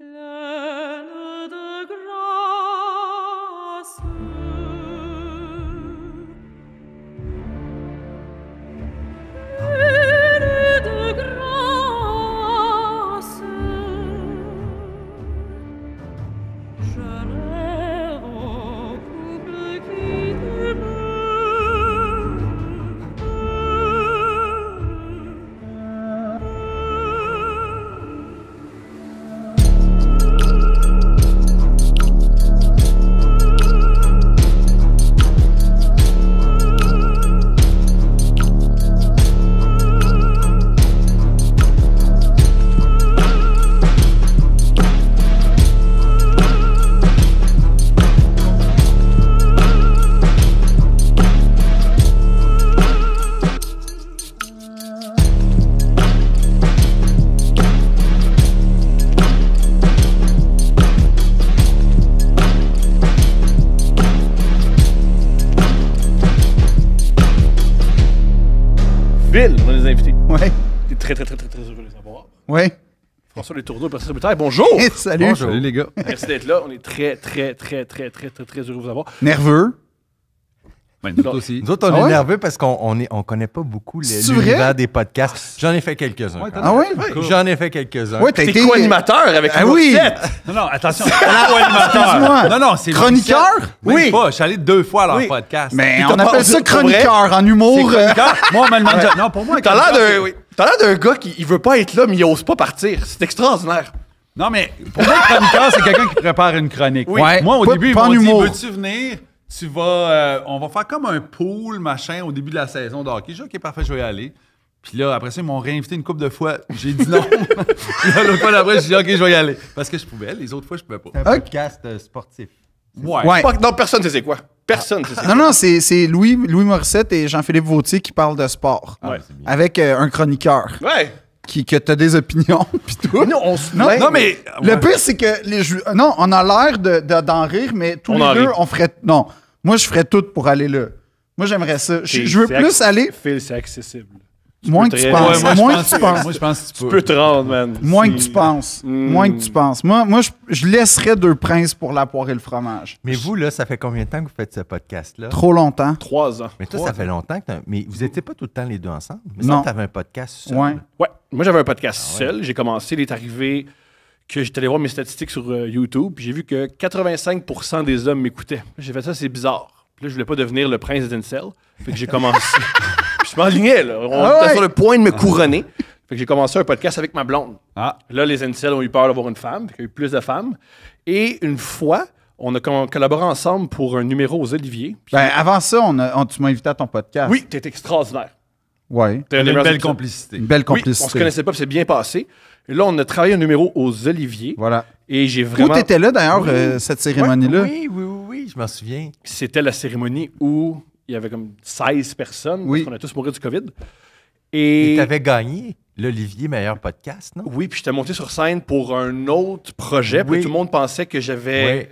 love. sur les tourneaux parce que Bonjour! salut! Bonjour. Salut les gars! Merci d'être là. On est très, très, très, très, très, très, très heureux de vous avoir. Nerveux. Ben, nous, autres on ah est nerveux parce qu'on ne on connaît pas beaucoup l'univers des podcasts. J'en ai fait quelques-uns. ah oui? J'en ai fait quelques-uns. Ouais, t'es co-animateur avec ah, oui. Non, non, attention. co-animateur. non, non, c'est Chroniqueur? Oui. je suis allé deux fois à leur podcast. Mais on appelle ça chroniqueur en humour. Moi, on m'a demandé. Non, pour moi, T'as l'air T'as l'air d'un gars qui veut pas être là, mais il ose pas partir. C'est extraordinaire. Non, mais pour moi, chroniqueur, c'est quelqu'un qui prépare une chronique. Moi, au début, il tu Veux-tu venir tu vas. Euh, on va faire comme un pool, machin, au début de la saison de hockey. Je dis, OK, parfait, je vais y aller. Puis là, après ça, ils m'ont réinvité une couple de fois. J'ai dit non. Puis l'autre fois après j'ai dit, OK, je vais y aller. Parce que je pouvais. Les autres fois, je pouvais pas. un podcast euh, sportif. Ouais. Non, personne ne sait quoi. Personne ne sait. Non, non, c'est, Louis, Louis Morissette et Jean-Philippe Vautier qui parlent de sport. Ah, ouais, avec euh, un chroniqueur. Ouais qui, que t'as des opinions pis tout. Non, mais le pire c'est que les euh, non, on a l'air d'en rire mais tous les deux on ferait non. Moi je ferais tout pour aller là. Moi j'aimerais ça. Je, veux plus aller Phil, c'est accessible. Moins que tu penses. Moins que tu penses. Moi, je tu peux. te rendre, man. Moins que tu penses. Hmm. Moins que tu penses. Moi, je, laisserais deux princes pour la poire et le fromage. Mais vous, là, ça fait combien de temps que vous faites ce podcast-là? Trop longtemps. Trois ans. Mais toi, ça fait longtemps que Mais vous n'étiez pas tout le temps les deux ensemble? Mais non. tu un podcast seul. Ouais. Moi, j'avais un podcast ah seul. J'ai commencé, il est arrivé que j'étais allé voir mes statistiques sur euh, YouTube, puis j'ai vu que 85 des hommes m'écoutaient. J'ai fait ça, c'est bizarre. Puis là, je voulais pas devenir le prince d'Incel. Fait que j'ai commencé. je m'enlignais, là. On ah était sur le point de me couronner. Fait que j'ai commencé un podcast avec ma blonde. Ah. Là, les NCL ont eu peur d'avoir une femme, fait qu'il y a eu plus de femmes. Et une fois, on a collaboré ensemble pour un numéro aux Olivier. Ben, avant ça, tu m'as invité à ton podcast. Oui, t'es extraordinaire. Oui. T'as une, une, belle complicité. Une belle complicité. on se connaissait pas, c'est bien passé. là, on a travaillé un numéro aux Oliviers. Voilà. Et j'ai vraiment. Où t'étais là d'ailleurs, euh, cette cérémonie-là? Oui, oui, oui, oui, je m'en souviens. C'était la cérémonie où il y avait comme 16 personnes, oui. parce qu'on a tous mouru du COVID. Et tu avais gagné l'Olivier Meilleur Podcast, non? Oui, puis j'étais monté sur scène pour un autre projet. Oui. tout le monde pensait que j'avais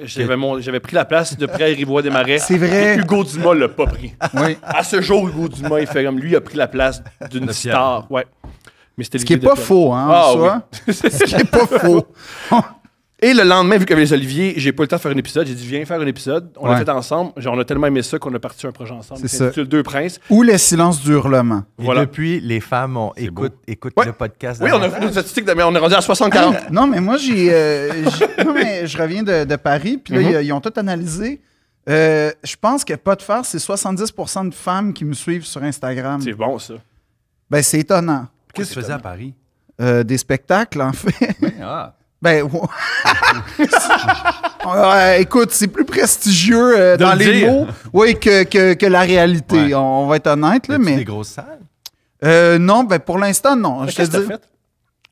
pris la place de Pré Rivois des Marais. C'est vrai. Hugo Dumas l'a pas pris. À ce jour, Hugo Dumas, il fait comme lui, il a pris la place d'une star. Ouais. Mais ce qui n'est hein, ah pas faux, hein, ce qui n'est pas faux. Et le lendemain, vu qu'il y avait les Oliviers, j'ai pas eu le temps de faire un épisode. J'ai dit, viens faire un épisode. On l'a fait ensemble. Genre, on a tellement aimé ça qu'on a parti un projet ensemble. C'est ça. intitulé Deux Princes. Ou les silences du hurlement. Et depuis, les femmes ont- écoutent, le podcast. Oui, on a fait une statistique, mais on est rendu à 60 Non, mais moi, j'ai. Euh, je reviens de, Paris, puis là, mm-hmm. ils- ont tout analysé. Euh, je pense que pas de faire, c'est 70 de femmes qui me suivent sur Instagram. C'est bon, ça. Ben, c'est étonnant. Qu'est-ce que tu faisais à Paris? Euh, des spectacles, en fait. Ah. Ben, euh, écoute, c'est plus prestigieux euh, dans les mots oui, que, que, la réalité. On, va être honnête. Là, mais... des grosses salles? Euh, non, ben, pour l'instant, non. fait?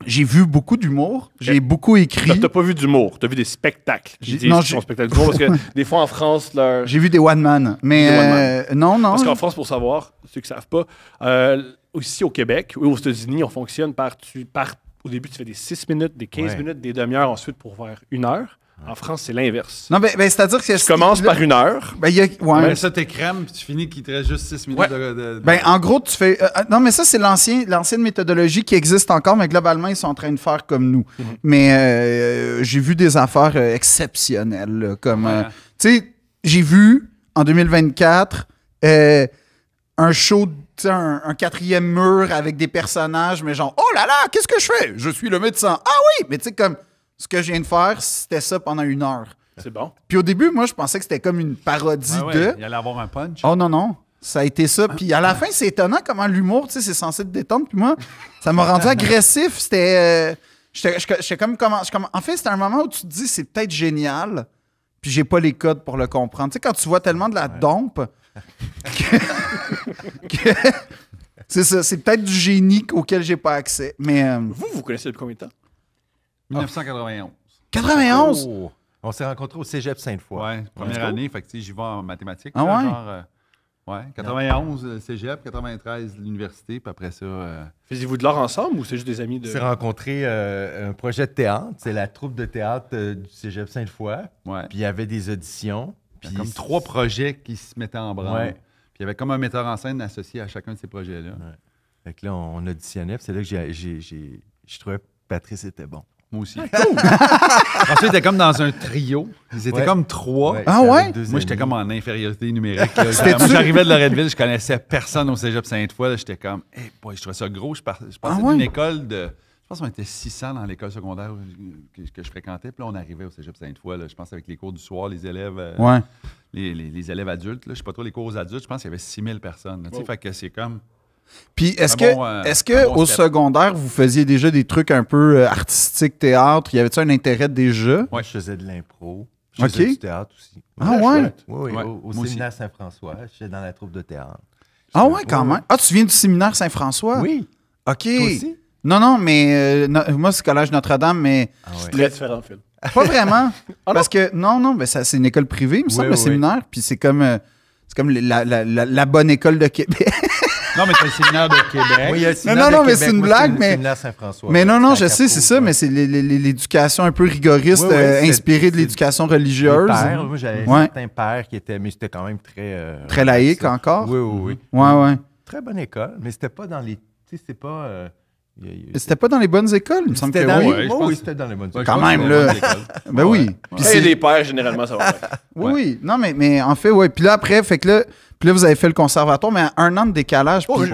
J'ai vu beaucoup d'humour. J'ai beaucoup écrit. T'as pas vu d'humour, t'as vu des spectacles. J'ai des spectacles parce que des fois en France, leur... j'ai vu des one man, mais non, non. Parce qu'en France, pour savoir ceux qui savent pas, Aussi au Québec, ou aux États-Unis, on fonctionne par tu par au début, tu fais des 6 minutes, des 15 minutes, des demi-heures ensuite pour faire une heure. En France, c'est l'inverse. Non, mais c'est-à-dire que. Tu commences par une heure. Ben, y a, ça, puis tu finis qu'il te reste juste 6 minutes de, Ben, en gros, tu fais. Euh, euh, non, mais ça, c'est l'ancien, l'ancienne méthodologie qui existe encore, mais globalement, ils sont en train de faire comme nous. Mhm. Mais euh, j'ai vu des affaires exceptionnelles, comme. tu sais, j'ai vu en 2024 un show un, un, quatrième mur avec des personnages, mais genre, oh là là, qu'est-ce que je fais? Je suis le médecin. Ah oui! Mais tu sais, comme, ce que je viens de faire, c'était ça pendant une heure. C'est bon. Puis au début, moi, je pensais que c'était comme une parodie de. Il allait avoir un punch. Oh non, non. Ça a été ça. Puis à la fin, c'est étonnant comment l'humour, tu sais, c'est censé te détendre. Puis moi, ça m'a rendu agressif. C'était. Euh, je J'étais comme, comme. En fait, c'était un moment où tu te dis, c'est peut-être génial, puis j'ai pas les codes pour le comprendre. Tu sais, quand tu vois tellement de la dompe. c'est ça, c'est peut-être du génie auquel j'ai pas accès. Mais, euh, Vous, vous connaissez depuis combien de temps? 1991. 91? On s'est rencontrés au Cégep Sainte-Foy. Ouais, première année, fait j'y vais en mathématiques. Ah ouais, 91 euh, euh, cégep, 93 l'université, puis après ça. Faisiez-vous de l'art ensemble ou c'est juste des amis de. On s'est rencontré un projet de théâtre, c'est la troupe de théâtre du cégep Sainte-Foy. Puis il y avait des auditions. Ben, puis comme trois projets qui se mettaient en branle. Ouais. Puis il y avait comme un metteur en scène associé à chacun de ces projets-là. Fait que là, on auditionnait. C'est là que je trouvais Patrice était bon. Moi aussi. Ah, Ensuite, ils comme dans un trio. Ils étaient comme trois. ah ouais? Moi, j'étais comme en infériorité numérique. Moi, j'arrivais de Loretteville, je connaissais personne au cégep Sainte-Foy. J'étais comme, eh, hey, boy, je trouvais ça gros. Je, pensais ah d'une école de. Je pense qu'on était 600 dans l'école secondaire euh, que, je fréquentais. Puis là, on arrivait au cégep Sainte-Foy. Je pense avec les cours du soir, les élèves. Euh, ouais les, élèves adultes. Là. Je sais pas trop, les cours aux adultes, je pense qu'il y avait 6000 personnes. Oh. que c'est comme. Puis est-ce que, euh, est que au secondaire, vous faisiez déjà des trucs un peu euh, artistiques, théâtre? Il Y avait-tu un intérêt déjà? Moi, je faisais de l'impro. Je faisais du théâtre aussi. Ah ouais? Oui, au, séminaire Saint-François. J'étais dans la troupe de théâtre. Ah ouais, quand même. Ah, tu viens du séminaire Saint-François? Oui. OK. Toi aussi? Non, non, mais euh, moi, c'est Collège Notre-Dame, mais. Ah, ouais. C'est très différent, film. Pas vraiment. Ah parce que, non, non, mais ça, c'est une école privée, il me semble, un le séminaire. Puis c'est comme, euh, c'est comme la, la, la, bonne école de Québec. non, mais c'est le séminaire de Québec. non, non, mais c'est une blague. mais, Saint-François. Mais non, non, je sais, c'est ça, mais c'est l'éducation un peu rigoriste, euh, inspirée de l'éducation religieuse. Pères, moi, j'avais certains pères qui étaient, mais c'était quand même très. Euh, très laïque encore. Oui, oui, oui. Ouais, ouais. Très bonne école, mais c'était pas dans les. Tu sais, c'est pas c'était pas dans les bonnes écoles, il me semble que oui. oui, c'était dans les bonnes écoles. Quand même, là. ben oui. Puis c'est les pères, généralement, ça va Oui, oui. Non, mais, mais en fait, oui. Puis là, après, fait que là, puis là, vous avez fait le conservatoire, mais à un an de décalage. Oh, puis...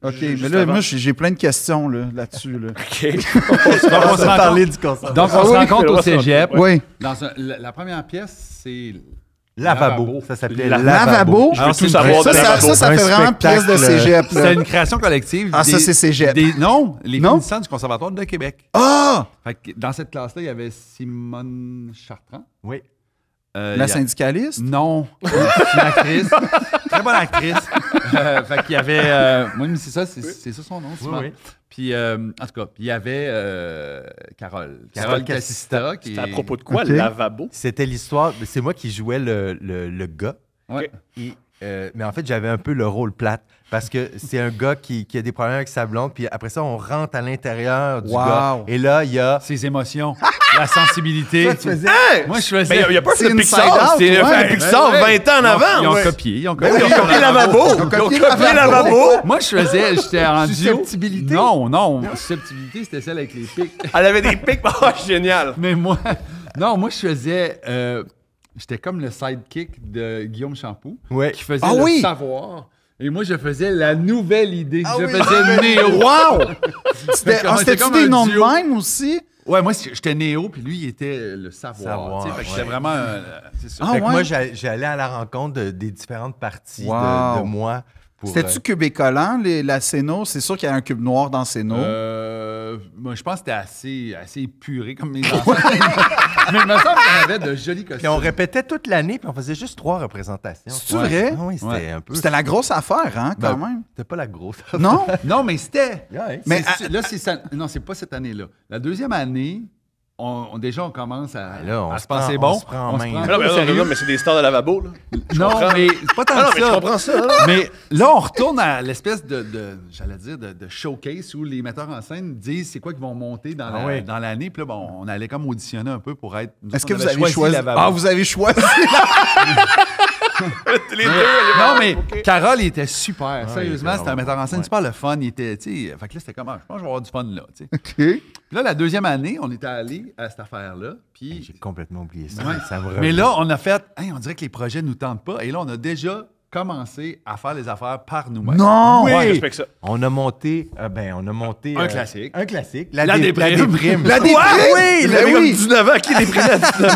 OK, mais là, moi, j'ai plein de questions là-dessus. Là OK. Donc, on se parlé ah du conservatoire. Donc, on se rend compte au cégep. Oui. la, première pièce, c'est Lavabo. Ça s'appelait Lavabo. Lavabo. tout ça, ça, ça, fait vraiment pièce de cégep. C'est une création collective. Ah, ça, c'est cégep. non, les non? du Conservatoire de Québec. Ah! Dans cette classe-là, il y avait Simone Chartrand. Oui. Euh, la syndicaliste? Non. une actrice. Très bonne actrice. Euh, fait qu'il y avait. Euh, moi, Oui, mais c'est ça, c'est, ça son nom, oui, oui. Puis, en tout cas, il y avait Carole. Carole Cassista. C'était à propos de quoi, lavabo? C'était l'histoire. C'est moi qui jouais le, le, gars. Oui. Euh, mais en fait, j'avais un peu le rôle plate parce que c'est un gars qui, a des problèmes avec sa blonde. Puis après ça, on rentre à l'intérieur du gars. Et là, il y a. Ses émotions, la sensibilité. faisais... Moi, je faisais. Mais il n'y a, pas fait de Pixar. C'est Pixar 20 ans en avant. Ils ont, copié. Ils ont copié, la ont Ils ont copié Moi, je faisais. J'étais rendu. Susceptibilité. Non, non. Susceptibilité, c'était celle avec les pics. Elle avait des pics. Oh, génial. Mais moi. Non, moi, je faisais. Euh, j'étais comme le sidekick de Guillaume Champoux qui faisait ah le savoir. Et moi, je faisais la nouvelle idée. Ah je faisais ah Néo. Wow! C'était ah, comme des noms de même aussi? Ouais, moi, j'étais Néo, puis lui, il était le savoir. savoir vraiment. moi, j'allais à la rencontre des différentes parties de, moi c'était-tu euh, cube la Céno? C'est sûr qu'il y a un cube noir dans Céno. Euh, moi, je pense que c'était assez, assez épuré comme mes enfants. Mais il me semble qu'on avait de jolis costumes. Puis on répétait toute l'année, puis on faisait juste trois représentations. C'est vrai? Ah oui, c'était un peu. C'était la grosse affaire, hein, quand ben, même. C'était pas la grosse affaire. Non? non, mais c'était. Mais là, c'est ça. Non, c'est pas cette année-là. La deuxième année, on, déjà, on commence à, ben se, penser bon. On se prend en main. mais, c'est des stars de lavabo. Là. non, mais mais pas tant que ça. Mais je comprends ça. mais là, on retourne à l'espèce de, j'allais dire, de, showcase où les metteurs en scène disent c'est quoi qu'ils vont monter dans ah l'année. Puis là, bon, on allait comme auditionner un peu pour être. Est-ce que vous avez choisi, choisi Ah, vous avez choisi. les deux, Non, mais Carole, il était super. Sérieusement, c'était un metteur en scène super le fun. Il était, tu sais, fait que là, c'était comment? Ah, je pense que je vais avoir du fun là, tu sais. OK. Puis là, la deuxième année, on était allé à cette affaire-là. Puis. J'ai complètement oublié ça. Mais là, on a fait, on dirait que les projets ne nous tentent pas. Et là, on a déjà commencer à faire les affaires par nous-mêmes. Non! Oui! respecte ça. On a monté, euh, ben, on a monté... Un euh, classique. Un classique. La, déprime. La déprime. La déprime! oui! La oui. Ben comme 19 ans qui déprime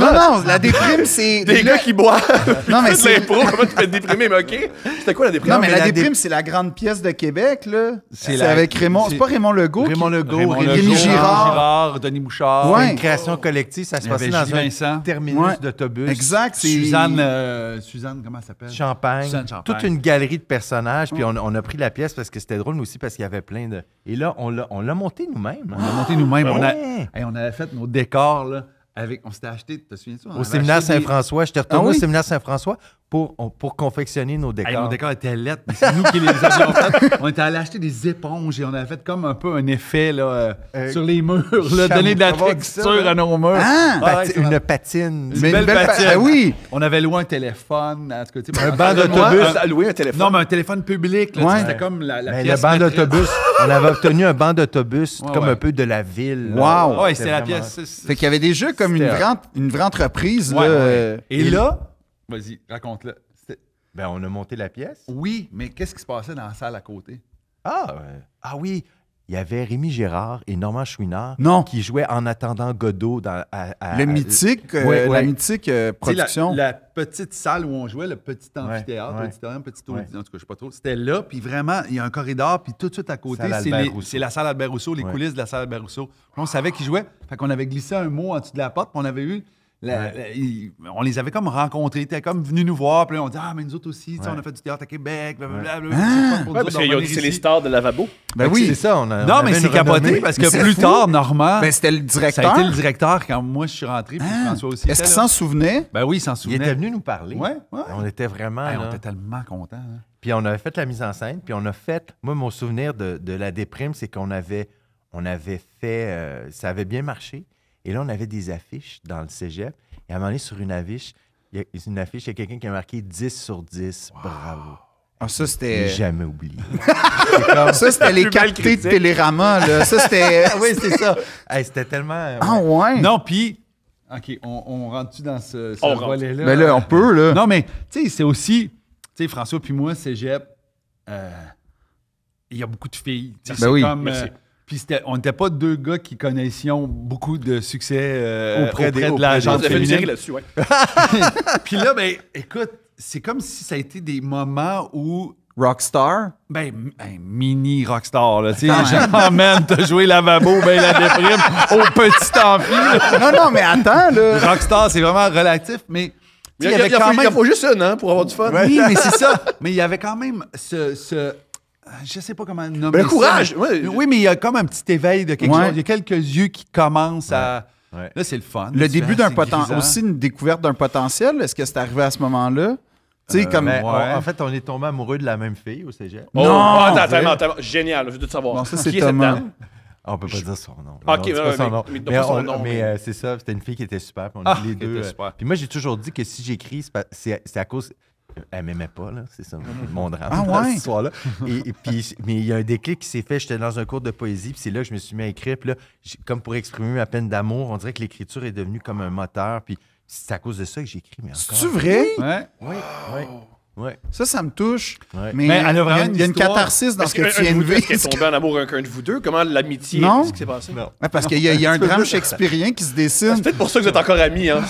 Non, non, la déprime, c'est... Des gars qui boivent. non, mais c'est... l'impro, comment tu fais déprimer, mais OK. C'était quoi la déprime? Non, mais, la, déprime, c'est la grande pièce de Québec, là. C'est avec Raymond... C'est pas Raymond Legault Raymond Legault, Raymond Rémi Girard. Denis Bouchard. Une création collective, ça se passait dans un terminus d'autobus. Exact. Suzanne... Euh, Suzanne, comment ça s'appelle? Champagne toute une galerie de personnages. Puis mm. on, a pris la pièce parce que c'était drôle, mais aussi parce qu'il y avait plein de. Et là, on l'a monté nous-mêmes. On l'a monté nous-mêmes. Ah, on, avait fait nos décors, Avec, on s'était acheté, Tu te souviens ça? Au séminaire Saint-François, je t'ai ah retourné au séminaire Saint-François pour, confectionner nos décors. nos décors étaient lettres, mais c'est nous qui les avions fait. On était allé acheter des éponges et on avait fait comme un peu un effet là, euh, euh, sur les murs, donner de la texture à nos murs. Ah! une patine. Une, belle, patine. Ah oui. On avait loué un téléphone. un banc d'autobus. Euh, à louer un téléphone. Non, mais un téléphone public. C'était comme la, pièce Le banc d'autobus. on avait obtenu un banc d'autobus comme un peu de la ville. Wow. Oui, c'était la pièce. Fait qu'il y avait déjà comme une grande entreprise. Et là Vas-y, raconte-le. Ben, on a monté la pièce. Oui, mais qu'est-ce qui se passait dans la salle à côté? Ah, euh, ah oui, il y avait Rémi Gérard et Normand Chouinard non. qui jouaient en attendant Godot dans le mythique, la mythique production. La, petite salle où on jouait, le petit amphithéâtre, ouais, petit auditorium, en tout cas, je sais pas trop. C'était là, puis vraiment, il y a un corridor, puis tout de suite à côté, c'est la salle Albert Rousseau, les coulisses de la salle Albert Rousseau. On savait qu'ils jouaient, fait qu'on avait glissé un mot en dessous de la porte, puis on avait eu on les avait comme rencontrés, ils étaient comme venus nous voir, puis on dit Ah, mais nous autres aussi, on a fait du théâtre à Québec, blablabla. Ouais. Ah, parce que c'est les stars de Lavabo. Ben, ben oui. C'est ça, Non, mais c'est capoté parce que plus tard, Normand. Ben, c'était le directeur. Ça a été le directeur quand moi je suis rentré, puis hein? François aussi. Est-ce qu'il s'en souvenait Ben oui, il s'en souvenait. Il était venu nous parler. Ouais, On était vraiment. on était tellement contents. Hein. Puis on avait fait la mise en scène, puis on a fait. Moi, mon souvenir de, la déprime, c'est qu'on avait, fait. Euh, ça avait bien marché. Et là, on avait des affiches dans le cégep. Et à un moment donné, sur une affiche, il y a, une affiche, il y a quelqu'un qui a marqué 10 sur 10. Bravo. Ah, ça, c'était. Jamais oublié. Ça, c'était les qualités de Télérama, là. Ça, c'était. Ah oui, c'est ça. c'était tellement. Euh, ah, ouais. Non, puis. OK, on, rentre-tu dans ce, ce volet-là? Mais ben là, on peut, là. Non, mais, tu sais, c'est aussi. Tu sais, François, puis moi, cégep, euh, il y a beaucoup de filles. Ben c'est oui. comme. Euh, on n'était pas deux gars qui connaissions beaucoup de succès euh, auprès, de l'agence de la gente féminine. là-dessus, ouais. Puis là, ben, écoute, c'est comme si ça a été des moments où Rockstar? Ben, ben mini rockstar, là. Tu sais, genre, man, t'as joué lavabo, ben, la déprime, au petit amphi. Non, non, mais attends, là. Rockstar, c'est vraiment relatif, mais. Il y, avait quand même. Il faut juste un hein, pour avoir du fun. Oui, mais c'est ça. Mais il y avait quand même ce je sais pas comment le nommer. Ben, ça. le courage! Oui, mais il y a comme un petit éveil de quelque chose. Il y a quelques yeux qui commencent à. Là, c'est le fun. Le début d'un potentiel. Aussi une découverte d'un potentiel. Est-ce que c'est arrivé à ce moment-là? tu sais euh, comme, En fait, on est tombé amoureux de la même fille au cégep. Oh, non, attends, Génial, je veux te savoir. Non, ça, c'est Thomas. On ne peut pas dire son nom. ok, non, mais, son nom. mais, euh, c'est ça, c'était une fille qui était super. Puis on ah, les deux. Euh, puis moi, j'ai toujours dit que si j'écris, c'est à cause. Elle m'aimait pas, là. C'est ça, mon drame. Ah ouais? là Et, puis, mais il y a un déclic qui s'est fait. J'étais dans un cours de poésie, puis c'est là que je me suis mis à écrire. Puis là, comme pour exprimer ma peine d'amour, on dirait que l'écriture est devenue comme un moteur. Puis c'est à cause de ça que j'écris, mais C'est vrai? oui. Ouais. Ça, ça me touche. Mais, il y a une, catharsis dans ce que, que tu viens de vivre. Est-ce qu'elle est en amour avec un de vous deux? Comment l'amitié? Non. Qu'est-ce qui s'est passé? Non. Ouais, parce qu'il y a, un drame shakespearien qui se dessine. Ah, c'est peut-être pour ça que vous êtes encore amis. Hein,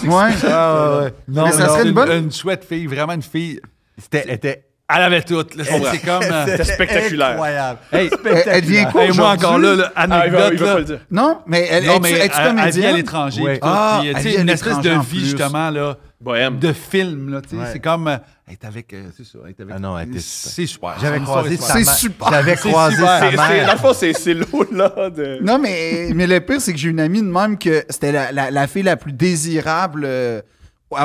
ah, non, mais ça serait une bonne. Une, chouette fille, vraiment une fille. C'était, elle était elle avait tout. C'est comme. Euh, c'était spectaculaire. Incroyable. Hey, spectaculaire. Elle vient quoi? Et moi encore là, ah, anecdote. Non, mais elle, est mais elle, elle, vient à l'étranger. Ah, une espèce de vie, justement, là de film. Là, tu sais. C'est comme. Elle euh, est avec. Euh, c'est ça. avec. Ah non, elle était C'est super. J'avais croisé sa C'est super. J'avais croisé sa La fois, c'est lourd, là De... Non, mais, mais le pire, c'est que j'ai une amie de même que c'était la, la, fille la plus désirable. Euh,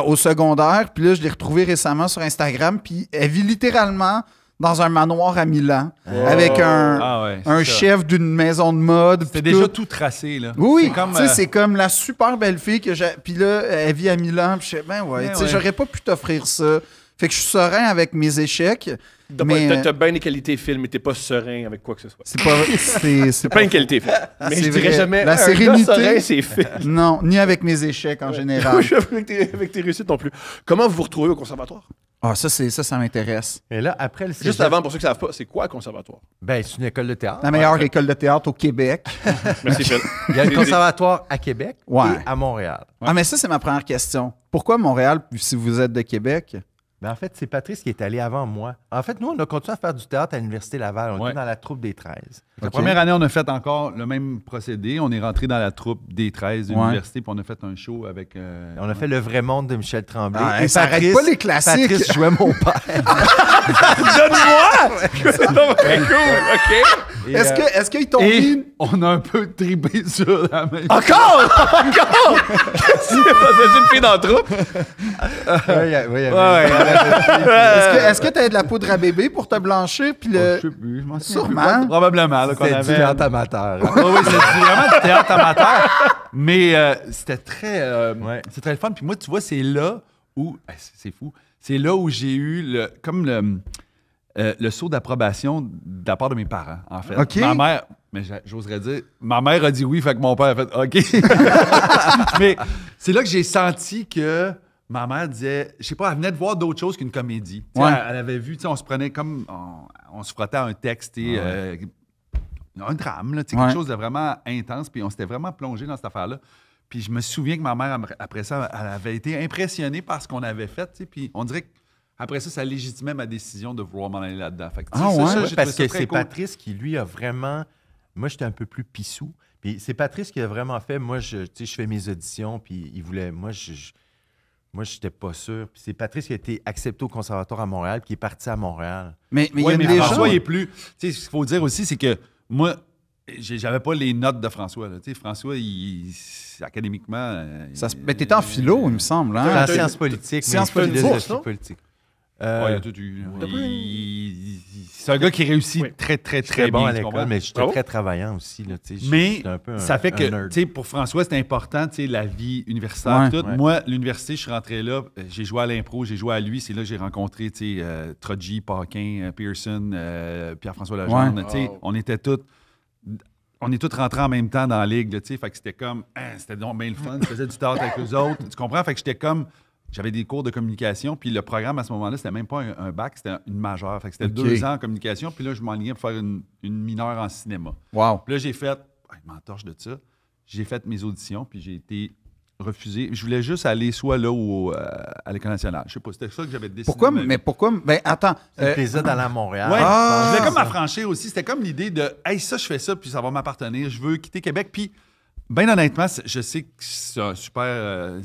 au secondaire, puis là, je l'ai retrouvée récemment sur Instagram, puis elle vit littéralement dans un manoir à Milan oh. avec un, ah chef d'une maison de mode. C'était déjà tout. tracé, là. Oui, c'est comme, euh, c'est comme, la super belle fille que j'ai. Puis là, elle vit à Milan. Ben ben j'aurais pas pu t'offrir ça. Fait que je suis serein avec mes échecs. T'as bien des qualités film, mais t'es pas serein avec quoi que ce soit. C'est pas, c'est, pas une qualité film. Mais je dirais jamais. La sérénité. c'est fait. Non, ni avec mes échecs en général. avec tes réussites non plus. Comment vous vous retrouvez au conservatoire? Ah, ça, c'est, ça, ça m'intéresse. Et là, après le Juste avant, pour ceux qui ne savent pas, c'est quoi le conservatoire? Ben, c'est une école de théâtre. La meilleure école de théâtre au Québec. Merci Phil. Il y a le conservatoire à Québec et à Montréal. Ah, mais ça, c'est ma première question. Pourquoi Montréal, si vous êtes de Québec? Ben, en fait, c'est Patrice qui est allé avant moi. En fait, nous, on a continué à faire du théâtre à l'Université Laval. On est dans la troupe des 13. La première année, on a fait encore le même procédé. On est rentré dans la troupe des 13 de on a fait un show avec. Euh, on a fait Le vrai monde de Michel Tremblay. Ah, et ça Patrice, pas les classiques. Patrice jouait mon père. Donne-moi! C'est cool, OK. Est-ce euh, est-ce qu'ils t'ont mis. On a un peu tripé sur la même. Encore! Encore! Qu'est-ce que c'est? une fille dans la troupe? oui, oui, Est-ce que tu as de la poudre à bébé pour te blancher? Puis le... Ah, je sais plus, je m'en souviens. Sûrement. Probablement théâtre amateur. oui, vraiment amateur. Mais euh, c'était très, euh, c'est très fun. Puis moi, tu vois, c'est là où. C'est fou. C'est là où j'ai eu le, comme le, euh, le saut d'approbation de la part de mes parents, en fait. Ma mère, mais j'oserais dire, ma mère a dit oui, fait que mon père a fait OK. mais c'est là que j'ai senti que ma mère disait, je sais pas, elle venait de voir d'autres choses qu'une comédie. Elle, avait vu, on se prenait comme, on, se frottait à un texte et un drame, là, quelque chose de vraiment intense. Puis on s'était vraiment plongé dans cette affaire-là. Puis je me souviens que ma mère, après ça, elle avait été impressionnée par ce qu'on avait fait. puis on dirait que après ça, ça légitimait ma décision de vouloir m'en aller là-dedans. Ah ouais, ça, parce que c'est Patrice qui, lui, a vraiment... Moi, j'étais un peu plus pissou. Puis c'est Patrice qui a vraiment fait... Moi, je, je fais mes auditions, puis il voulait... Moi, je... moi, j'étais pas sûr. Puis c'est Patrice qui a été accepté au conservatoire à Montréal, puis qui est parti à Montréal. Mais, mais, il y a mais déjà... Ce il plus... faut dire aussi, c'est que moi, j'avais pas les notes de François. François, académiquement. Ça, mais ben, en philo, il me semble. Hein? En sciences politiques. Sciences politiques. Politique. C'est un gars qui réussit très, très, très, bon bien, à l'école, mais j'étais très travaillant aussi. mais ça fait que, pour François, c'est important, la vie universitaire. Moi, l'université, je suis rentré là, euh, j'ai joué à l'impro, j'ai joué à lui. C'est là que j'ai rencontré sais, euh, Trudgy, Paquin, euh, Pearson, Pierre-François Lagarde. On était tous on est tous rentrés en même temps dans la ligue, Fait que c'était comme, hein, c'était donc bien le fun. On faisait du théâtre avec eux autres. Tu comprends? Fait que j'étais comme, j'avais des cours de communication, puis le programme à ce moment-là, c'était même pas un, bac, c'était une majeure. Fait que c'était deux ans en communication, puis là, je m'enlignais pour faire une, mineure en cinéma. Wow. Puis là, j'ai fait, m'entorche de ça, j'ai fait mes auditions, puis j'ai été refusé. Je voulais juste aller soit là ou euh, à l'École nationale. Je sais pas, c'était ça que j'avais décidé. Pourquoi? Mais, pourquoi? Ben attends. C'était euh, plaisir d'aller à Montréal. Ouais, ah! je voulais comme m'affranchir aussi. C'était comme l'idée de, hey, ça, je fais ça, puis ça va m'appartenir. Je veux quitter Québec, puis Bien honnêtement, je sais que c'est un super. Euh, mhm.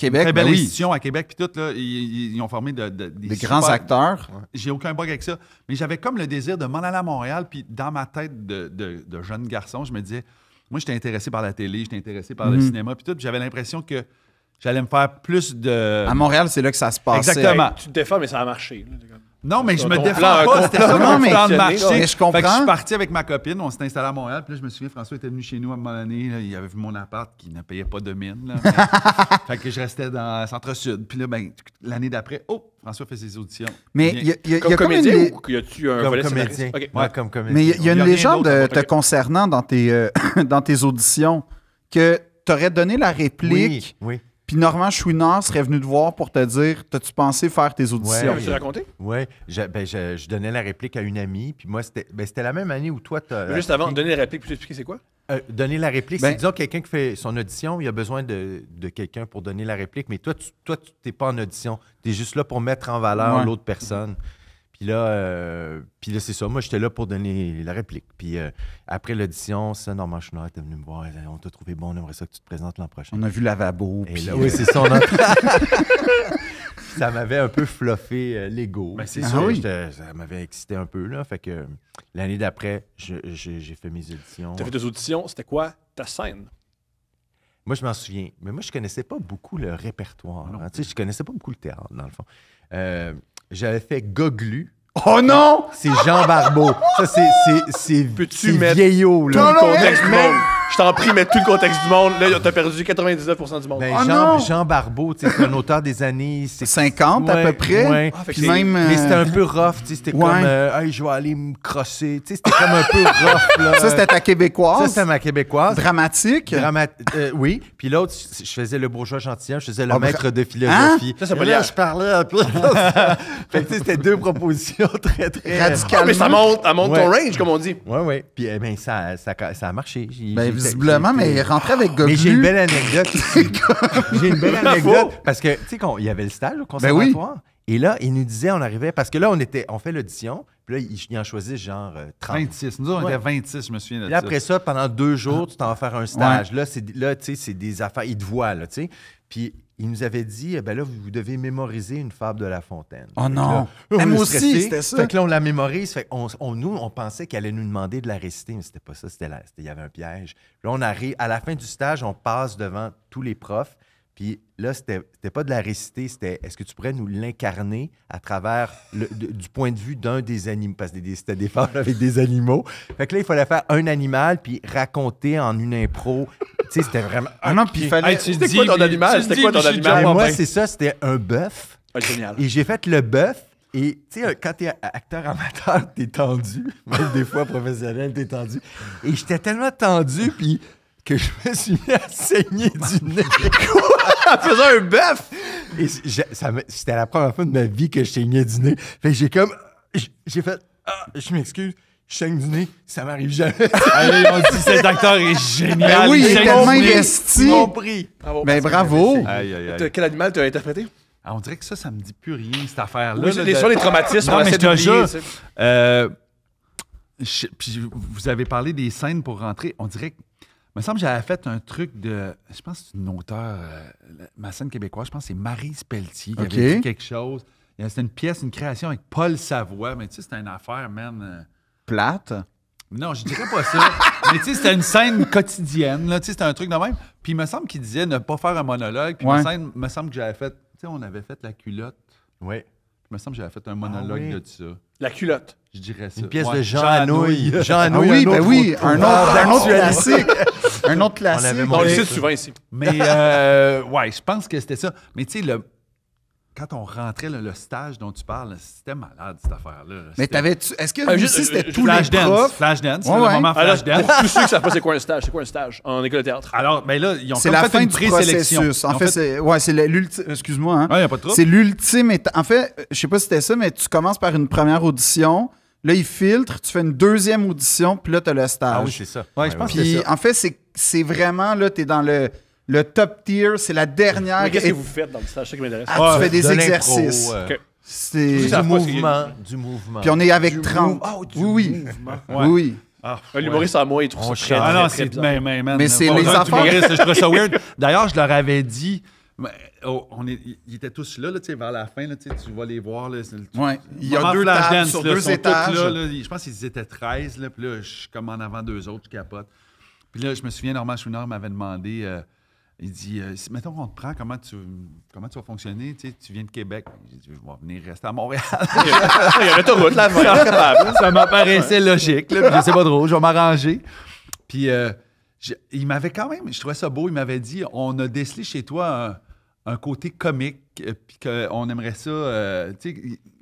Québec, une très ben belle à Québec, puis tout, là, ils, ont formé de, des, grands acteurs. J'ai aucun bug avec ça. Mais j'avais comme le désir de m'en aller à Montréal, puis dans ma tête de, jeune garçon, je me disais, moi, j'étais intéressé par la télé, j'étais intéressé par le mhm. cinéma, puis tout, j'avais l'impression que j'allais me faire plus de. À Montréal, c'est là que ça se passe. Exactement. tu te défends, mais ça a marché. Non, mais je me défends pas. C'était ça plan de marché. Mais je comprends. je suis parti avec ma copine, on s'est installé à Montréal. Puis là, je me souviens, François était venu chez nous à un moment donné. il avait vu mon appart qui ne payait pas de mine. fait que je restais dans Centre-Sud. Puis là, ben, l'année d'après, oh, François fait ses auditions. Mais il y a- une. y a-tu un comédien. comme comédien. Mais il y a- une légende euh, te concernant euh, dans tes, auditions que tu aurais donné la réplique. oui. Puis Normand Chouinard serait venu te voir pour te dire T'as-tu pensé faire tes auditions Tu raconté Oui, ben, je, donnais la réplique à une amie. Puis moi, c'était ben, la même année où toi. As Juste avant, donner la réplique, puis t'expliquer c'est quoi euh, donner la réplique, c'est ben- disons quelqu'un qui fait son audition, il a besoin de, quelqu'un pour donner la réplique, mais toi, tu n'es toi, pas en audition. Tu es juste là pour mettre en valeur l'autre personne. Puis là, euh, là c'est ça. Moi, j'étais là pour donner la réplique. Puis euh, après l'audition, ça, Normand Schnorr était venu me voir. On t'a trouvé bon, on aimerait ça que tu te présentes l'an prochain. On a vu Lavabo. Euh, oui, c'est ça. ça m'avait un peu fluffé l'ego. Ben, c'est ah ça, Ça m'avait excité un peu. Là. Fait que l'année d'après, j'ai fait mes auditions. T'as fait des auditions. C'était quoi ta scène? Moi, je m'en souviens. Mais moi, je connaissais pas beaucoup le répertoire. Ah hein. Tu je connaissais pas beaucoup le théâtre, dans le fond. Euh, j'avais fait Goglu. Oh non! C'est Jean Barbeau. Ça, c'est, c'est, c'est, tu vieillot. Là. Je t'en prie, mets tout le contexte du monde. Là, t'as perdu 99% du monde. Ah, Jean, Barbeau, c'est un auteur des années 50 à peu près. Ouais. Ah, Puis même, euh, Mais c'était un peu rough. C'était comme euh, hey, je vais aller me crosser. C'était comme un peu rough. Là. Ça, c'était ta québécoise. Ça, c'était ma québécoise. Dramatique. Dramatique. Euh, oui. Puis l'autre, je faisais le bourgeois gentilhomme, je faisais le ah, bah, maître de hein? philosophie. Ça, là, je parlais un peu. fait c'était deux propositions très, très. radicales. mais ça monte, ça ton range, comme on dit. Oui, oui. Puis eh ben, ça, a marché. Ben, visiblement, mais il rentrait avec Goglu. Mais j'ai une belle anecdote j'ai une belle anecdote. Parce que, tu sais, il y avait le stage au ben conservatoire. Et là, il nous disait, on arrivait, parce que là, on, était, on fait l'audition, puis là, il, en choisit genre 30. Euh, 26. Nous, on était 26, je me souviens. De puis après ça, pendant deux jours, ah. tu t'en vas faire un stage. Là, tu sais, c'est des affaires, ils te voient là, tu sais. Puis il nous avait dit, eh ben là, vous devez mémoriser une fable de La Fontaine. Oh non! Ah, moi aussi, c'était ça. Fait que là, on la mémorise. on, nous, on pensait qu'elle allait nous demander de la réciter, mais c'était pas ça, c'était il y avait un piège. Là, on arrive, à la fin du stage, on passe devant tous les profs, puis là, c'était pas de la réciter, c'était est-ce que tu pourrais nous l'incarner à travers du point de vue d'un des animaux, parce que c'était des femmes avec des animaux. Fait que là, il fallait faire un animal, puis raconter en une impro. tu sais, c'était vraiment. Ah non, puis fallait. c'était quoi ton animal? C'était quoi ton animal? Ben, moi, c'est ça, c'était un bœuf. génial. Et j'ai fait le bœuf, et tu sais, euh, quand t'es acteur amateur, t'es tendu. Même des fois professionnel, t'es tendu. Et j'étais tellement tendu, puis que je me suis mis à saigner du nez. un bœuf. C'était la première fois de ma vie que je saignais du nez. Fait que j'ai comme. J'ai fait. Ah, je m'excuse. Je saigne du nez, ça m'arrive jamais. allez on dit cet acteur est génial. Mais ben oui, il, est tellement investi. Mais bravo. Quel animal tu as interprété? Ah, on dirait que ça, ça me dit plus rien, cette affaire-là. Oui, les, de... les traumatismes, non, mais euh, puis vous avez parlé des scènes pour rentrer. On dirait que me semble que j'avais fait un truc de. Je pense que c'est une auteure, euh, ma scène québécoise, je pense que c'est Marie Pelletier qui avait dit quelque chose. C'était une pièce, une création avec Paul Savoie, mais tu sais, c'était une affaire, man. Euh. Plate? Non, je dirais pas ça. mais tu sais, c'était une scène quotidienne, là. c'était un truc de même. Puis il me semble qu'il disait ne pas faire un monologue. Puis il me semble que j'avais fait. Tu sais, on avait fait la culotte. Oui. Il me semble que j'avais fait un monologue ah de ça. La culotte. Je dirais ça. Une pièce de Jean Anouilh. ah oui, ben oui, un ben autre, classique. un autre classique. On, le cite souvent ici. Mais euh, ouais, je pense que c'était ça. Mais tu sais, le, quand on rentrait, le, le stage dont tu parles, c'était malade, cette affaire-là. Mais t'avais... Est-ce que lui ah, c'était euh, tous les dance, Flash Dance, ouais, ouais. le moment Flash Dance. Pour tous ceux qui savent pas c'est quoi un stage, c'est quoi un stage en école de théâtre? Alors, mais ben là, ils ont C'est la fait fin du processus. En fait, c'est... Ouais, c'est l'ultime... Excuse-moi, hein. a pas de C'est l'ultime... En fait, je sais pas si c'était ça, mais tu commences par une première audition... Là, ils filtrent, tu fais une deuxième audition, puis là, tu as le stage. Ah oui, c'est ça. Ouais, je pense puis, ça. en fait, c'est vraiment, là, tu es dans le, le top tier, c'est la dernière. Qu'est-ce que vous faites dans le stage? Ça qui m'intéresse. Ah, tu fais des de exercices. C'est du mouvement, du mouvement. Puis on est avec 30. Oh, ah, du oui, mouvement. Oui. Ah, L'humoriste à moi, il trouve on ça très, ah non, très, très, très mais, mais, mais, mais c'est les affaires. je trouve ça weird. D'ailleurs, je leur avais dit, mais, oh, on est, ils étaient tous là, là vers la fin, là, tu vas les voir. Là, il y a deux étages, sur deux étages. Là, je pense qu'ils étaient 13, là, puis là, je suis comme en avant deux autres, je capote. Puis là, je me souviens, Normand Chouinard m'avait demandé, euh, il dit, euh, mettons qu'on te prend, comment tu, comment tu vas fonctionner? Tu, sais, tu viens de Québec. J'ai dit, je vais venir rester à Montréal. il y avait le route, là, capable. Ça m'apparaissait logique, là, je sais pas trop, je vais m'arranger. Puis euh, il m'avait quand même, je trouvais ça beau, il m'avait dit, on a décelé chez toi un côté comique, euh, puis qu'on aimerait ça. Je euh,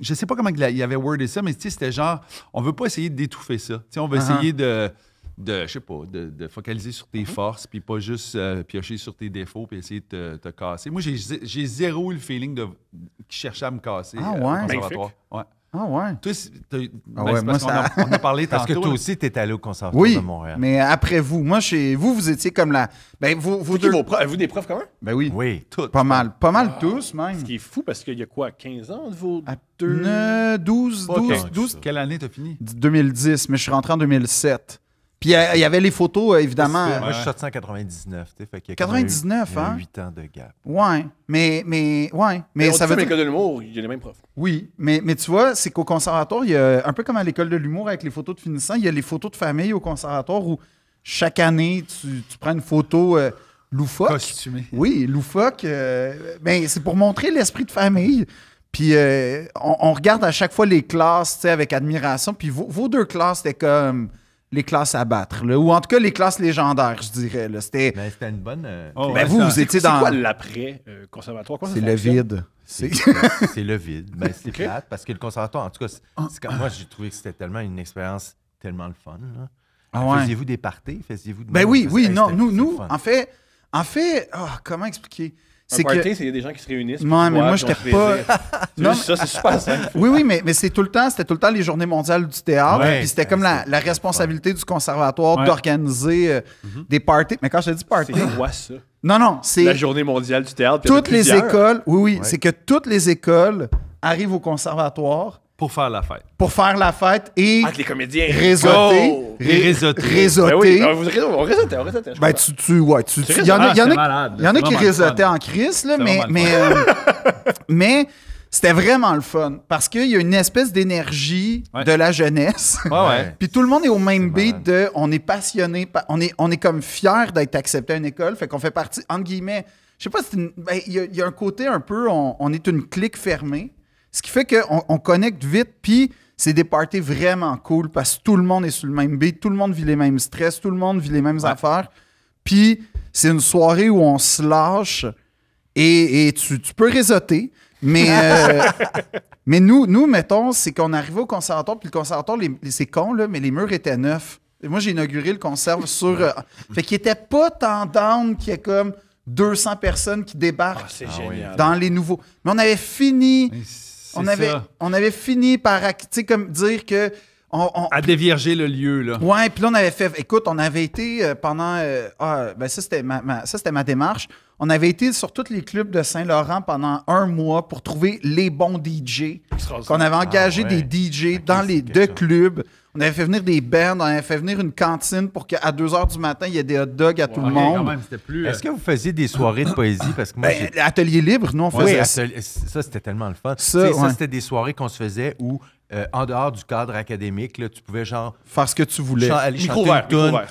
je sais pas comment il y avait wordé ça, mais c'était genre, on veut pas essayer d'étouffer ça. on veut uh-huh. essayer de, de je sais pas, de, focaliser sur tes uh-huh. forces, puis pas juste euh, piocher sur tes défauts, puis essayer de te, casser. Moi, j'ai zéro le feeling de, de, chercher à me casser. Ah ah ouais? on, a, a parlé Parce que toi aussi, tu es allé au conservatoire oui, de Montréal. mais après vous. Moi, chez vous, vous étiez comme la... Ben, vous, vous, deux... vous des profs communs? Ben oui. Oui, tous. Pas mal. Pas mal ah, tous, même. Ce qui est fou, parce qu'il y a quoi, 15 ans de vos à deux... 12, 12, 12, 12. Quelle année t'as fini? 2010, mais je suis rentré en 2007. Puis euh, il y avait les photos, euh, évidemment. Euh, moi, je suis sorti en 99, fait 99, hein? 8 ans de gap. Ouais, mais, mais, ouais, mais, ça veut dire... l'école de l'humour, il y a les mêmes profs. Oui, mais, mais tu vois, c'est qu'au conservatoire, il y a, un peu comme à l'école de l'humour avec les photos de finissants, il y a les photos de famille au conservatoire où chaque année, tu, prends une photo... loufoque. Costumée. Oui, loufoque. Mais c'est pour montrer l'esprit de famille. Puis on, regarde à chaque fois les classes, tu avec admiration. Puis vos, vos deux classes, c'était comme les classes à battre, ou en tout cas les classes légendaires, je dirais. Ben, c'était une bonne. Euh, oh, ben, vous, étiez dans. C'est quoi l'après-conservatoire? Euh, c'est le vide. Ben, c'est le vide. c'est parce que le conservatoire, en tout cas, ah, ah. moi, j'ai trouvé que c'était tellement une expérience tellement le fun. Ah ouais. Faisiez-vous des parties? Faisiez-vous Ben oui, oui, non. Nous, nous en fait, en fait ah, comment expliquer? c'est que c'est des gens qui se réunissent. Non, mais moi j'étais pas. non, ça c'est super simple. Oui, oui, mais, mais c'est tout le temps, c'était tout le temps les Journées mondiales du théâtre, puis c'était comme la, la responsabilité du conservatoire d'organiser euh, mhm. des parties. Mais quand je dis party, c'est ça Non, non, c'est la Journée mondiale du théâtre. Toutes les écoles, oui, oui, c'est que toutes les écoles arrivent au conservatoire pour faire la fête. Pour faire la fête et. les comédiens. Réseauter. les Ré ben réseauter. on réseautait, on réseautait. Ben, tu, tu, ouais, tu. Il y en a, y en a, y en a qui réseautaient en crise, là, mais. Mais, euh, mais c'était vraiment le fun parce qu'il y a une espèce d'énergie de la jeunesse. Ouais, ouais. puis tout le monde est au même beat de on est passionné, on est, on est comme fier d'être accepté à une école, fait qu'on fait partie, entre guillemets, je sais pas, ben, il ben, y, y, a un côté un peu, on est une clique fermée. Ce qui fait qu'on on connecte vite, puis c'est des parties vraiment cool parce que tout le monde est sur le même beat, tout le monde vit les mêmes stress, tout le monde vit les mêmes affaires. Puis c'est une soirée où on se lâche et, tu, peux réseauter. Mais, euh, mais nous, nous, mettons, c'est qu'on arrivait au conservatoire, puis le conservatoire, c'est con, là, mais les murs étaient neufs. moi, j'ai inauguré le conserve sur. Euh, fait qu'il était pas tant down qu'il y a comme 200 personnes qui débarquent ah, dans les nouveaux. Mais on avait fini. On avait, on avait fini par comme dire que. On, à dévierger le lieu, là. Ouais, puis là, on avait fait. Écoute, on avait été euh, pendant. Euh, ah, ben ça, c'était ça, c'était ma démarche. On avait été sur tous les clubs de Saint-Laurent pendant un mois pour trouver les bons DJ. On avait engagé ah des DJ dans les deux clubs. On avait fait venir des bands, on avait fait venir une cantine pour qu'à 2 h du matin, il y ait des hot dogs à tout le monde. Est-ce euh, que vous faisiez des soirées de poésie? Parce que ben, atelier libre, nous, on faisait. ça, c'était tellement le fun. ça c'était des soirées qu'on se faisait où euh, en dehors du cadre académique, tu pouvais genre faire ce que tu voulais, aller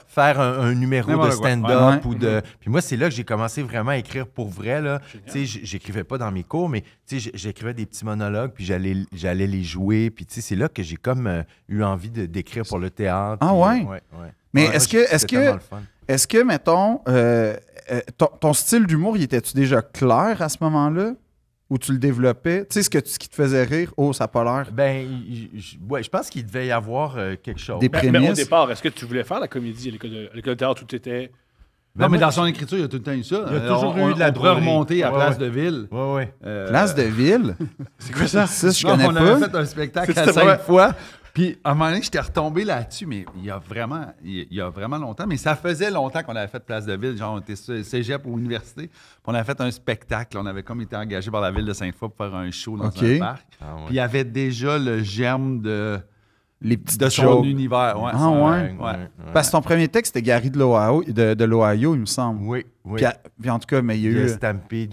faire un, numéro de stand-up ou de. Mm-hmm. Puis moi, c'est là que j'ai commencé vraiment à écrire pour vrai là. Tu j'écrivais pas dans mes cours, mais tu j'écrivais des petits monologues, puis j'allais, j'allais les jouer, puis tu c'est là que j'ai comme euh, eu envie de, d'écrire pour le théâtre. Ah euh, ouais. Mais est-ce que, est-ce que, est-ce que, mettons, ton, ton, style d'humour, il était-tu déjà clair à ce moment-là? où tu le développais? Tu sais, ce, que, qui te faisait rire, oh, ça n'a pas l'air. Ben, je, ouais, je pense qu'il devait y avoir euh, quelque chose. Des mais, au départ, est-ce que tu voulais faire la comédie à l'école de, théâtre? Tout était. non, mais dans son écriture, il y a tout le temps eu ça. Il y a euh, toujours eu de la drogue remontée à euh, Place de Ville. Oui, oui. Place de Ville? C'est quoi ça? ça, je connais on pas. On avait fait un spectacle à cinq fois. Puis à un moment donné, j'étais retombé là-dessus, mais il y a vraiment, il y vraiment longtemps. Mais ça faisait longtemps qu'on avait fait Place de Ville, genre on était cégep ou université. on avait fait un spectacle. On avait comme été engagé par la ville de Sainte-Foy pour faire un show dans un parc. Ah, puis il y avait déjà le germe de les petits de son univers. Ouais, ah Parce que ton premier texte c'était Gary de l'Ohio, il me semble. Oui, oui. Puis, en tout cas, mais il y a eu. Stampede.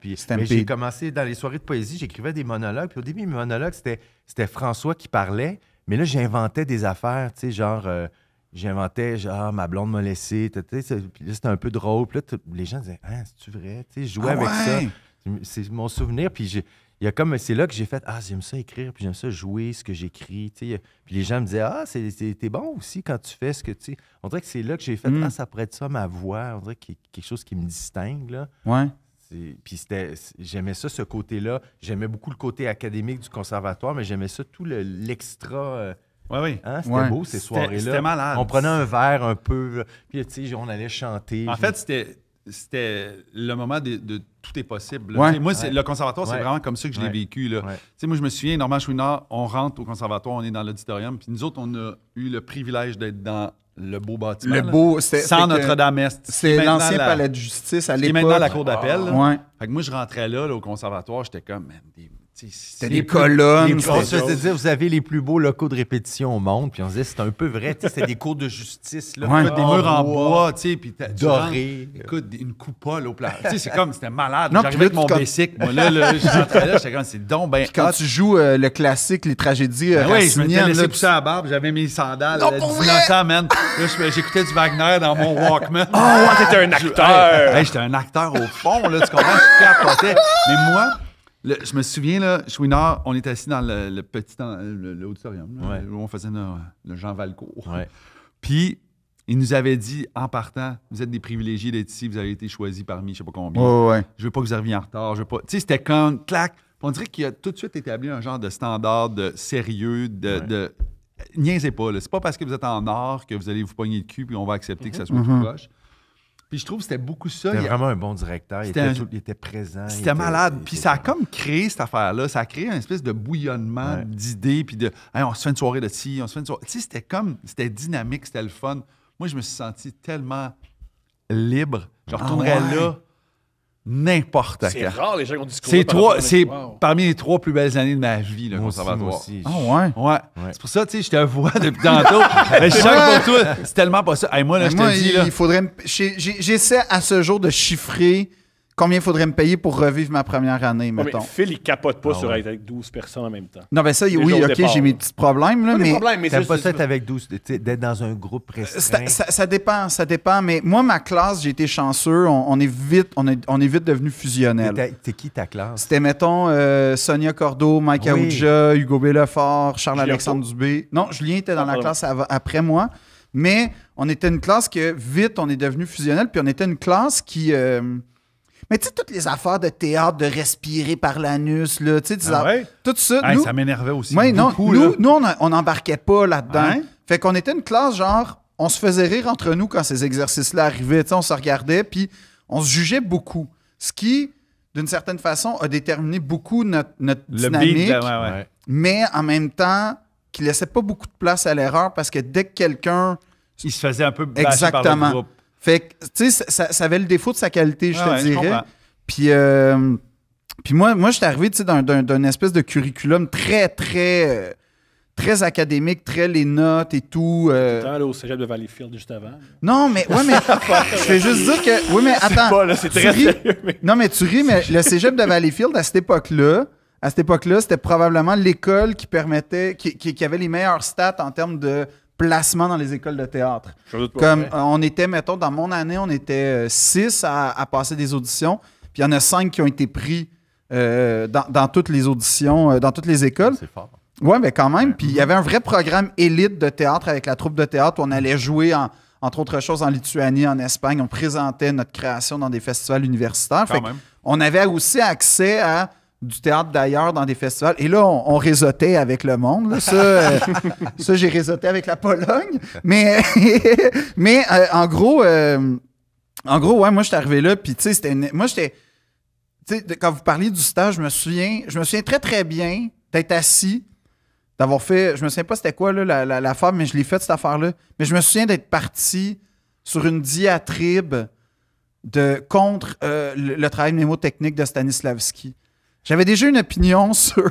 puis, j'ai commencé dans les soirées de poésie, j'écrivais des monologues. Puis au début, mes monologues, c'était François qui parlait. Mais là, j'inventais des affaires, tu sais, genre, euh, j'inventais, genre, ma blonde m'a laissé, tu sais, là, c'était un peu drôle. Puis là, les gens disaient, ah, c'est-tu vrai? Tu sais, je jouais ah avec ça. C'est mon souvenir. Puis Il y a comme, c'est là que j'ai fait, ah, j'aime ça écrire, puis j'aime ça jouer ce que j'écris. tu sais Puis les gens me disaient, ah, t'es bon aussi quand tu fais ce que tu. On dirait que c'est là que j'ai fait, hmm. ah, ça prête ça ma voix. On dirait qu'il y a quelque chose qui me distingue. Là. Ouais. Puis j'aimais ça, ce côté-là. J'aimais beaucoup le côté académique du conservatoire, mais j'aimais ça, tout le, l'extra. Euh, oui, oui. Hein, c'était beau ces soirées-là. C'était malade. On prenait un verre un peu, puis on allait chanter. En fait, c'était, c'était le moment de, tout est possible. Moi, c'est, le conservatoire, c'est vraiment comme ça que je l'ai vécu. Moi, je me souviens, Normand Chouinard, on rentre au conservatoire, on est dans l'auditorium, puis nous autres, on a eu le privilège d'être dans le beau bâtiment. Le beau, Sans Notre-Dame-Est. C'est l'ancien palais de justice à l'époque. C'est maintenant la cour d'appel. Fait que moi, je rentrais là, au conservatoire, j'étais comme, man, des c'était des colonnes. cest à dire, vous avez les plus beaux locaux de répétition au monde. Puis on se disait, c'est un peu vrai. C'était des cours de justice. Là, des murs en ah, bois, tu sais, puis doré. Écoute, une coupole au plat. tu c'est comme, c'était malade. J'arrivais avec mon basic. Moi, là, là là, j'étais comme, c'est donc ben. quand tu joues euh, le classique, les tragédies. Ben oui, je me laissé à barbe, j'avais mes sandales. Non, pour 19 ans, man. Là, j'écoutais du Wagner dans mon Walkman. Oh, t'étais un acteur. J'étais un acteur au fond, là, tu comprends? Je capotais. Mais moi, je me souviens, là, Chouinard, on était assis dans le, petit l'auditorium, où on faisait le, Jean Valcourt. Puis, il nous avait dit, en partant, vous êtes des privilégiés d'être ici, vous avez été choisis parmi je sais pas combien. Je veux pas que vous arriviez en retard. Je pas. Tu sais, c'était comme, clac. On dirait qu'il a tout de suite établi un genre de standard de sérieux, de. de... Niaisez pas, là. C'est pas parce que vous êtes en or que vous allez vous pogner le cul puis on va accepter que ça soit proche. Mm-hmm. Puis je trouve que c'était beaucoup ça. y avait vraiment un bon directeur. Il était, il était, présent. C'était malade. Puis ça a comme créé cette affaire-là. Ça a créé un espèce de bouillonnement d'idées. Puis de on se fait une soirée de ci, on se fait une soirée. Tu sais, c'était comme. C'était dynamique, c'était le fun. Moi, je me suis senti tellement libre. Je ah retournerais là n'importe quoi. C'est rare, les gens qui ont discours. C'est trois, c'est parmi les trois plus belles années de ma vie, le conservatoire. Ah oh, ouais? ouais? ouais? C'est pour ça, tu sais, je te voix depuis tantôt. je pour toi, c'est tellement pas ça. Hey, moi, là, je te dis, là... Il faudrait... J'essaie à ce jour de chiffrer combien faudrait me payer pour revivre ma première année, mettons. mais Phil, il capote pas ah sur être avec 12 personnes en même temps. Non, mais ça, oui, OK, j'ai mes petits problèmes. Là, mais c'est. peut pas être avec 12, d'être dans un groupe restreint. Ça, dépend, ça dépend. Mais moi, ma classe, j'ai été chanceux. On, est vite, on, est, on est vite devenu fusionnel. T'es qui ta classe? C'était, mettons, euh, Sonia Cordeau, Mike Aoudja, Hugo Bellefort, Charles-Alexandre Dubé. Non, Julien était dans la classe après moi. Mais on était une classe que vite, on est devenu fusionnel. Puis on était une classe qui. Euh, mais tu sais, toutes les affaires de théâtre, de respirer par l'anus, là, tu sais, ah tout ça. ça m'énervait aussi. non, nous, on n'embarquait pas là-dedans. Fait qu'on était une classe, genre, on se faisait rire entre nous quand ces exercices-là arrivaient. Tu sais, on se regardait, puis on se jugeait beaucoup. Ce qui, d'une certaine façon, a déterminé beaucoup notre, notre dynamique. Mais en même temps, qui laissait pas beaucoup de place à l'erreur parce que dès que quelqu'un il se faisait un peu Exactement. Par le groupe. Fait que, tu sais, ça, avait le défaut de sa qualité, je ah te dirais. puis, euh, puis moi, moi je suis arrivé, tu sais, d'un espèce de curriculum très, très euh, très académique, très les notes et tout. Euh. Attends, au cégep de Valleyfield juste avant. Non, mais ouais, mais je vais juste dire que oui, mais attends. Pas, là, c'est très sérieux, Non, mais tu ris, mais le cégep de Valleyfield à cette époque-là, à cette époque-là, c'était probablement l'école qui permettait, qui, qui, qui, avait les meilleurs stats en termes de placement dans les écoles de théâtre. Comme euh, on était, mettons, dans mon année, on était euh, six à, passer des auditions, puis il y en a cinq qui ont été pris euh, dans, toutes les auditions, dans toutes les écoles. C'est fort. Oui, mais quand même. Puis il y avait un vrai programme élite de théâtre avec la troupe de théâtre où on allait jouer, entre autres choses, en Lituanie, en Espagne. On présentait notre création dans des festivals universitaires. Fait on avait aussi accès à du théâtre d'ailleurs dans des festivals. Et là, on, réseautait avec le monde. Euh, ça, j'ai réseauté avec la Pologne. Mais, mais euh, en gros, euh, en gros, ouais, moi, suis arrivé là. Puis, tu sais, c'était Moi, j'étais. quand vous parliez du stage, je me souviens, je me souviens très, très bien d'être assis, d'avoir fait. Je me souviens pas c'était quoi, là, la, femme, mais je l'ai fait, cette affaire-là. Mais je me souviens d'être parti sur une diatribe de contre le, le travail mnémotechnique de Stanislavski j'avais déjà une opinion sur.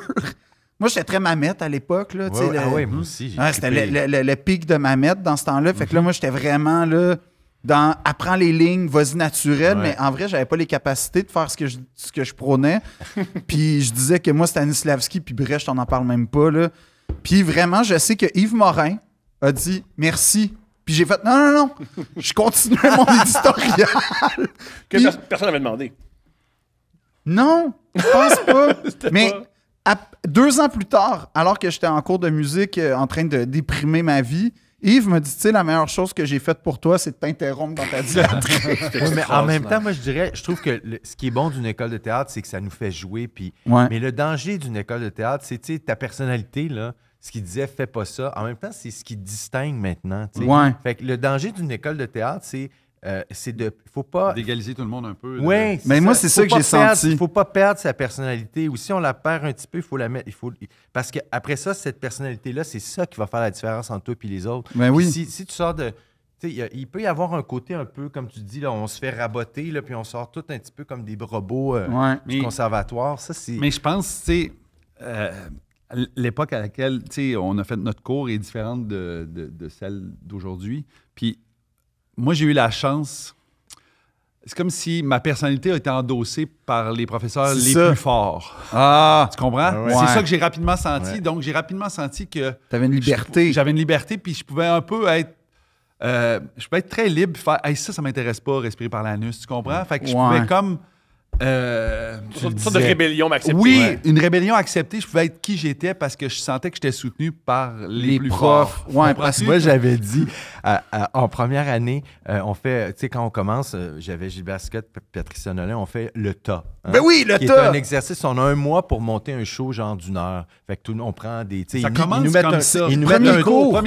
Moi, j'étais très mamette à l'époque. Là, Ah moi aussi. c'était le, pic de mamette dans ce temps-là. Fait que là, mhm. moi, j'étais vraiment là, dans apprends les lignes, vas-y naturel. Mais en vrai, j'avais pas les capacités de faire ce que je, que je prônais. puis je disais que moi, Stanislavski, puis Brecht, on n'en parle même pas. Là. Puis vraiment, je sais que Yves Morin a dit merci. Puis j'ai fait non, non, non, je continuais mon éditorial. que personne n'avait demandé. Non, je pense pas. Mais deux ans plus tard, alors que j'étais en cours de musique euh, en train de déprimer ma vie, Yves me dit, tu sais, la meilleure chose que j'ai faite pour toi, c'est de t'interrompre dans ta vie. mais en même temps, moi, je dirais, je trouve que ce qui est bon d'une école de théâtre, c'est que ça nous fait jouer. Puis, Mais le danger d'une école de théâtre, c'est ta personnalité, là, ce qui disait fais pas ça. En même temps, c'est ce qui distingue maintenant. Fait que le danger d'une école de théâtre, c'est euh, c'est de. faut pas. D'égaliser tout le monde un peu. Oui. Mais moi, c'est ça que j'ai senti. Il ne faut pas perdre sa personnalité. Ou si on la perd un petit peu, il faut la mettre. Il faut, parce qu'après ça, cette personnalité-là, c'est ça qui va faire la différence entre toi et les autres. Mais ben oui. Si, tu sors de. Il peut y avoir un côté un peu, comme tu dis, là, on se fait raboter, là, puis on sort tout un petit peu comme des robots euh, du mais, conservatoire. Ça, Mais je pense, tu sais, euh, l'époque à laquelle on a fait notre cours est différente de, de celle d'aujourd'hui. Puis moi, j'ai eu la chance. C'est comme si ma personnalité a été endossée par les professeurs les plus forts. Ah! Tu comprends? Ah c'est ça que j'ai rapidement senti. Donc, j'ai rapidement senti que. Tu une liberté. J'avais une liberté, puis je pouvais un peu être. Euh, je pouvais être très libre, faire. ça, ça m'intéresse pas, respirer par l'anus. Tu comprends? Fait que je pouvais comme euh, une sorte de rébellion acceptée. Oui, une rébellion acceptée. Je pouvais être qui j'étais parce que je sentais que j'étais soutenu par les, plus profs. moi, j'avais dit euh, euh, en première année, on fait, tu sais, quand on commence, j'avais Gilbert Scott, Patricia Nolin, on fait le tas. Hein, ben oui, le tas! C'est un exercice, on a un mois pour monter un show genre d'une heure. Fait que tout, on prend des. Ça commence nous comme ça. Ils nous premier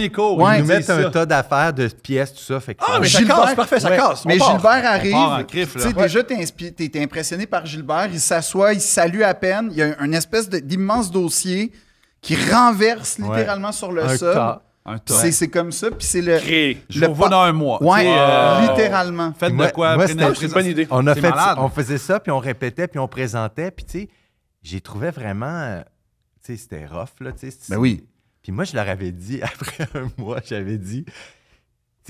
cours. cours. ils nous mettent un tas d'affaires, de pièces, tout ça. Fait ah, mais Gilbert, ça casse, parfait, ça casse. Mais Gilbert arrive. Tu sais, déjà, t'es impressionné par Gilbert. Il s'assoit, il salue à peine. Il y a une espèce d'immense dossier qui renverse littéralement sur le sol. Un C'est comme ça, puis c'est le. Je le vois dans un mois. Ouais, euh, littéralement. Faites de quoi une idée. On, a fait, on faisait ça, puis on répétait, puis on présentait, puis tu sais, j'ai trouvé vraiment. Euh, tu sais, c'était rough, là. Ben oui. Puis moi, je leur avais dit, après un mois, j'avais dit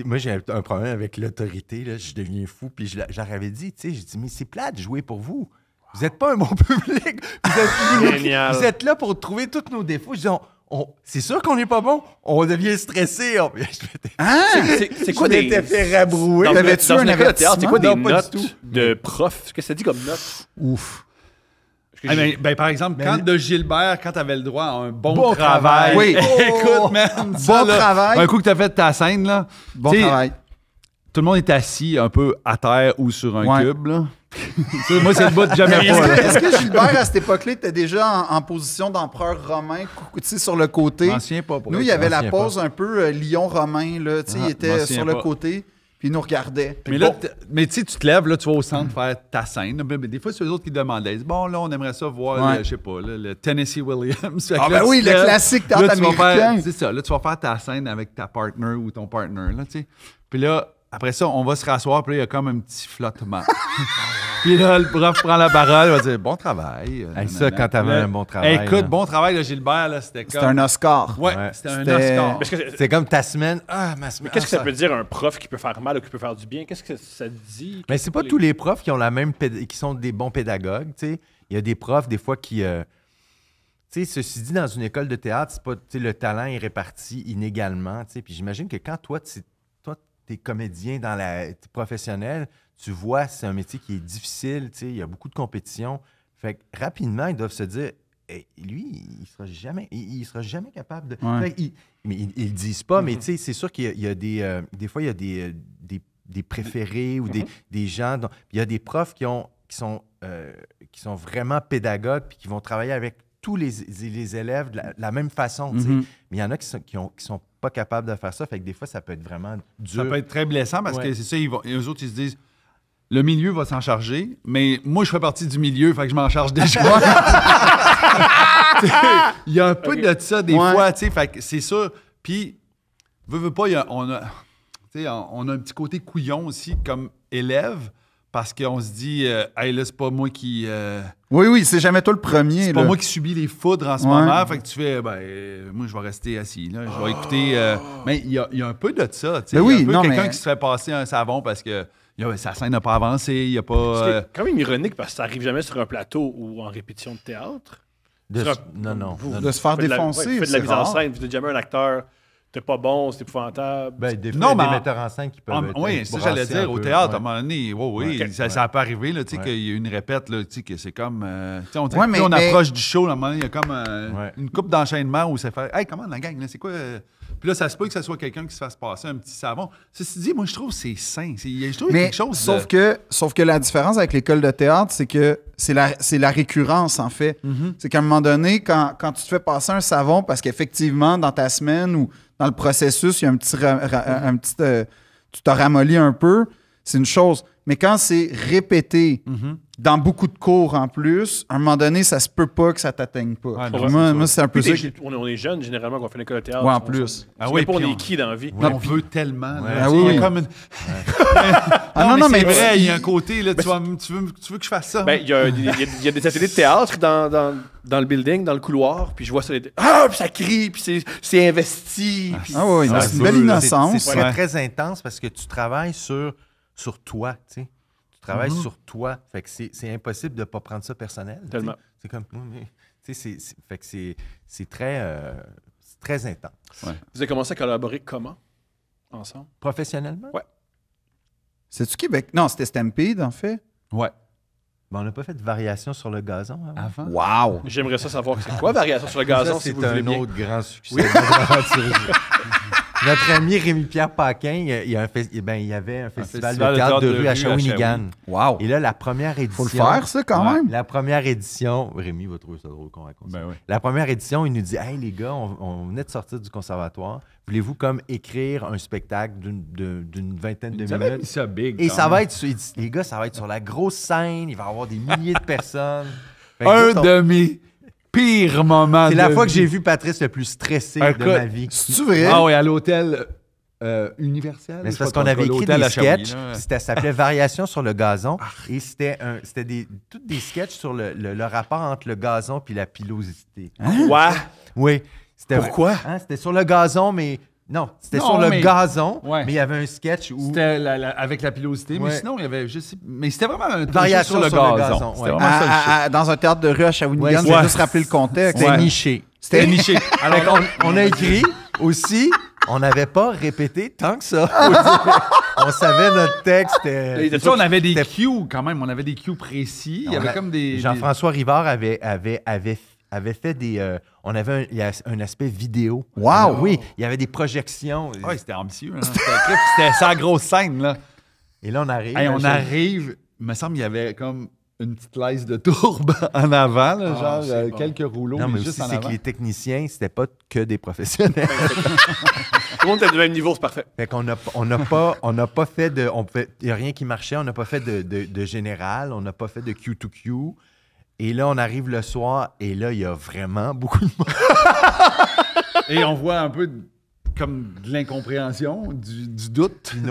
moi, j'ai un problème avec l'autorité. Là. Je deviens fou. Puis je, avais dit, tu sais, j'ai dit, mais c'est plat de jouer pour vous. Vous n'êtes pas un bon public. Vous êtes, là pour trouver tous nos défauts. c'est sûr qu'on n'est pas bon. On devient stressé. C'est quoi des... fait rabrouer. C'est quoi des notes de prof? Qu'est-ce que ça dit comme notes? Ouf. Ah, ben, par exemple, quand de Gilbert, quand t'avais le droit à un bon, travail. Écoute, oh. man. bon travail. Un coup que t'as fait ta scène, là. Bon travail. Tout le monde est assis un peu à terre ou sur un cube, là. Moi, c'est le bout de jamais Est-ce que, Gilbert, à cette époque-là, était déjà en, position d'empereur romain, sur le côté? Ancien pas, pour Nous, il y avait la pose un peu euh, lion romain, là. sais ah, il était sur le côté. Puis ils nous regardaient. mais tu sais, tu te lèves, là, tu vas au centre faire ta scène. des fois, c'est eux autres qui demandaient. Bon, là, on aimerait ça voir, le, euh, je sais pas, le Tennessee Williams. Ah, ben oui, le classique tante américain. C'est ça. Là, tu vas faire ta scène avec ta partner ou ton partner, là, Puis là, après ça, on va se rasseoir, puis là, il y a comme un petit flottement. Puis là, le prof prend la parole, il va dire Bon travail. ça, quand t'avais un bon travail. écoute, bon travail, de Gilbert, là, c'était comme. C'était un Oscar. Ouais, c'était un Oscar. C'est comme ta semaine. Ah, ma semaine. Qu'est-ce ah, que ça, peut dire un prof qui peut faire mal ou qui peut faire du bien Qu'est-ce que ça dit Mais c'est pas tous les profs qui ont la même qui sont des bons pédagogues, Il y a des profs, des fois, qui. Euh, tu ceci dit, dans une école de théâtre, c'est pas, le talent est réparti inégalement. Puis j'imagine que quand toi, toi, t'es comédien dans la es professionnel, tu vois, c'est un métier qui est difficile, il y a beaucoup de compétition. Fait que rapidement, ils doivent se dire, eh, lui, il sera jamais, il, sera jamais capable de. mais ils, disent pas, mais mm-hmm. c'est sûr qu'il y, a des, euh, des fois il y a des, euh, des, préférés ou des, mm-hmm. gens. il y a des profs qui ont qui sont euh, qui sont vraiment pédagogues puis qui vont travailler avec tous les, les élèves de la, même façon. Mm-hmm. Mais il y en a qui sont, sont pas capables de faire ça. Fait que des fois, ça peut être vraiment dur. Ça peut être très blessant parce que c'est ça, ils vont, eux autres, ils se disent le milieu va s'en charger, mais moi, je fais partie du milieu, fait que je m'en charge déjà. il y a un peu de ça des fois, tu sais, fait que c'est ça. Puis, veux, veux pas, a, on, a, on a un petit côté couillon aussi comme élève parce qu'on se dit, ah hey, là, c'est pas moi qui. Euh, oui, oui, c'est jamais toi le premier. C'est pas moi qui subis les foudres en ce moment. Fait que tu fais, ben, moi, je vais rester assis, là. Je vais ah. écouter. Euh, mais il y a, un peu de ça, tu sais. Ben oui, quelqu'un qui se fait passer un savon parce que sa scène n'a pas avancé, il n'y a pas. C'est euh, quand même ironique parce que ça n'arrive jamais sur un plateau ou en répétition de théâtre. De, non, non, De se faire défoncer. Vous de faites de la mise en scène, vous êtes jamais un acteur. T'es pas bon, c'est épouvantable. Ben, des, non, mais des metteurs en scène qui peuvent. Ah, être oui, ça, j'allais dire. Au théâtre, à un moment donné, oui, ça, n'a peut arriver, là, tu sais, qu'il y a une répète, là, tu sais, que c'est comme. Euh, on, on approche du show, à un moment donné, il y a comme euh, une coupe d'enchaînement où ça fait. Hey, comment la gang, là, c'est quoi. Euh, puis là, ça se peut que ce soit quelqu'un qui se fasse passer un petit savon. Ceci dit, moi, je trouve que c'est sain. Je trouve quelque chose sauf que Sauf que la différence avec l'école de théâtre, c'est que c'est la, la récurrence, en fait. Mm-hmm. C'est qu'à un moment donné, quand, tu te fais passer un savon, parce qu'effectivement, dans ta semaine ou dans le processus, il y a un petit... Mm-hmm. un petit euh, tu t'as ramolli un peu, c'est une chose. Mais quand c'est répété, mm-hmm dans beaucoup de cours en plus, à un moment donné, ça se peut pas que ça t'atteigne pas. Ah, moi, c'est un peu ça. on, est, jeunes, généralement, quand on fait l'école de théâtre. Ouais, en plus. Ah oui, pas on est qui dans la vie. on veut tellement. ah, oui. ah, non, non, mais. c'est vrai, il y a un côté, là, tu, veux, que je fasse ça? il y, a des ateliers de théâtre dans, le building, dans le couloir, puis je vois ça. Ah, puis ça crie, puis c'est investi. Ah, ah oui, c'est une belle innocence. C'est très intense parce que tu travailles sur toi, tu sais. Travaille mhm. sur toi. Fait que c'est impossible de ne pas prendre ça personnel. C'est comme. fait que c'est très, euh, très intense. Vous avez commencé à collaborer comment ensemble Professionnellement Ouais. C'est-tu Québec Non, c'était Stampede, en fait. Ouais. Ben, on n'a pas fait de variation sur le gazon avant. Wow! J'aimerais ça savoir c'est quoi variation sur le gazon. c'est un autre grand succès. Notre ami Rémi-Pierre Paquin, ben, il, y avait un festival, de théâtre de, rue à Shawinigan. Wow. Et là, la première édition... Faut le faire, ça, quand même. La première édition... Rémi va trouver ça drôle qu'on raconte Ben oui. La première édition, il nous dit « Hey, les gars, on, venait de sortir du conservatoire. Voulez-vous comme écrire un spectacle d'une- vingtaine de minutes? » ça big. Et ça va être... les gars, ça va être sur la grosse scène. Il va y avoir des milliers de personnes. Un demi pire moment. C'est la fois que j'ai vu Patrice le plus stressé de ma vie. C'est vrai. Ah oui, à l'hôtel. Euh, universel. c'est parce qu'on avait écrit des sketchs. Ça s'appelait Variation sur le gazon. Ah. Et c'était des, toutes des sketchs sur le, le, rapport entre le gazon puis la pilosité. Hein? Oui. Pourquoi? Hein, c'était sur le gazon, mais non, c'était sur le gazon, mais il y avait un sketch où. C'était avec la pilosité, mais sinon, il y avait. juste... mais c'était vraiment un variation sur le gazon. dans un théâtre de rue à Shawinigan, j'ai juste rappeler le contexte. C'était niché. C'était niché. on, a écrit aussi, on n'avait pas répété tant que ça. on savait notre texte. Euh, on avait des cues quand même, on avait des cues précis. Il y avait comme des. Jean-François Rivard avait, fait avait fait des. Euh, on avait un, aspect vidéo. waouh Oui, il y avait des projections. c'était ambitieux. Hein? c'était sans grosse scène, là. Et là, on arrive. on arrive. Il me semble qu'il y avait comme une petite laisse de tourbe en avant, ah, genre euh, quelques rouleaux. Non, mais, mais c'est que les techniciens, c'était pas que des professionnels. Tout le monde était du même niveau, c'est parfait. Fait qu'on n'a pas, on pas fait de. Il n'y a rien qui marchait, on n'a pas fait de, de général, on n'a pas fait de Q2Q. Et là, on arrive le soir, et là, il y a vraiment beaucoup de monde. et on voit un peu comme de l'incompréhension, du, doute. de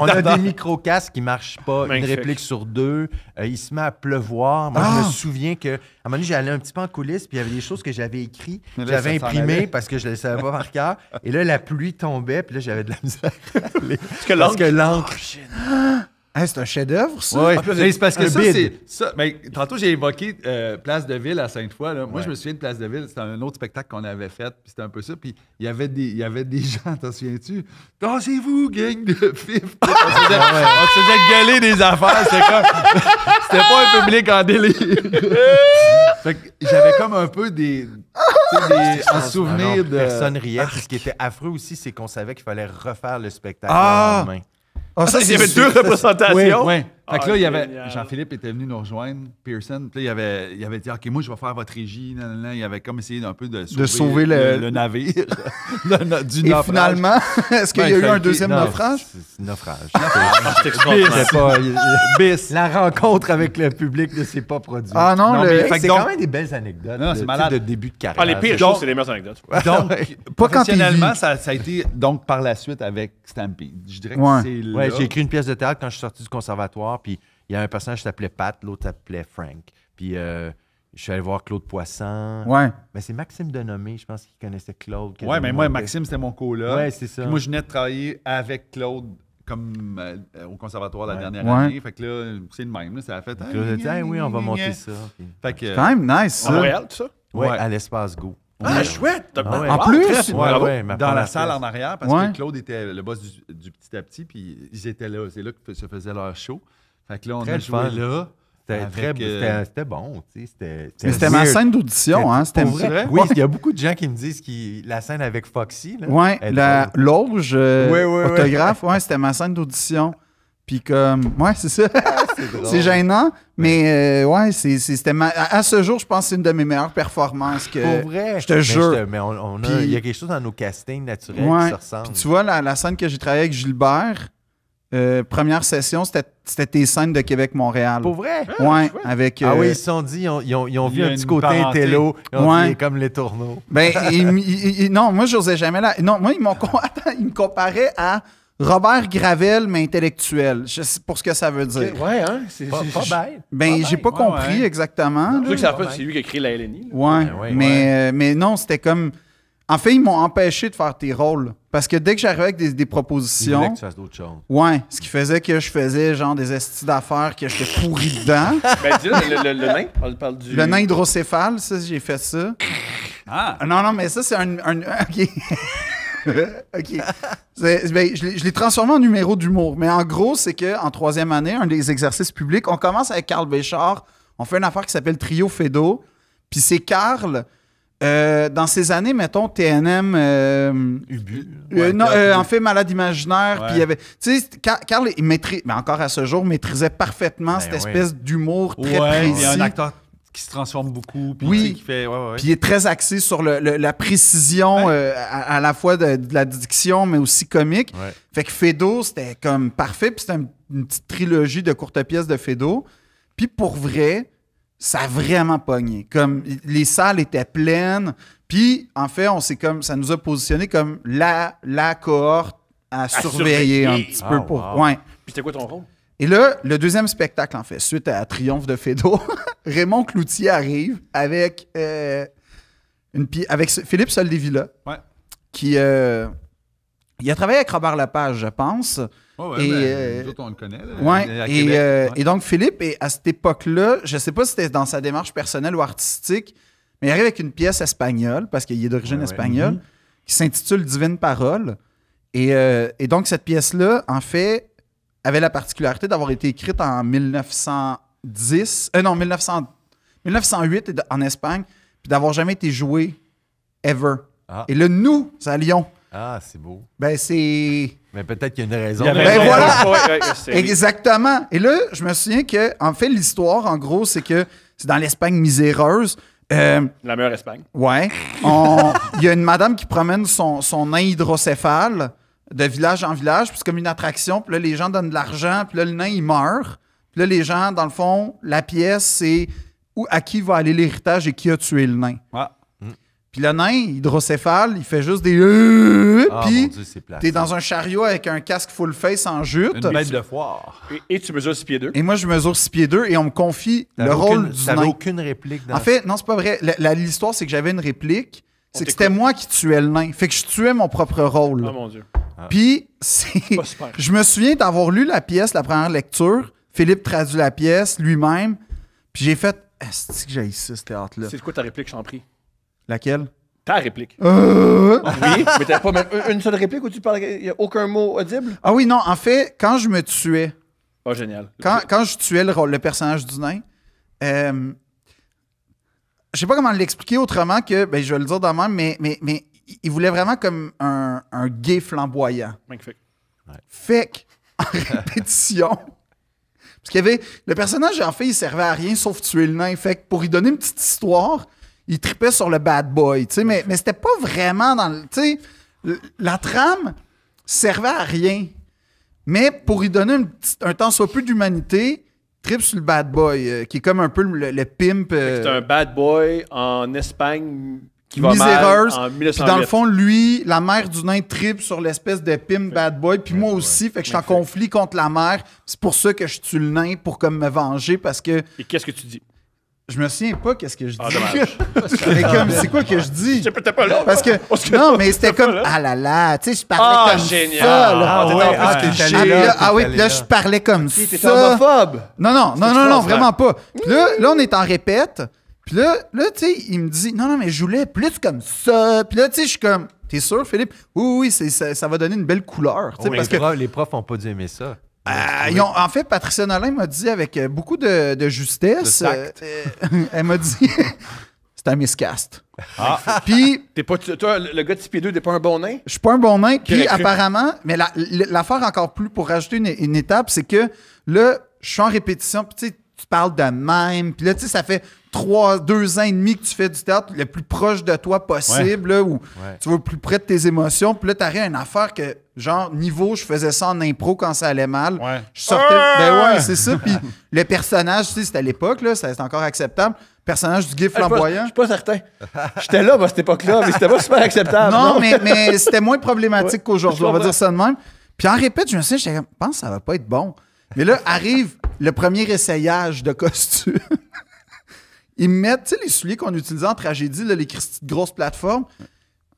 On a des micro-casques qui ne marchent pas, une réplique sur deux. Euh, il se met à pleuvoir. Moi, je me ah! souviens que, à un moment donné, j'allais un petit peu en coulisses, puis il y avait des choses que j'avais écrites, j'avais imprimées parce que je ne les savais pas par cœur. Et là, la pluie tombait, puis là, j'avais de la misère. parce que l'encre. Oh, Hein, c'est un chef-d'œuvre, ça. Oui, c'est parce que ça, c'est. mais, tantôt, j'ai évoqué euh, Place de Ville à Sainte-Foy. Moi, je me souviens de Place de Ville. C'était un autre spectacle qu'on avait fait. Puis c'était un peu ça. Puis il y avait des, il y avait des gens, t'en souviens-tu? Dansez-vous, gang de pif! » ah, on, se faisait, gueuler des affaires. C'était, c'était pas un public en délire. fait que j'avais comme un peu des. des souvenir de. Personne ce qui était affreux aussi, c'est qu'on savait qu'il fallait refaire le spectacle ah! le lendemain. Ah, ça, il y avait deux représentations. Oui, oui là, ah, il y avait, Jean-Philippe était venu nous rejoindre, Pearson. il avait, il avait dit OK, moi, je vais faire votre régie. Il avait comme essayé un peu de sauver, le... navire du naufrage. Et finalement, est-ce qu'il y a ben, eu un deuxième non, naufrage Naufrage. La rencontre avec le public ne s'est pas produite. Ah non, c'est quand même des belles anecdotes. C'est malade. De début de carrière. Ah, les pires choses, c'est les meilleures anecdotes. Donc, pas ça, ça a été donc par la suite avec Stampede. Je dirais que c'est. Ouais, j'ai écrit une pièce de théâtre quand je suis sorti du conservatoire puis il y a un personnage qui s'appelait Pat, l'autre s'appelait Frank. Puis euh, je suis allé voir Claude Poisson. Ouais. Mais c'est Maxime Denommé, je pense qu'il connaissait Claude. Ouais, mais moi, Maxime, c'était mon co-là. Ouais, c'est ça. Puis moi, je venais de travailler avec Claude comme euh, au conservatoire la dernière année. Fait que là, c'est le même. ça a fait. Claude ah, oui, on va monter ça. Fait que, c'est euh, quand même nice, ça. Montréal, tout ça? Ouais, à l'espace Go. Ah, chouette! Ah en plus! Hein? dans la salle en arrière, parce que Claude était le boss du, petit à petit, puis ils étaient là. C'est là que se faisait leur show. Fait que là, on très a là. Euh, c'était bon, tu sais. C'était ma scène d'audition, hein? C'était vrai. Oui, il y a beaucoup de gens qui me disent que la scène avec Foxy. Euh, oui, la loge, ouais, c'était ma scène d'audition. Puis comme, ouais, c'est ça. Ah, c'est gênant, mais ouais, euh, c'était à, ce jour, je pense que c'est une de mes meilleures performances que Pour vrai. Je te jure. mais on, a, il y a quelque chose dans nos castings naturels qui se ressemble. Puis tu vois la, la scène que j'ai travaillée avec Gilbert, euh, première session, c'était tes scènes de Québec-Montréal. Pour vrai? Ah, ouais, avec. ah oui, euh, ils se sont dit, ils ont, ils ont, vu un petit côté intello. comme les tourneaux. Ben, non, moi, je n'osais jamais là. Non, moi, ils, m'ont, ils me comparaient à. Robert Gravel, mais intellectuel. Je sais pour ce que ça veut dire. Oui, ouais, hein? C'est pas, pas, bête. Ben, j'ai pas, pas compris exactement. C'est c'est lui qui a créé la LNI. Ouais, mais, euh, mais non, c'était comme. En fait, ils m'ont empêché de faire tes rôles. Parce que dès que j'arrivais avec des, propositions. Que tu d'autres choses. Ouais. Ce qui faisait que je faisais genre des estis d'affaires que j'étais pourri dedans. ben, dis le, le, nain, on parle du. Le nain hydrocéphale, ça, j'ai fait ça. Ah. ah non, non, mais ça, c'est un, OK. OK. Ben, je l'ai transformé en numéro d'humour. Mais en gros, c'est qu'en troisième année, un des exercices publics, on commence avec Carl Béchard. On fait une affaire qui s'appelle Trio Fedo. Puis c'est Carl euh, dans ces années, mettons, TNM. Euh, euh, Ubu. en fait, Malade Imaginaire. Puis y avait. Tu sais, Carl, il maîtrisait, mais encore à ce jour, maîtrisait parfaitement ben cette espèce d'humour très précis. Il y a un acteur qui se transforme beaucoup. Puis, oui. Qui Puis il est très axé sur la précision à, la fois de, la diction, mais aussi comique. Fait que Fedo, c'était comme parfait. Puis c'était une petite trilogie de courtes pièces de Fedo. Puis pour vrai, ça a vraiment pogné. Comme les salles étaient pleines. Puis, en fait, on s'est comme ça nous a positionné comme la, la cohorte à, surveiller, un petit peu ah, Puis c'était quoi ton rôle? Et là, le deuxième spectacle, en fait, suite à Triomphe de Fédo, Raymond Cloutier arrive avec, euh, une, avec Philippe Soldevilla, qui euh, il a travaillé avec Robert Lapage, je pense et, ben, euh, autres, on le connaît. Euh, et, donc, Philippe, et à cette époque-là, je ne sais pas si c'était dans sa démarche personnelle ou artistique, mais il arrive avec une pièce espagnole, parce qu'il est d'origine espagnole, mm-hmm. qui s'intitule Divine Parole. Euh, et, donc, cette pièce-là, en fait, avait la particularité d'avoir été écrite en 1910, non, 1900, 1908 en Espagne, puis d'avoir jamais été jouée ever. Ah. Et le « nous, à Lyon. Ah, c'est beau. Ben, c'est mais peut-être qu'il y a une raison. Ben voilà! Exactement. Et là, je me souviens que, en fait, l'histoire, en gros, c'est que c'est dans l'Espagne miséreuse. Euh, la meilleure Espagne. Ouais. Il y a une madame qui promène son, son nain hydrocéphale de village en village, puis c'est comme une attraction, puis là, les gens donnent de l'argent, puis là, le nain, il meurt. Puis là, les gens, dans le fond, la pièce, c'est à qui va aller l'héritage et qui a tué le nain. Puis le nain, hydrocéphale, il fait juste des. Euh, euh, ah, puis t'es dans un chariot avec un casque full face en jute. Une bête de foire. Et, tu mesures 6 pieds 2. Et moi, je mesure 6 pieds 2 et on me confie le rôle du nain. aucune réplique dans En fait, non, c'est pas vrai. L'histoire, c'est que j'avais une réplique. C'est que c'était moi qui tuais le nain. Fait que je tuais mon propre rôle. Ah, mon Dieu. Ah. Puis, je me souviens d'avoir lu la pièce, la première lecture. Philippe traduit la pièce lui-même. Puis j'ai fait. C'est que j'ai ici, ce théâtre-là? C'est quoi ta réplique, prie? Laquelle? Ta réplique. Euh, oui, mais t'as pas même une seule réplique où tu parles, il n'y a aucun mot audible? Ah oui, non, en fait, quand je me tuais. Oh, génial. Quand, je tuais le, personnage du nain, euh, je sais pas comment l'expliquer autrement que, ben, je vais le dire dans même, mais, mais, mais il voulait vraiment comme un, gay flamboyant. Magnifique. Ouais. en répétition. Parce qu'il y avait. Le personnage, en fait, il servait à rien sauf tuer le nain. Fait pour y donner une petite histoire, il tripait sur le bad boy, mais, mais c'était pas vraiment dans le. Tu sais, la trame servait à rien. Mais pour y donner un temps soit plus d'humanité, trip sur le bad boy, euh, qui est comme un peu le, pimp. c'est un bad boy en Espagne qui va miséreuse. Mal en dans le fond, lui, la mère du nain trip sur l'espèce de pimp bad boy, puis moi aussi, fait que je suis en conflit contre la mère. C'est pour ça que je tue le nain, pour comme me venger, parce que... Et qu'est-ce que tu dis? Je me souviens pas qu'est-ce que je ah, dis. comme, c'est quoi que je dis? peut-être pas là. Parce que, non, mais c'était comme, ah là là, tu sais, je parlais ah, comme ça. Ah, génial. ah, ah, ah oui, là, je parlais comme ça. T'es homophobe. Non, non, non, non, non, vraiment pas. Puis là, mmh. là, on est en répète. Puis là, là tu sais, il me dit, non, non, mais je voulais plus comme ça. Puis là, tu sais, je suis comme, t'es sûr, Philippe? Oui, oui, ça, ça va donner une belle couleur. parce les, que... profs, les profs ont pas dû aimer ça. Ah, en fait, Patricia Nolin m'a dit avec euh, beaucoup de, justesse. Euh, elle m'a dit c'est un miscast. Ah. Puis. T'es pas, toi, le gars de cp 2, t'es pas un bon nain? Je suis pas un bon nain. Puis apparemment, mais l'affaire encore plus pour rajouter une, étape, c'est que là, je suis en répétition, puis tu parles de même, puis là, tu sais, ça fait trois, deux ans et demi que tu fais du théâtre le plus proche de toi possible, ou où tu veux plus près de tes émotions. Puis là, rien à une affaire que, genre, niveau, je faisais ça en impro quand ça allait mal. Je sortais. Ben ah! ouais, c'est ça. Puis le personnage, tu sais, c'était à l'époque, là, c'était encore acceptable. Personnage du gif flamboyant. Je suis pas, certain. J'étais là à cette époque-là, mais c'était pas super acceptable. Non, mais, c'était moins problématique qu'aujourd'hui, on va dire ça de même. Puis en répète, je me suis dit, je pense que ça va pas être bon. Mais là, arrive le premier essayage de costume. Ils mettent, tu sais, les souliers qu'on utilisait en tragédie, les grosses plateformes,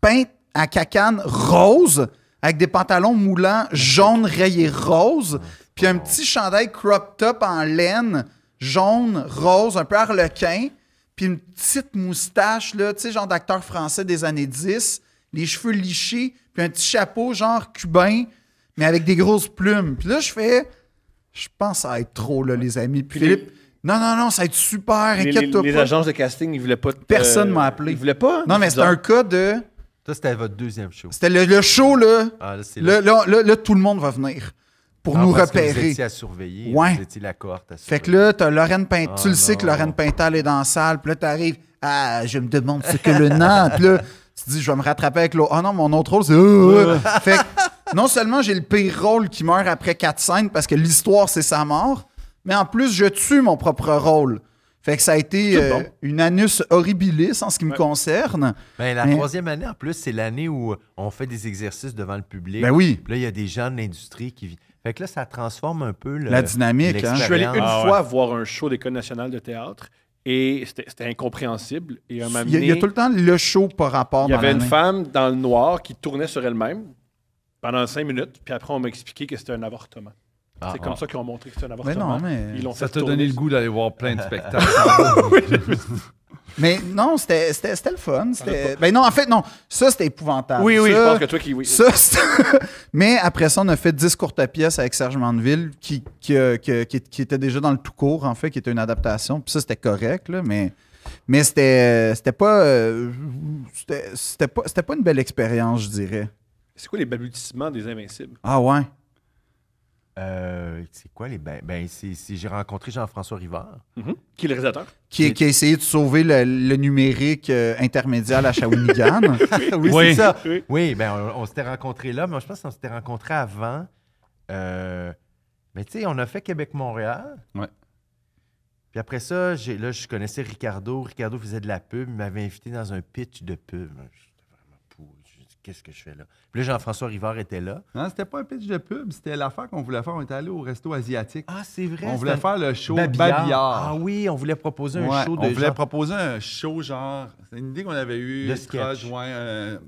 peintes à cacane rose, avec des pantalons moulants jaune rayé rose, puis un petit chandail crop top en laine jaune rose, un peu harlequin, puis une petite moustache, là, tu sais, genre d'acteur français des années 10, les cheveux lichés, puis un petit chapeau genre cubain, mais avec des grosses plumes. Puis là, je fais, je pense à être trop, là, les amis. Philippe, non, non, non, ça va être super, inquiète-toi Les, agences de casting, ils voulaient pas. te- Personne m'a euh, appelé. Ils voulaient pas. Hein? Non, mais c'est un cas de. Ça, c'était votre deuxième show. C'était le, show, ah, là. là, tout le monde va venir pour ah, nous parce que vous repérer. à surveiller. Vous la cohorte à Fait que là, t'as Lorraine Pintal, ah, tu le sais que Lorraine Pintal est dans la salle, puis là, arrives. ah, je me demande ce que le nom, puis là, tu te dis, je vais me rattraper avec l'autre. Ah non, mon autre rôle, c'est. Euh, euh. Fait que non seulement j'ai le pire rôle qui meurt après 4 scènes parce que l'histoire, c'est sa mort, mais en plus, je tue mon propre rôle. Fait que ça a été euh, une anus horribilis en ce qui me concerne. Ben, mais la troisième année, en plus, c'est l'année où on fait des exercices devant le public. Ben oui. là, il y a des gens de l'industrie qui Fait que là, ça transforme un peu la dynamique. Hein. Je suis allé une ah fois voir un show d'École nationale de théâtre et c'était incompréhensible. il, y a, tout le temps le show par rapport. Il y avait une femme dans le noir qui tournait sur elle-même pendant cinq minutes, puis après, on m'a expliqué que c'était un avortement. Ah, c'est comme ah. ça qu'ils ont montré que c'est un avortement. Mais non, ça t'a donné le goût d'aller voir plein de spectacles. mais non, c'était le fun. Mais ben non, en fait, non. Ça, c'était épouvantable. Oui, oui, je pense que toi qui... Oui. Ça, mais après ça, on a fait 10 courtes pièces avec Serge Mandeville qui, euh, qui, qui, était déjà dans le tout court, en fait, qui était une adaptation. Puis ça, c'était correct, là, mais... Mais c'était euh, pas... c'était pas, pas une belle expérience, je dirais. C'est quoi les balbutissements des Invincibles? Ah ouais euh, c'est quoi les. Ben, ben j'ai rencontré Jean-François Rivard. Mm-hmm. Qui est le réalisateur. Qui, qui, a essayé de sauver le, numérique euh, intermédiaire à Shawinigan. oui, c'est ça. Oui, ben, on, s'était rencontrés là, mais je pense qu'on s'était rencontrés avant. Euh, mais tu sais, on a fait Québec-Montréal. Ouais. Puis après ça, là, je connaissais Ricardo. Ricardo faisait de la pub. Il m'avait invité dans un pitch de pub. Je qu'est-ce que je fais là? Puis là, Jean-François Rivard était là. Non, c'était pas un pitch de pub, c'était l'affaire qu'on voulait faire. On était allé au resto asiatique. Ah, c'est vrai. On voulait faire le show Babillard. Ah oui, on voulait proposer un show de. On voulait proposer un show genre. C'est une idée qu'on avait eue. Le sketch. Ouais. Euh,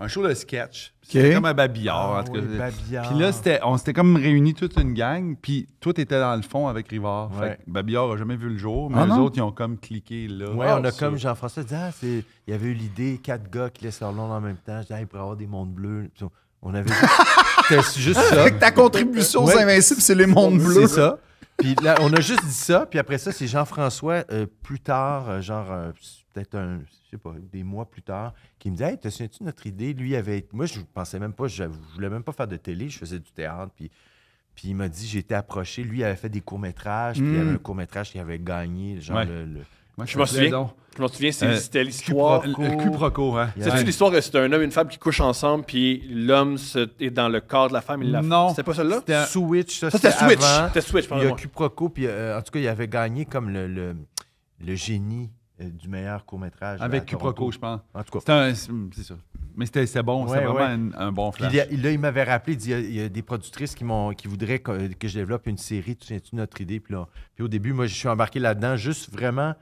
un show de sketch. C'était comme un babillard, en ah tout cas. Puis là, on s'était comme réunis toute une gang, puis tout était dans le fond avec Rivard. Fait que babillard n'a jamais vu le jour, ah mais eux les autres, ils ont comme cliqué là. ouais ah, on a comme Jean-François dit, ah, c'est... il y avait eu l'idée, quatre gars qui laissent leur nom en même temps. Je dis, il pourrait avoir des mondes bleus. On avait. C'était juste ça. Avec ta contribution, c'est c'est les mondes bleus. C'est ça. Puis là, on a juste dit ça, puis après ça, c'est Jean-François, euh, plus tard, euh, genre, euh, peut-être un, je sais pas, des mois plus tard, qui me dit Hey, te souviens notre idée Lui avait. Moi, je pensais même pas, je, voulais même pas faire de télé, je faisais du théâtre, puis. Puis il m'a dit, j'étais approché. Lui, il avait fait des courts-métrages. Puis il y avait hmm. un court-métrage qui avait gagné, genre le, je m'en souviens. Je m'en souviens, c'était euh, l'histoire. cuproco, hein. C'est-tu l'histoire que c'est un homme et une femme qui couchent ensemble, puis l'homme est dans le corps de la femme il la Non. C'était pas celle-là? C'était Switch. Ça, c'était Switch. C'était Switch, Il y a cuproco, puis euh, en tout cas, il avait gagné comme le, le, génie euh, du meilleur court-métrage. Avec Cuproco, je pense. En tout cas. C'est ça. Mais c'était bon, c'est c'était vraiment un, bon flash. Il là, il m'avait rappelé, il, dit, il, y a des productrices qui, qui voudraient que, je développe une série, tu sais, tu notre idée? puis au début, moi, je suis embarqué là-dedans, juste vraiment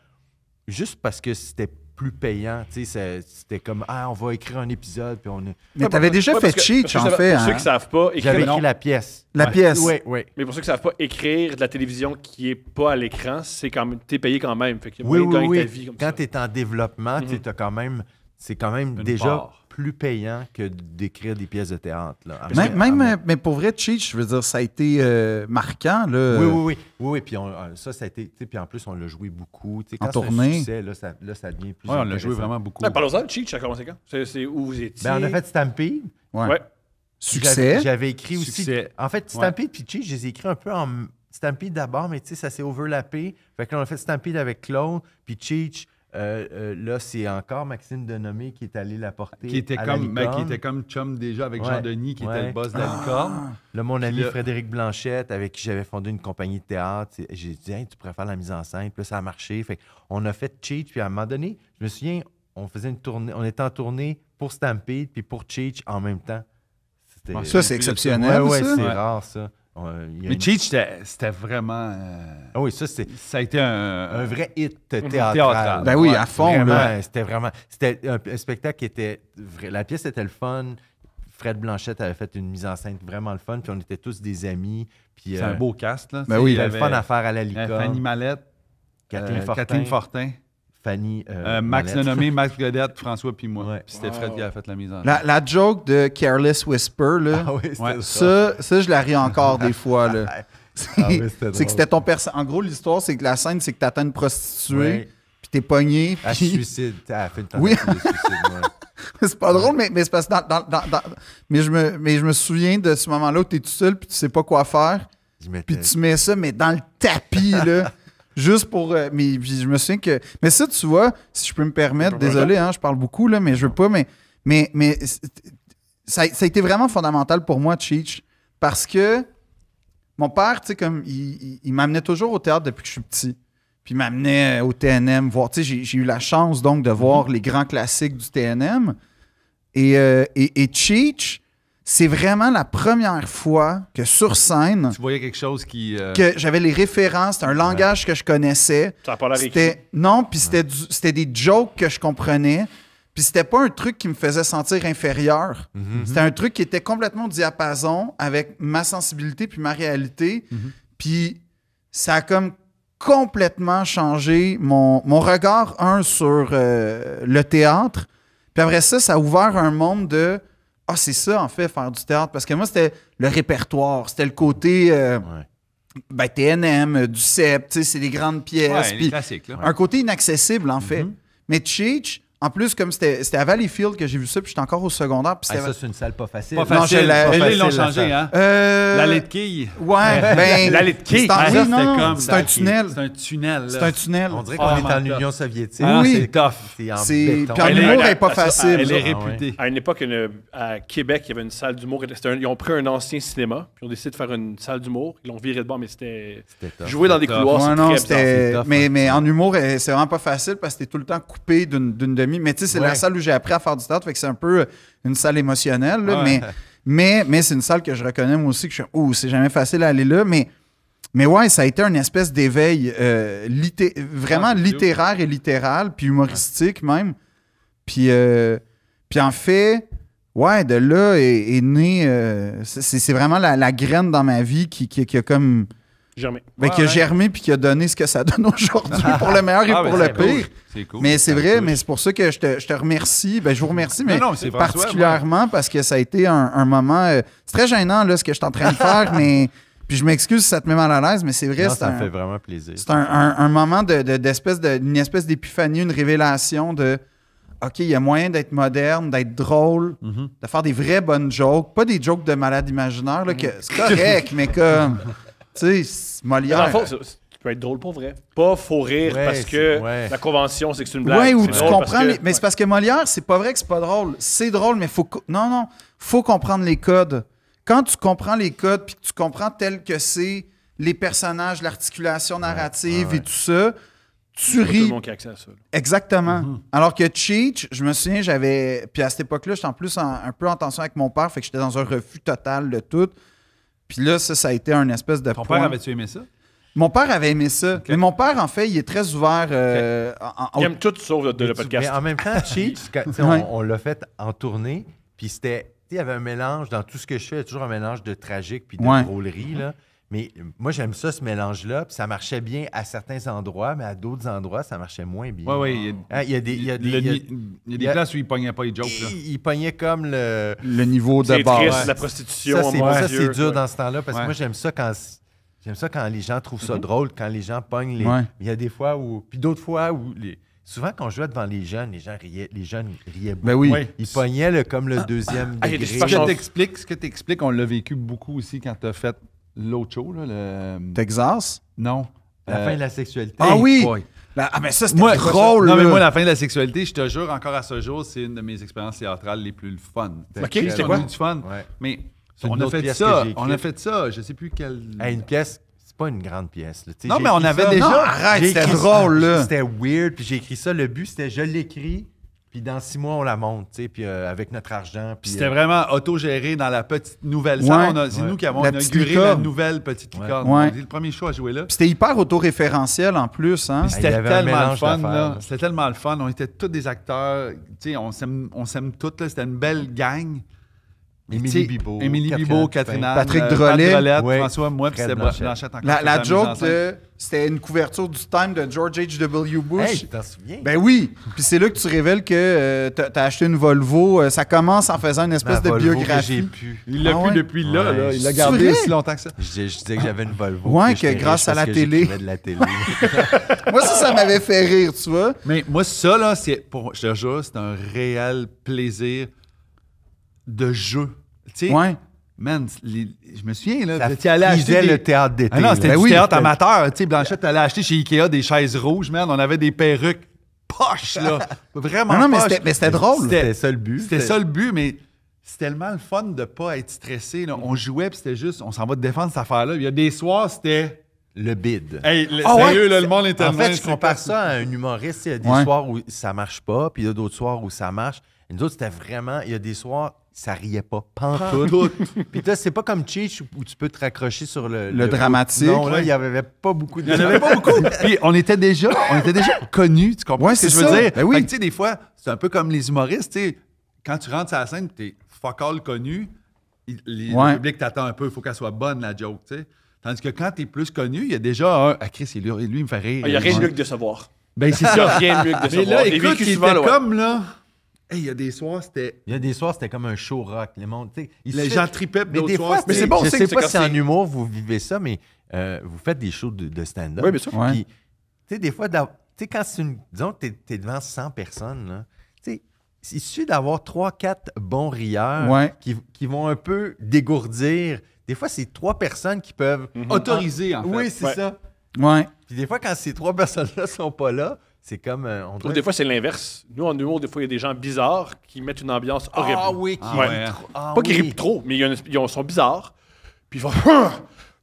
juste parce que c'était plus payant. tu sais, C'était comme, ah, on va écrire un épisode. Puis on... Mais t'avais déjà fait cheat, tu en fait. Pour ceux hein. qui savent pas, écrire. J'avais écrit la pièce. La pièce. Oui, oui. Mais pour ceux qui savent pas, écrire de la télévision qui est pas à l'écran, c'est quand même, t'es payé quand même. oui, oui, oui. quand t'es en développement, mhm. quand même, c'est quand même déjà plus payant que d'écrire des pièces de théâtre. Là, même, mais pour vrai, Cheech, je veux dire, ça a été euh, marquant. Là. Oui, oui, oui. Oui, oui. Puis euh, ça, ça a été. Puis en plus, on l'a joué beaucoup. quand en tournée. succès, là, ça, devient plus. Oui, on l'a joué vraiment beaucoup. Mais ben, Parlons-en de Cheech, ça a commencé quand C'est où vous étiez ben, On a fait Stampede. Oui. ouais. Succès. J'avais écrit aussi. En fait, Stampede puis Cheech, je les ai écrits un peu en Stampede d'abord, mais tu sais, ça s'est overlappé. Fait que là, on a fait Stampede avec Claude, puis Cheech. Euh, euh, là, c'est encore Maxime Denomé qui est allé porter. Qui, était comme, la ben, qui était comme chum déjà avec Jean-Denis, qui était le boss de la ah! Là, mon ami Frédéric Blanchette, avec qui j'avais fondé une compagnie de théâtre, j'ai dit Tu Tu préfères la mise en scène Puis ça a marché. Fait, on a fait Cheat, puis à un moment donné, je me souviens, on faisait une tournée, on était en tournée pour Stampede puis pour Cheat en même temps. Ah, ça, c'est exceptionnel. Oui, c'est rare, ça. Euh, mais Cheech, c'était vraiment. Euh, ah oui, ça, c'est. Ça a été un, un vrai hit théâtral. Ben oui, à fond. C'était vraiment. C'était un, spectacle qui était. La pièce était le fun. Fred Blanchette avait fait une mise en scène vraiment le fun. Puis on était tous des amis. Puis, c'est un euh, beau cast, là. Ben oui, le fun à faire à la licorne. Fanny Mallette. Catherine euh, Fortin. Catherine Fortin. Euh, euh, Max l'a nommé, Max Godette, François puis moi. c'était Fred qui a fait la mise en la, la joke de Careless Whisper, là, ah ça, ça, je la ris encore des fois. Ah, c'est que c'était ton personnage. En gros, l'histoire, c'est que la scène, c'est que t'attends une prostituée, puis t'es pogné. Puis... Elle suicide. fait une oui. de suicide, c'est pas drôle, mais, c'est parce que dans, dans, mais, je me, mais je me souviens de ce moment-là où t'es tout seul, puis tu sais pas quoi faire. Puis tu mets ça, mais dans le tapis, là. Juste pour. Euh, mais je me souviens que. Mais ça, tu vois, si je peux me permettre, désolé, hein, je parle beaucoup, là, mais je veux pas, mais. Mais, ça, a été vraiment fondamental pour moi, Cheech, parce que mon père, tu sais, comme, il, il, m'amenait toujours au théâtre depuis que je suis petit. Puis il m'amenait euh, au TNM voir. Tu sais, j'ai eu la chance donc de mm-hmm. voir les grands classiques du TNM. Et, euh, et, et Cheech, c'est vraiment la première fois que sur scène. Tu voyais quelque chose qui. Euh, que j'avais les références, c'était un langage que je connaissais. Ça c'était, Non, puis c'était, des jokes que je comprenais. Puis c'était pas un truc qui me faisait sentir inférieur. Mhm. C'était un truc qui était complètement diapason avec ma sensibilité puis ma réalité. Mhm. Puis ça a comme complètement changé mon, regard, un, sur euh, le théâtre. Puis après ça, ça a ouvert un monde de ah, c'est ça, en fait, faire du théâtre. Parce que moi, c'était le répertoire, c'était le côté. Euh, ben, TNM, euh, du CEP, c'est des grandes pièces. Ouais, les Un côté inaccessible, en mm-hmm. fait. Mais Cheech, en plus, comme c'était à Valleyfield que j'ai vu ça, puis j'étais encore au secondaire. Puis ah, ça, c'est une salle pas facile. Pas facile. Non, la, ils l'ont changé, hein? Euh, L'allée de quille, Ouais, ben... L'allée de C'est un, tunnel. C'est un tunnel. C'est un tunnel. On dirait oh qu'on est en Union soviétique. Ah oui. C'est tough. C'est Puis en humour, elle n'est pas facile. Elle est ah, réputée. À une époque, à Québec, il y avait une salle d'humour. Ils ont pris un ancien cinéma, puis ils ont décidé de faire une salle d'humour. Ils l'ont viré de bord, mais c'était... Jouer dans des couloirs, c'était hein. Mais en humour, euh, c'est vraiment pas facile parce que c'était tout le temps coupé d'une mais tu sais, c'est la salle où j'ai appris à faire du théâtre, fait que c'est un peu euh, une salle émotionnelle. Mais, mais, mais c'est une salle que je reconnais moi aussi, que c'est jamais facile d'aller là. Mais, mais ouais, ça a été une espèce d'éveil euh, vraiment littéraire et littéral, puis humoristique même. Puis, euh, en fait, ouais, de là est, né. c'est, vraiment la, graine dans ma vie qui, qui a comme qui a germé puis qui a donné ce que ça donne aujourd'hui pour le meilleur et ah, pour le pire. Mais c'est vrai, mais c'est pour ça que je te, remercie. Ben, je vous remercie, mais particulièrement parce que ça a été un, moment. Euh, c'est très gênant là, ce que je suis en train de faire, mais. Puis je m'excuse si ça te met mal à l'aise, mais c'est vrai. ça fait vraiment plaisir. C'est un, un, moment d'espèce d'une espèce d'épiphanie, une révélation de OK, il y a moyen d'être moderne, d'être drôle, mhm. de faire des vraies bonnes jokes, pas des jokes de malade imaginaire, là, que mhm. c'est correct, mais comme. Tu sais, Molière. tu euh, peux être drôle pour vrai. Pas faut rire parce que la convention, c'est que c'est une blague. Oui, ou tu comprends. Mais c'est parce que Molière, c'est pas vrai que c'est pas drôle. C'est drôle, mais faut. Non, non. Faut comprendre les codes. Quand tu comprends les codes, puis que tu comprends tel que c'est les personnages, l'articulation narrative et tout ça, tu ris. accès à ça. Exactement. Mhm. Alors que Cheech, je me souviens, j'avais. Puis à cette époque-là, j'étais en plus un peu en tension avec mon père, fait que j'étais dans un refus total de tout. Puis là, ça, ça a été un espèce de. Ton père avait-tu aimé ça? Mon père avait aimé ça. Mais mon père, en fait, il est très ouvert. Euh, en, Il aime tout sauf de, le podcast. Mais en même temps, on, l'a fait en tournée, puis c'était. Il y avait un mélange dans tout ce que je fais, il y toujours un mélange de tragique puis de drôlerie. Là. Mais euh, moi, j'aime ça, ce mélange-là. Puis ça marchait bien à certains endroits, mais à d'autres endroits, ça marchait moins bien. Oui, oui. Ah, il, y a des, il il places où ils pognaient pas les jokes. Là. Ils pognaient comme le. Le niveau de la prostitution. Ça, c'est, dur dans ce temps-là. Parce que moi, j'aime ça quand. J'aime ça quand les gens trouvent ça mhm. drôle, quand les gens pognent les. Il y a des fois où. Puis d'autres fois où. Les... Souvent, quand je jouais devant les jeunes, les gens riaient, les jeunes riaient beaucoup. Ben oui. Ils pognaient le, comme le deuxième ah, ce que tu expliques, on l'a vécu beaucoup aussi quand tu as fait l'autre show. Là, le... Euh, Texas? Non. La fin de la euh, sexualité. Ah oui! Ben, ah, mais ça, c'était moi, drôle. Non, mais moi, la fin de la sexualité, je te jure, encore à ce jour, c'est une de mes expériences théâtrales les plus fun. OK, c'était quoi? du fun. Mais on a fait ça. On a fait ça. Je sais plus quelle. Hey, une pièce pas une grande pièce. Là. Non, mais on avait déjà. Non, arrête, c'était drôle. C'était weird. Puis j'ai écrit ça. Le but, c'était je l'écris puis dans six mois, on la monte, tu sais, puis euh, avec notre argent. Puis c'était euh, vraiment autogéré dans la petite nouvelle salle. c'est nous qui avons inauguré la nouvelle petite licorne. Ouais. le premier show à jouer là. c'était hyper autoréférentiel en plus. Hein? C'était tellement le fun. C'était tellement le fun. On était tous des acteurs. Tu sais, on s'aime tous. C'était une belle gang. Émilie Bibo. Émilie Bibo, Catherine Patrick Drolet, François, moi, puis Blanchette. La, joke, c'était une couverture du Time de George H.W. Bush. t'en souviens. Ben oui. puis c'est là que tu révèles que euh, tu t'as acheté une Volvo. Euh, ça commence en faisant une espèce de biographie. Il l'a ah plus depuis là, Il l'a gardé aussi longtemps que ça. Je, disais que j'avais une Volvo. Ouais, que, grâce à la télé. moi, ça, ça m'avait fait rire, tu vois. Mais moi, ça, là, c'est, je te jure, c'est un réel plaisir de jeu. Tu sais, ouais. Man, je me souviens, là. Ça allais acheter le théâtre d'été. Ah non, c'était le ben théâtre amateur. Tu sais, Blanchette, allait acheter chez Ikea des chaises rouges, man. On avait des perruques poches, là. Vraiment non, non, mais poches. c'était drôle. C'était ça le but. C'était ça le but, mais c'était tellement le fun de pas être stressé. On jouait, puis c'était juste, on s'en va défendre cette affaire-là. Il y a des soirs, c'était... Le bid. Hey, le, ah sérieux, ouais, là, le monde est En fait, je compare ça à un humoriste. Il y a des soirs où ça marche pas, puis il y a d'autres soirs où ça marche nous autres, c'était vraiment. Il y a des soirs, ça riait pas. Pantoute. Puis toi, c'est pas comme Cheech où tu peux te raccrocher sur le. Le, dramatique. Non, là, il y avait pas beaucoup de. Il y avait pas beaucoup. Puis on était déjà, on était déjà connus, tu comprends ce que je veux dire? Ben oui. tu sais, des fois, c'est un peu comme les humoristes, tu sais. Quand tu rentres à la scène, t'es fuck all connu, le public t'attend un peu, il faut qu'elle soit bonne, la joke, tu sais. Tandis que quand t'es plus connu, il y a déjà un. Ah, Chris, lui, lui, il me fait rire. Ah, il y a rien de mieux que de savoir. Ben, c'est ça. rien de mieux que de savoir. Mais là, écoute, il comme, là il y a des soirs, c'était. Il y a des soirs, c'était comme un show rock. Les, gens trippent mais des soirs, mais c'est bon, je sais pas si en humour vous vivez ça, mais euh, vous faites des shows de, stand-up. Oui, bien sûr. Puis, tu sais, des fois, sais quand c'est une. Disons que tu es devant 100 personnes, tu sais, il suffit d'avoir 3-4 bons rieurs qui, qui, vont un peu dégourdir. Des fois, c'est trois personnes qui peuvent. Mhm. Autoriser, en fait. Oui, c'est ça. Ouais. Puis des fois, quand ces trois personnes-là sont pas là, c'est comme. Euh, des fois, c'est l'inverse. Nous, en humour, des fois, il y a des gens bizarres qui mettent une ambiance horrible. Ah oui, qui. Ah, Pas qui qu'ils rient trop, mais ils, sont bizarres. Puis ils font. Ah!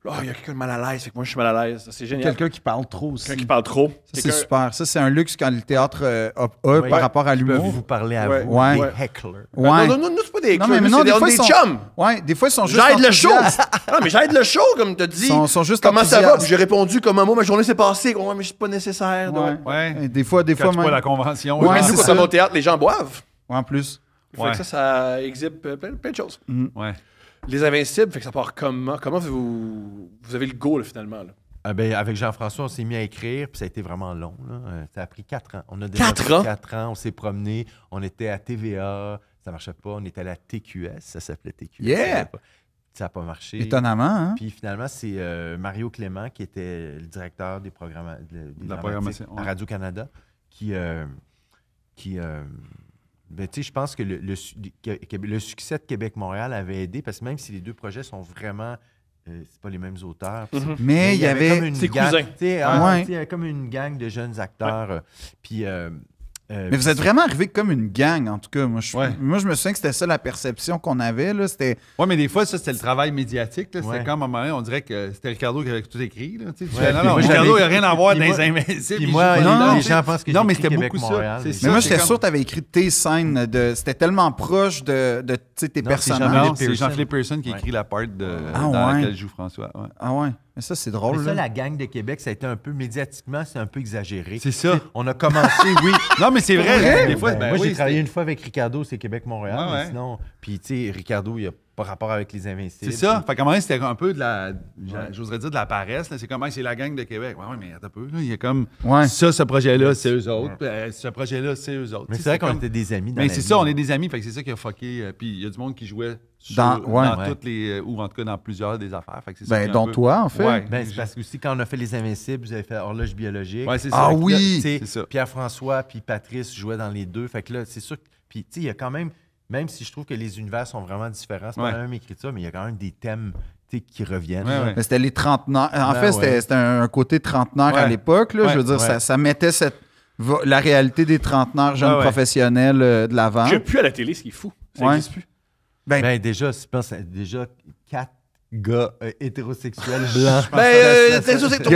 Ah, il y a quelqu'un de mal à l'aise, fait que moi, je suis mal à l'aise. C'est génial. Quelqu'un qui parle trop aussi. Quelqu'un qui parle trop. Ça, c'est super. Ça, c'est un luxe quand le théâtre euh, a, par rapport à l'humour. vous parlez à vous, ouais. des hecklers. Ouais. Non, non, nous, c'est pas des hecklers, non, mais non, des, des, fois, des sont... chums. Ouais, des fois, ils sont juste... J'aide le show! non, mais j'aide le show, comme tu as dit. Ils sont juste comment ça va? j'ai répondu, comme un mot. ma journée s'est passée. Ouais, mais c'est pas nécessaire. Donc. Ouais. Et des fois, des fois... Même... pas la convention. Oui, mais nous, quand ça va au théâtre, les gens boivent. Ouais, en plus. ça, ça exhibe euh, plein de choses. Mm-hmm. Ouais. Les Invincibles, fait que ça part comment? Comment vous, vous avez le go, finalement? Ah, ben, avec Jean-François, on s'est mis à écrire, puis ça a été vraiment long. Euh, ça a pris quatre ans. On a Quatre ans? quatre ans, on s'est promené, on était à TVA, ça marchait pas, on était à la TQS, ça s'appelait TQS. Ça n'a pas marché. Étonnamment, hein? Puis finalement, c'est euh, Mario Clément, qui était le directeur des programmes de, à Radio-Canada, qui, euh, qui, ben, je pense que le, le, succès de Québec-Montréal avait aidé parce que même si les deux projets sont vraiment euh, c'est pas les mêmes auteurs. Mm-hmm. Mais il y, avait, comme une gang, comme une gang de jeunes acteurs. Euh, puis euh, euh, mais vous êtes vraiment arrivé comme une gang, en tout cas. Moi, je, moi, je me souviens que c'était ça la perception qu'on avait. Oui, mais des fois, ça, c'était le travail médiatique. C'était comme à un moment donné, on dirait que c'était Ricardo qui avait tout écrit. non, non, Ricardo, il n'y a rien à voir dans les Invincibles. non, non, les gens pensent Non, mais c'était beaucoup ça. Mais moi, j'étais sûr que tu avais écrit tes scènes. de C'était tellement proche de, tes personnages. C'est Jean-Philippe Pearson qui écrit la part de, ah dans laquelle joue François. Ah ouais? Mais ça, c'est drôle. Mais ça, la gang de Québec, ça a été un peu médiatiquement, c'est un peu exagéré. C'est ça. On a commencé, oui. Non, mais c'est vrai. Des fois, ben, ben moi, j'ai travaillé une fois avec Ricardo, c'est Québec-Montréal. mais sinon, puis tu sais, Ricardo, il a pas rapport avec les investisseurs. C'est ça. Fait qu'à un c'était un peu de la, j'oserais dire de la paresse. C'est comme, c'est la gang de Québec. Ouais, ouais mais attends un peu. Il y a comme, ça, ce projet-là, c'est eux autres. Ben, ce projet-là, c'est eux autres. Mais c'est vrai qu'on était des amis. Dans mais c'est ça, on est des amis. Fait que c'est ça qui a fucké. Euh, puis il y a du monde qui jouait dans, toutes les. Euh, ou en tout cas dans plusieurs des affaires. Fait ben, dont toi, en fait. Ben, c'est parce que aussi, quand on a fait Les Invincibles, vous avez fait Horloge biologique. Ah oui c'est ça. Ah oui! Pierre-François puis Patrice jouaient dans les deux. Fait que là, c'est sûr. Puis, tu il y a quand même. Même si je trouve que les univers sont vraiment différents, c'est pas la même écriture, mais il y a quand même des thèmes qui reviennent. c'était les trentenaires. En ben fait, c'était un côté trentenaire à l'époque. Je veux dire, ça, mettait cette, la réalité des trentenaires jeunes professionnels euh, de l'avant. Je plus à la télé, ce qui est fou. Ça plus. Ben, ben, déjà, je pense, déjà, quatre gars euh, hétérosexuels blancs. il y a il y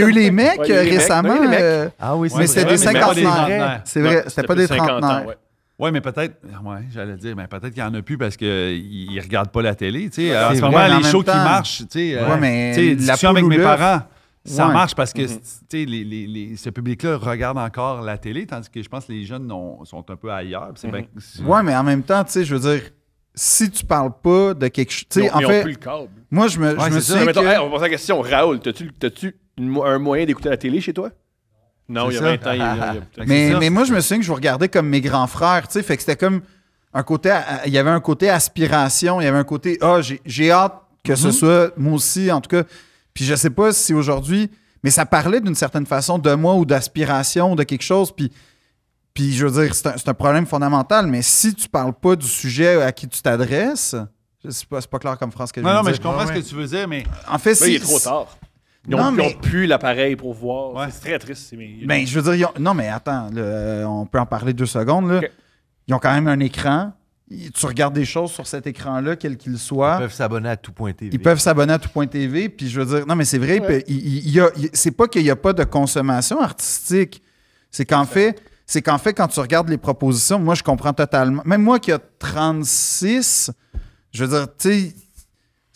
a eu les mecs récemment. Ben, euh, ah oui, mais c'était des ans. – C'est vrai, c'était pas des ans. – Oui, mais peut-être, ouais, j'allais dire, mais peut-être qu'il n'y en a plus parce qu'ils ne regardent pas la télé. Tu sais. en ce moment, les shows qui marchent, tu sais, euh, discussion avec mes parents, ça marche parce que mm-hmm. tu sais, les, les, ce public-là regarde encore la télé, tandis que je pense que les jeunes sont un peu ailleurs. Mm-hmm. Oui, mais en même temps, tu sais, je veux dire, si tu parles pas de quelque chose. Tu sais, en fait. Moi, je me, que... on va poser la question. Raoul, t'as-tu, un moyen d'écouter la télé chez toi? Non, il y a mais, mais moi, je me souviens que je vous regardais comme mes grands frères. Tu sais, fait que c'était comme un côté. Il y avait un côté aspiration, il y avait un côté. Ah, j'ai, hâte que ce mm-hmm. soit moi aussi, en tout cas. Puis je sais pas si aujourd'hui. Mais ça parlait d'une certaine façon de moi ou d'aspiration, ou de quelque chose. Puis puis je veux dire, c'est un, problème fondamental, mais si tu parles pas du sujet à qui tu t'adresses, c'est pas, pas clair comme France que je Non, non, mais je comprends ce que tu veux dire, mais. En fait, c'est. il est trop tard. Ils n'ont plus l'appareil pour voir. C'est très triste. Mais ben, je veux dire, non, mais attends, euh, on peut en parler deux secondes. Là. Ils ont quand même un écran. Tu regardes des choses sur cet écran-là, quel qu'il soit. Ils peuvent s'abonner à tout point Ils peuvent s'abonner à tout point TV. Puis je veux dire, non, mais c'est vrai, Ce c'est pas qu'il n'y a pas de consommation artistique. C'est qu'en fait, c'est qu'en fait, quand tu regardes les propositions, moi, je comprends totalement. Même moi qui a 36, je veux dire, tu sais,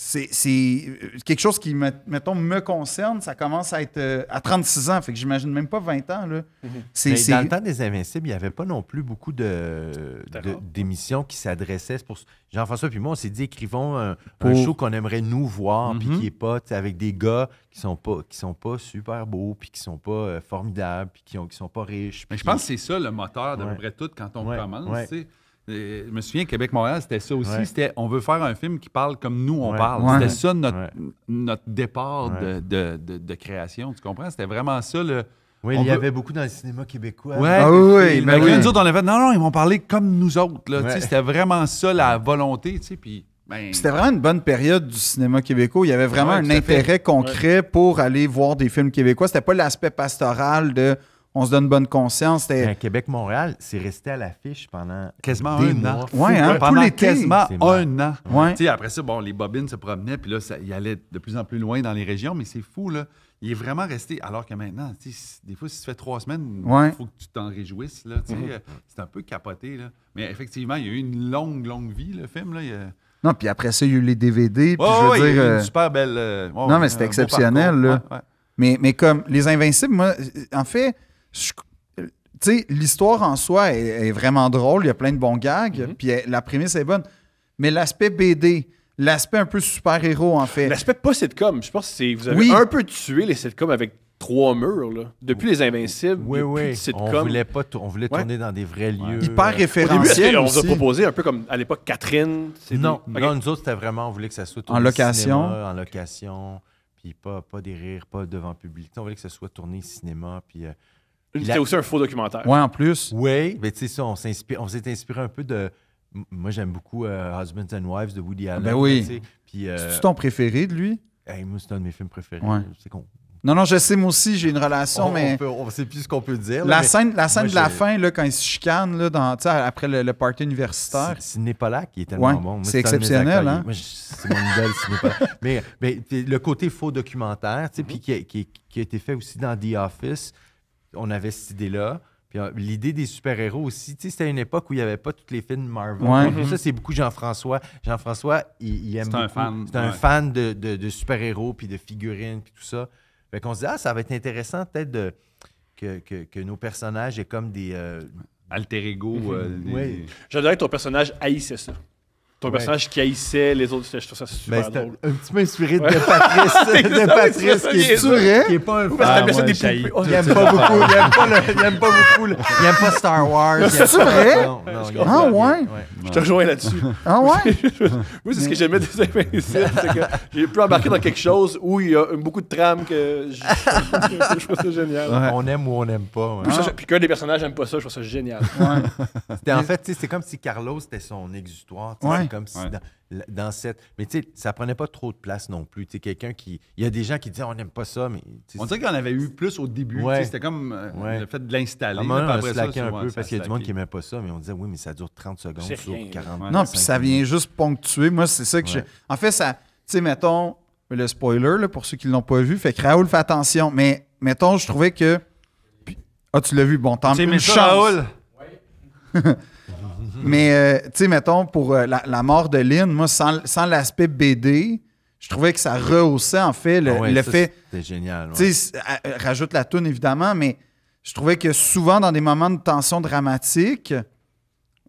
c'est euh, quelque chose qui, mettons, me concerne. Ça commence à être euh, à 36 ans, fait que j'imagine même pas 20 ans. Là. Mm-hmm. dans le temps des Invincibles, il n'y avait pas non plus beaucoup d'émissions de, qui s'adressaient. Pour... Jean-François puis moi, on s'est dit, écrivons un, show qu'on aimerait nous voir, puis mm-hmm. qui est pas avec des gars qui sont pas qui sont pas super beaux, puis qui sont pas euh, formidables, puis qui, ont, qui sont pas riches. Mais je pense que c'est ça le moteur de tout quand on commence je me souviens, Québec-Montréal, c'était ça aussi. C'était on veut faire un film qui parle comme nous, on parle. C'était ça notre, départ de, création. Tu comprends? C'était vraiment ça le. Oui, il y avait beaucoup dans le cinéma québécois. Ah oui, oui, mais ben ben oui. nous on avait non, non, ils vont parler comme nous autres. C'était vraiment ça la volonté. Ben- puis C'était vraiment une bonne période du cinéma québécois. Il y avait vraiment un intérêt concret pour aller voir des films québécois. C'était pas l'aspect pastoral de on se donne bonne conscience. Québec-Montréal, c'est resté à l'affiche pendant quasiment un an. Oui, hein, pendant quasiment un an. Ouais. sais, Après ça, bon, les bobines se promenaient, puis là, ça, il allait de plus en plus loin dans les régions, mais c'est fou, là. Il est vraiment resté, alors que maintenant, des fois, si ça fait trois semaines, il faut que tu t'en réjouisses. Là, mm-hmm. C'est un peu capoté. Là. Mais effectivement, il y a eu une longue, longue vie, le film. Là, Non, puis après ça, il y a eu les DVD. Puis je veux oui, il y a eu une euh, super belle. Euh, non, mais c'était exceptionnel. là. Mais, mais comme Les Invincibles, moi, en fait, euh, tu sais, l'histoire en soi est, vraiment drôle. Il y a plein de bons gags. Mm-hmm. Puis euh, la prémisse est bonne. Mais l'aspect BD, l'aspect un peu super-héros, en fait. L'aspect pas sitcom. Je pense que vous avez un peu tué les sitcoms avec trois murs. Là. Depuis Les Invincibles, depuis Les On voulait, tourner dans des vrais lieux. Hyper euh, référentiel. on vous a proposé un peu comme à l'époque Catherine. Non, non, nous autres, c'était vraiment, on voulait que ça soit tourné en location. en location, puis pas, pas des rires, pas devant public. On voulait que ça soit tourné cinéma, puis. C'était aussi un faux documentaire. Oui, en plus. Oui, mais tu sais, on s'est inspiré un peu de. Moi, j'aime beaucoup euh, Husbands and Wives de Woody Allen. Ben oui. Puis, euh, C'est-tu ton préféré de lui? Eh, moi, c'est un de mes films préférés. C'est con. Non, non, je sais, moi aussi, j'ai une relation, mais. On, ne sait plus ce qu'on peut dire. la, scène, la scène de la fin, là, quand il se chicane, là, dans, après le, party universitaire. pas là qui est tellement ouais, bon. C'est exceptionnel, hein? c'est mon idole, Sidney Mais, mais le côté faux documentaire, tu sais, puis mhm. qui, a été fait aussi dans The Office, on avait cette idée-là. Puis euh, l'idée des super-héros aussi, tu sais, c'était une époque où il n'y avait pas tous les films Marvel. Ça, mm-hmm. c'est beaucoup Jean-François. Jean-François, il, aime C'est un fan. C'est un fan de, super-héros, puis de figurines, puis tout ça. Fait qu'on se dit, ah, ça va être intéressant peut-être de, que, nos personnages aient comme des... Euh, alter ego. Mm-hmm. Euh, oui. que ton personnage haïssait ça ton personnage qui haïssait les autres. Je trouve ça super ben, drôle. Un, petit peu inspiré de Patrice, de Patrice qui est Qui est pas un fan. il aime pas beaucoup. Il aime pas, beaucoup. il aime pas Star Wars. C'est vrai? ah ouais? Je te rejoins là-dessus. Ah ouais? Moi, c'est ce que j'aimais des Invincibles. C'est que j'ai pu embarquer dans quelque chose où il y a beaucoup de trames que je, trouve ça génial. On aime ou on n'aime pas. Puis, qu'un des personnages n'aime pas ça, je trouve ça génial. En fait, c'est comme si Carlos était son exutoire. Ouais comme si dans, cette. Mais tu sais, ça prenait pas trop de place non plus. Tu sais, quelqu'un qui. Il y a des gens qui disent « on n'aime pas ça, mais. On dirait qu'on avait eu plus au début. C'était comme euh, le fait de l'installer. On a slacké un peu parce qu'il y a du monde qui n'aimait pas ça, mais on disait oui, mais ça dure 30 secondes, 40 Non, puis ça vient juste ponctuer. Moi, c'est ça que j'ai. En fait, ça. Tu sais, mettons, le spoiler, là, pour ceux qui ne l'ont pas vu, fait que Raoul fait attention. Mais mettons, je trouvais que. Ah, tu l'as vu, bon, tant mieux. C'est Oui. Mais, euh, tu sais, mettons, pour euh, la, mort de Lynn, moi, sans, l'aspect BD, je trouvais que ça rehaussait, en fait, le, ah fait. C'était génial. Tu sais, euh, rajoute la toune, évidemment, mais je trouvais que souvent, dans des moments de tension dramatique,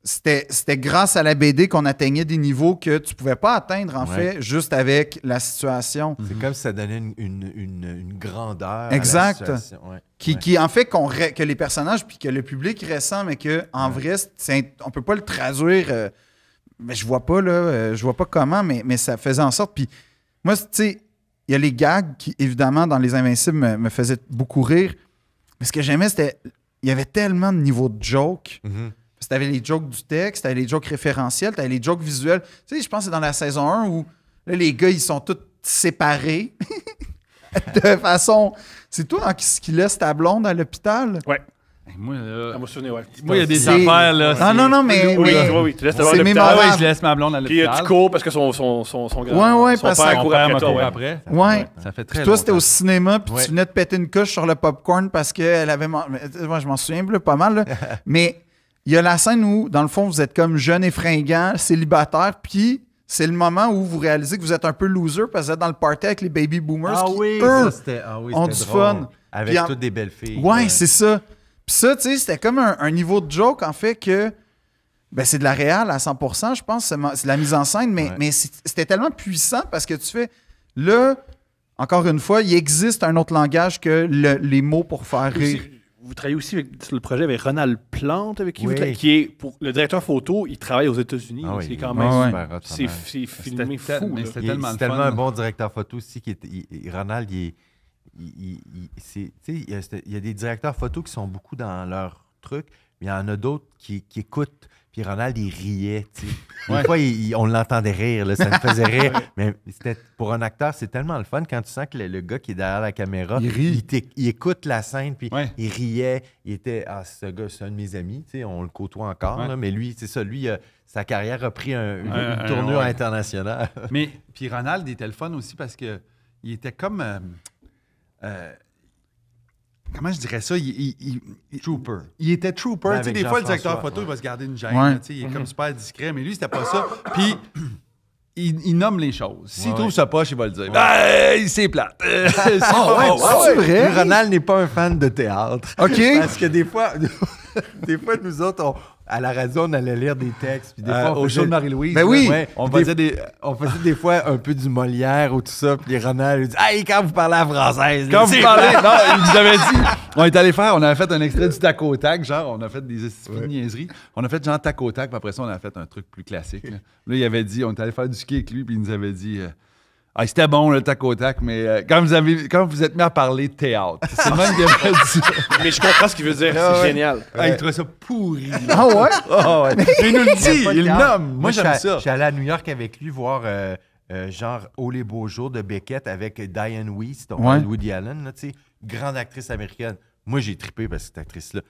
c'était grâce à la BD qu'on atteignait des niveaux que tu pouvais pas atteindre, en fait, juste avec la situation. C'est mhm. comme si ça donnait une, grandeur. Exact. À la Qui, en fait, que les personnages puis que le public ressent, mais que en vrai, on peut pas le traduire. Euh, mais je vois pas, là, euh, je vois pas comment, mais, mais ça faisait en sorte. Puis moi, tu sais, il y a les gags qui, évidemment, dans Les Invincibles, me, faisaient beaucoup rire. Mais ce que j'aimais, c'était. Il y avait tellement de niveaux de joke mhm. ». Tu les jokes du texte, t'avais les jokes référentiels, t'avais les jokes visuels. Tu sais, je pense que c'est dans la saison 1 où les gars, ils sont tous séparés. de façon. C'est toi hein, qui, qui laisse ta blonde à l'hôpital? Ouais. Moi, là, euh, Moi, il y a des affaires, là. Non, non, non, mais. Oui, oui, oui. Tu laisses ta blonde ah Oui, je laisse ma blonde à euh, l'hôpital. Puis tu cours parce que son, son, son, son grand. Ouais, ouais, oui, parce père après. ouais. après. Ouais. Ça fait très Puis toi, c'était au cinéma, puis tu venais de péter une couche sur le popcorn parce qu'elle avait. Moi, je m'en souviens pas mal, mais il y a la scène où, dans le fond, vous êtes comme jeune et fringant, célibataire, puis c'est le moment où vous réalisez que vous êtes un peu loser parce que vous êtes dans le party avec les baby boomers ah qui, oui, eux, ça, ah oui, ont du fun. Avec toutes des belles filles. Ouais, c'est ça. Puis ça, tu sais, c'était comme un, niveau de joke, en fait, que ben, c'est de la réelle à 100%, je pense. C'est la mise en scène, mais, mais c'était tellement puissant parce que tu fais... Là, encore une fois, il existe un autre langage que les mots pour faire rire vous travaillez aussi avec, sur le projet avec Ronald Plante, avec qui vous pour le directeur photo, il travaille aux États-Unis. Ah c'est quand ah même c'est, c'est filmé fou. C'est tellement, un bon directeur photo aussi qui est, il, il, Ronald, il, y a des directeurs photo qui sont beaucoup dans leur truc, mais il y en a d'autres qui, qui écoutent puis Ronald, il riait, fois, on l'entendait rire, ça me faisait rire. Mais pour un acteur, c'est tellement le fun quand tu sens que le, gars qui est derrière la caméra, il, écoute la scène, puis il riait. Il était, ah, ce gars, c'est un de mes amis, on le côtoie encore, mais lui, c'est ça, lui, euh, sa carrière a pris un, une, international. tournure internationale. mais, puis Ronald était le fun aussi parce que il était comme. Euh, euh, comment je dirais ça? Il, il, trooper. Il était trooper. Ben des fois, le directeur photo, il va se garder une gêne. Il est mm-hmm. comme super discret, mais lui, c'était pas ça. Puis. Il, nomme les choses. S'il trouve sa poche, il va le dire. Ben, c'est plate. Ah ah c'est vrai? Ronald n'est pas un fan de théâtre. OK. Parce que des fois. des fois, nous autres, à la radio, on allait lire des textes. des euh, fois, au jeu de Marie-Louise. Ben on, faisait des... on faisait des fois un peu du Molière ou tout ça. Puis les Ronald lui dit Hey, quand vous parlez en française. Quand vous parlez. non, il nous avait dit On est allé faire, on avait fait un extrait du Taco tac. Genre, on a fait des de niaiseries. On a fait genre Taco tac. Puis après ça, on a fait un truc plus classique. Là, il avait dit On est allé faire du ski avec lui. Puis il nous avait dit. Euh, ah, c'était bon, le tac au tac, mais euh, quand, vous avez, quand vous êtes mis à parler théâtre, c'est le même qui avait dit. Mais je comprends ce qu'il veut dire, ah c'est génial. Ah, il trouvait ça pourri. Ah ouais? il nous le dit, il le nomme. Moi, j'aime ça. Je suis allé à New York avec lui voir. Euh, euh, genre Oh les beaux jours de Beckett avec Diane Weiss, donc Ouais. Woody Allen, grande actrice américaine. Moi, j'ai trippé parce que cette actrice-là,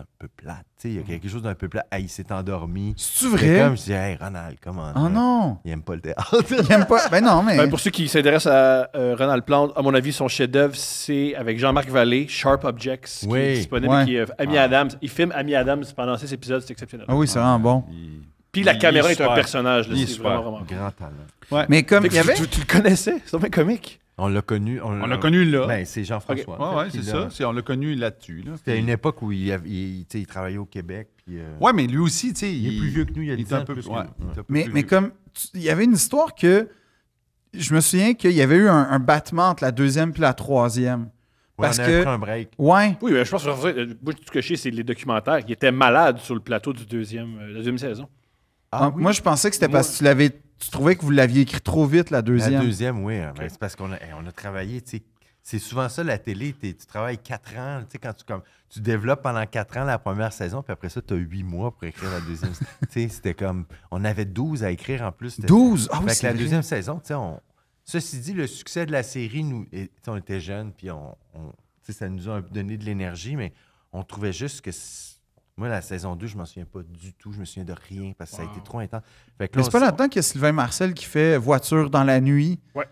un peu plate. Il y a hmm. quelque chose d'un peu plat. Ah, il s'est endormi. C'est vrai? comme, je hey, Ronald, comment? Oh ah non! Il aime pas le théâtre. il aime pas. Ben non, mais. Ben, pour ceux qui s'intéressent à euh, Ronald Plante, à mon avis, son chef-d'œuvre, c'est avec Jean-Marc Vallée, Sharp Objects, qui est disponible, qui euh, Amy Adams. Il filme Amy Adams pendant ces épisodes, c'est exceptionnel. Ah oui, c'est vraiment bon. Puis la caméra est, un personnage. le il Vraiment, Grand talent. Mais comme il tu, le connaissais, c'est un comique. On l'a connu. On, l'a connu là. Ben, c'est Jean-François. c'est ça. On l'a connu là-dessus. Là. C'était une époque où il, travaillait au Québec. Oui, euh, Ouais, mais lui aussi, il, est plus vieux que nous. Il, a un peu Mais, mais comme il y avait une histoire que je me souviens qu'il y avait eu un, battement entre la deuxième et la troisième. parce on a que... un break. Ouais. Oui, mais je pense que euh, ce que je sais, c'est les documentaires. qui étaient malades sur le plateau du deuxième, euh, la deuxième saison. Ah moi, je pensais que c'était parce que tu l'avais. Tu trouvais que vous l'aviez écrit trop vite, la deuxième. La deuxième, oui. c'est parce qu'on a, eh, travaillé, c'est souvent ça, la télé, tu travailles quatre ans, tu quand comme, tu développes pendant quatre ans la première saison, puis après ça, tu as huit mois pour écrire la deuxième. c'était comme, on avait douze à écrire en plus. Douze? Ah oui, la deuxième saison, Ceci dit, le succès de la série, nous, on était jeunes, puis on, ça nous a donné de l'énergie, mais on trouvait juste que moi, la saison 2, je m'en souviens pas du tout. Je me souviens de rien parce que ça a été trop intense. Fait que Mais c'est pas là-dedans qu'il y a Sylvain Marcel qui fait voiture dans la nuit. Ouais.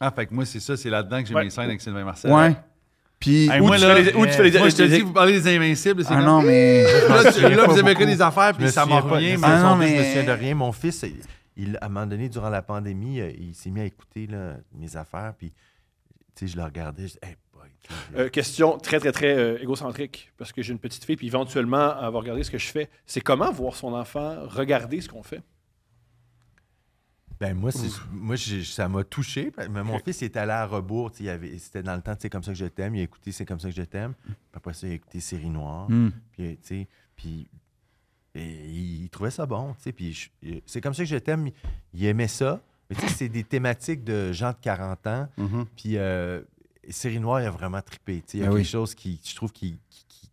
Ah, fait que moi, c'est ça, c'est là-dedans que j'ai mis mes scènes avec Sylvain Marcel. Ouais. Puis, où, tu moi, je te dis, vous parlez des Invincibles. Ah non, mais. là, tu, là vous avez des affaires, puis ça m'a rien. Ah non, mais. Je me souviens de rien. Mon fils, il, à un moment donné, durant la pandémie, euh, il s'est mis à écouter mes affaires, puis tu sais, je le regardais, je euh, question très, très, très euh, égocentrique, parce que j'ai une petite fille, puis éventuellement, elle va regarder ce que je fais. C'est comment voir son enfant regarder ce qu'on fait? Ben moi, moi ça m'a touché. Ben, mais mon fils il était allé à rebours. C'était dans le temps, c'est comme ça que je t'aime. Il a écouté C'est comme ça que je t'aime. Après ça, il a écouté Série Noire. Hmm. Puis, tu il trouvait ça bon. Puis C'est comme ça que je t'aime. Il aimait ça. Mais c'est des thématiques de gens de 40 ans. Mm-hmm. Puis euh, Série Noire, il a vraiment tripé. Il y a ben quelque chose qui, je trouve, qui,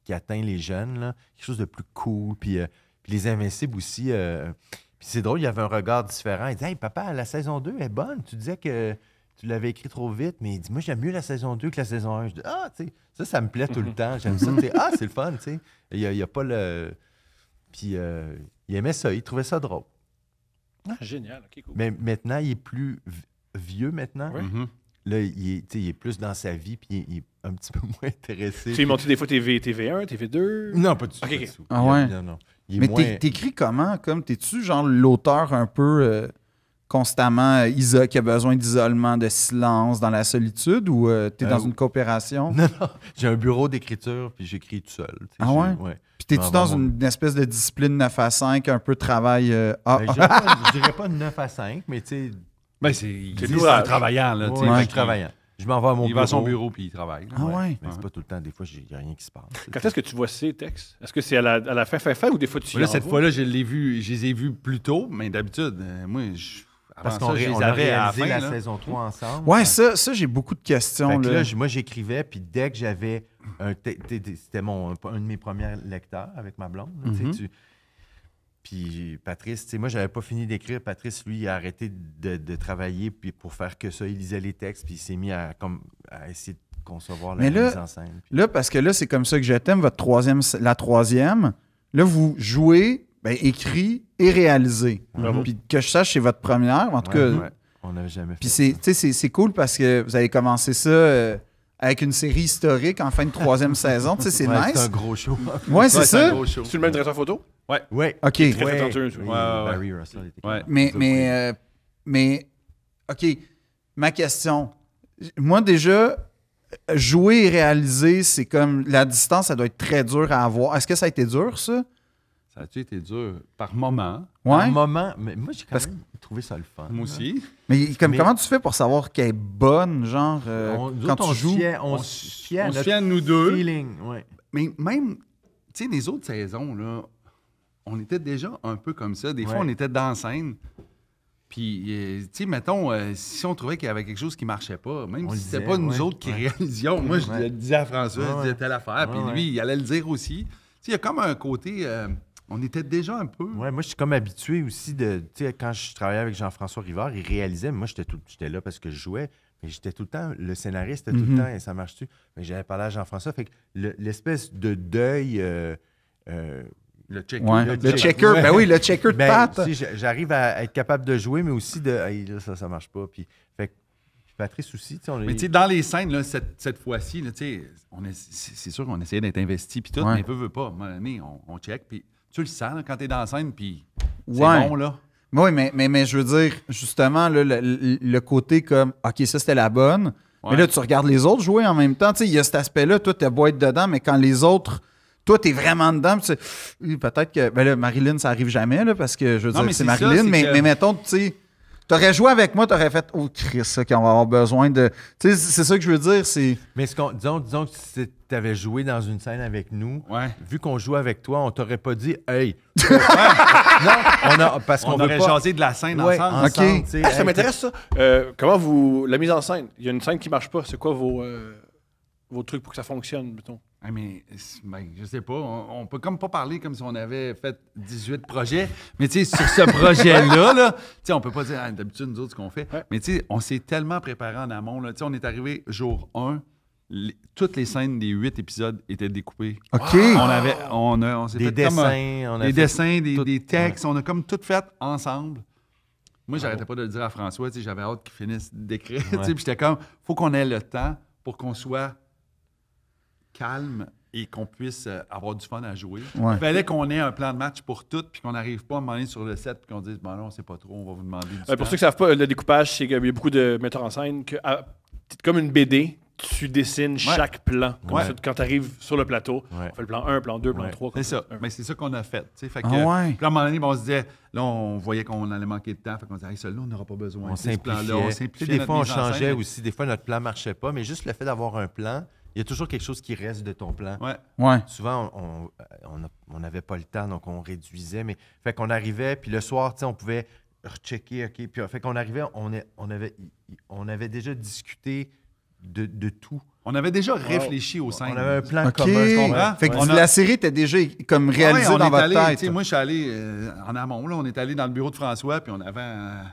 atteint les jeunes, quelque chose de plus cool. Puis, euh, Les Invincibles aussi. Euh, puis c'est drôle, il y avait un regard différent. Il disait papa, la saison 2 est bonne. Tu disais que tu l'avais écrit trop vite, mais il dit Moi, j'aime mieux la saison 2 que la saison 1. Je dis Ah, tu sais, ça, ça me plaît tout le temps. J'aime ça. ah, c'est le fun, tu sais. Il n'y a, pas le. Puis euh, il aimait ça, il trouvait ça drôle. Ah, génial, Mais maintenant, il est plus vieux maintenant. Oui. Mm-hmm là, il est, est, plus dans sa vie, puis il, est un petit peu moins intéressé. Tu es monté des fois TV, 1 TV2 Non, pas du tout. Ah ouais. Mais t'écris comment Comme t'es-tu genre l'auteur un peu euh, constamment euh, Isaac qui a besoin d'isolement, de silence, dans la solitude, ou euh, t'es dans une coopération Non, non. J'ai un bureau d'écriture, puis j'écris tout seul. Ah ouais, ouais. Puis t'es-tu dans une, espèce de discipline 9 à 5, un peu travail. Ah, ben, je, ah. dirais pas, je dirais pas 9 à 5, mais tu sais ben, c'est un travaillant, là. travaillant. Je m'en vais à mon bureau. Il va à son bureau puis il travaille. Ah ouais? Mais c'est pas tout le temps. Des fois, il n'y a rien qui se passe. Quand est-ce que tu vois ces textes? Est-ce que c'est à la, à fin, fin, fin ou des fois tu là, cette fois-là, je, les ai vus plus tôt, mais d'habitude, euh, moi, je. Parce qu'on ré, a réalisé la, saison 3 mmh. ensemble. Ouais, ça, ça j'ai beaucoup de questions. Là. Là, moi, j'écrivais, puis dès que j'avais. C'était un de mes premiers lecteurs avec ma blonde. Mmh. tu, puis Patrice, tu sais, moi, j'avais pas fini d'écrire. Patrice, lui, il a arrêté de, travailler puis pour faire que ça. Il lisait les textes, puis il s'est mis à, comme, essayer de concevoir la mise en scène. Là, parce que là, c'est comme ça que je votre troisième, la troisième. Là, vous jouez, ben, écrit et réalisé. Puis que je sache, c'est votre première, en tout cas. On n'avait jamais fait. Puis c'est cool parce que vous avez commencé ça. Euh, avec une série historique en fin de troisième saison. Tu sais, c'est nice. C'est un gros show. ouais, c'est ça. C'est le même directeur photo? Ouais. Ouais. OK. Très ouais. Barry Russell Mais, mais, euh, mais, OK. Ma question. Moi, déjà, jouer et réaliser, c'est comme la distance, ça doit être très dur à avoir. Est-ce que ça a été dur, ça? Ça a-tu été dur par moment? Ouais. Par moment, mais moi, j'ai quand même trouvé ça le fun. Moi aussi. Mais, comment tu fais pour savoir qu'elle est bonne, genre, euh, quand on, quand on joues? on se fie nous deux. Feeling, ouais. Mais même, tu sais, les autres saisons, là, on était déjà un peu comme ça. Des fois, on était dans scène. Puis, euh, tu sais, mettons, euh, si on trouvait qu'il y avait quelque chose qui marchait pas, même si si c'était pas nous autres qui réalisions, moi, je le disais à François, je disais telle affaire, puis lui, il allait le dire aussi. Tu sais, il y a comme un côté... On était déjà un peu. Ouais, moi, je suis comme habitué aussi de. Tu sais, quand je travaillais avec Jean-François Rivard, il réalisait, moi, j'étais, tout, j'étais là parce que je jouais, mais j'étais tout le temps, le scénariste était tout le mhm. temps, et ça marche-tu. Mais j'avais parlé à Jean-François, fait que l'espèce de deuil. Euh, euh, le checker. Le, checker, ben oui, le checker de ben, patte. j'arrive à être capable de jouer, mais aussi de. Hey, ça, ça marche pas. Puis, fait que, Patrice aussi. mais tu sais, dans les scènes, cette, cette fois-ci, c'est sûr qu'on essayait d'être investi, puis tout, mais peu, veut pas. on, on check, puis tu le sens quand tu es dans la scène, puis c'est bon, là. Oui, mais, mais, mais je veux dire, justement, le, côté comme, OK, ça c'était la bonne, mais là, tu regardes les autres jouer en même temps. Tu il y a cet aspect-là, toi, tu beau être dedans, mais quand les autres toi, es vraiment dedans. Peut-être que. Ben là, Marilyn, ça arrive jamais, là, parce que je veux dire, c'est Marilyn, mais, mais, mettons, tu sais, T'aurais joué avec moi, t'aurais fait Oh Chris, ça, qu'on va avoir besoin de. Tu sais, c'est ça que je veux dire. c'est... Mais disons, que si t'avais joué dans une scène avec nous, vu qu'on joue avec toi, on t'aurait pas dit Hey! non, on a, parce qu'on aurait jasé de la scène ensemble. ça m'intéresse ça. Euh, comment vous. La mise en scène, il y a une scène qui marche pas. C'est quoi vos, euh, vos trucs pour que ça fonctionne, mettons? Ah, mais ben, je sais pas, on, peut comme pas parler comme si on avait fait 18 projets, mais tu sur ce projet-là, là, tu on peut pas dire, d'habitude, nous autres, ce qu'on fait, mais tu on s'est tellement préparé en amont, on est arrivé jour 1, toutes les scènes des huit épisodes étaient découpées. OK. On avait, on s'est des dessins, des dessins, des, textes, on a comme tout fait ensemble. Moi, j'arrêtais pas de le dire à François, j'avais hâte qu'il finisse d'écrire. j'étais comme, faut qu'on ait le temps pour qu'on soit calme et qu'on puisse euh, avoir du fun à jouer. Il fallait qu'on ait un plan de match pour tout, puis qu'on n'arrive pas à un sur le set, puis qu'on dise, bon non, c'est pas trop, on va vous demander du euh, Pour ceux qui ne savent pas, le découpage, c'est qu'il y a beaucoup de metteurs en scène, que, ah, comme une BD, tu dessines chaque plan. quand tu arrives sur le plateau, on fait le plan 1, plan 2, plan 3. C'est ça. Mais c'est ça qu'on a fait. fait ah que, puis à un moment donné, on se disait, là, on voyait qu'on allait manquer de temps. Fait qu'on disait, ça, celui-là, on n'aura pas besoin. de ce Plan -là, des fois, on changeait aussi. Des fois, notre plan ne marchait pas. Mais juste le fait d'avoir un plan, il y a toujours quelque chose qui reste de ton plan. Souvent, euh, on n'avait pas le temps, donc on réduisait. Mais fait qu'on arrivait, puis le soir, on pouvait rechecker, OK. Puis euh, fait qu'on arrivait, on, est, on, avait, on avait déjà discuté de, tout. On avait déjà réfléchi au sein. On avait un plan commun. Fait que la série était déjà comme ah réalisée dans votre tête. Moi, je suis allé euh, en amont. Là, on est allé dans le bureau de François, puis on avait...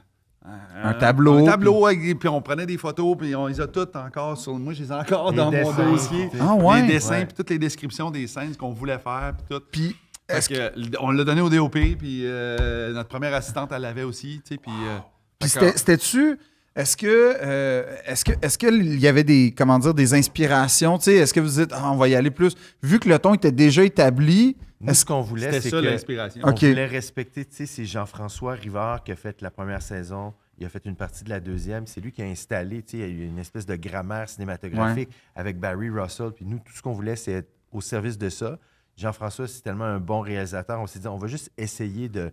Un tableau. Un tableau, puis, on prenait des photos, puis on les a toutes encore sur. Moi, je les ai encore dans mon dossier. Ah les dessins, puis toutes les descriptions des scènes, ce qu'on voulait faire, puis tout. Puis, est-ce que... On l'a donné au DOP, puis euh, notre première assistante, elle l'avait aussi, tu sais, puis. Euh, puis c'était-tu. Euh, est-ce que, est-ce que, est-ce qu'il y avait des, comment des inspirations, est-ce que vous dites, ah, on va y aller plus, vu que le ton était déjà établi, est ce qu'on voulait, c'est ça, l'inspiration. on voulait respecter, tu c'est Jean-François Rivard qui a fait la première saison, il a fait une partie de la deuxième, c'est lui qui a installé, il y a eu une espèce de grammaire cinématographique avec Barry Russell, puis nous, tout ce qu'on voulait, c'est être au service de ça. Jean-François, c'est tellement un bon réalisateur, on s'est dit, on va juste essayer de,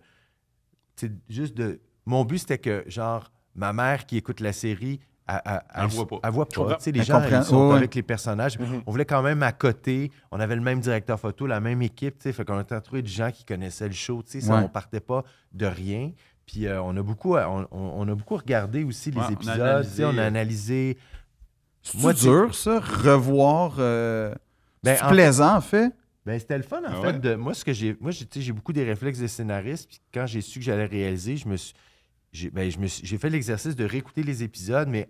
juste de, mon but, c'était que, genre, Ma mère qui écoute la série, elle, voix voit pas. les gens sont avec les personnages. Mm-hmm. On voulait quand même à côté. On avait le même directeur photo, la même équipe. Fait qu'on a trouvé des gens qui connaissaient le show. Ça, ne on partait pas de rien. Puis euh, on, a beaucoup, euh, on, a beaucoup regardé aussi les épisodes. On a analysé. On a analysé... Moi, dur, ça, revoir. Euh, ben, cest plaisant, en fait. Ben, c'était le fun, en ah fait. moi, ce que j'ai, moi, j'ai beaucoup des réflexes de scénariste. Puis quand j'ai su que j'allais réaliser, je me suis ben, j'ai fait l'exercice de réécouter les épisodes, mais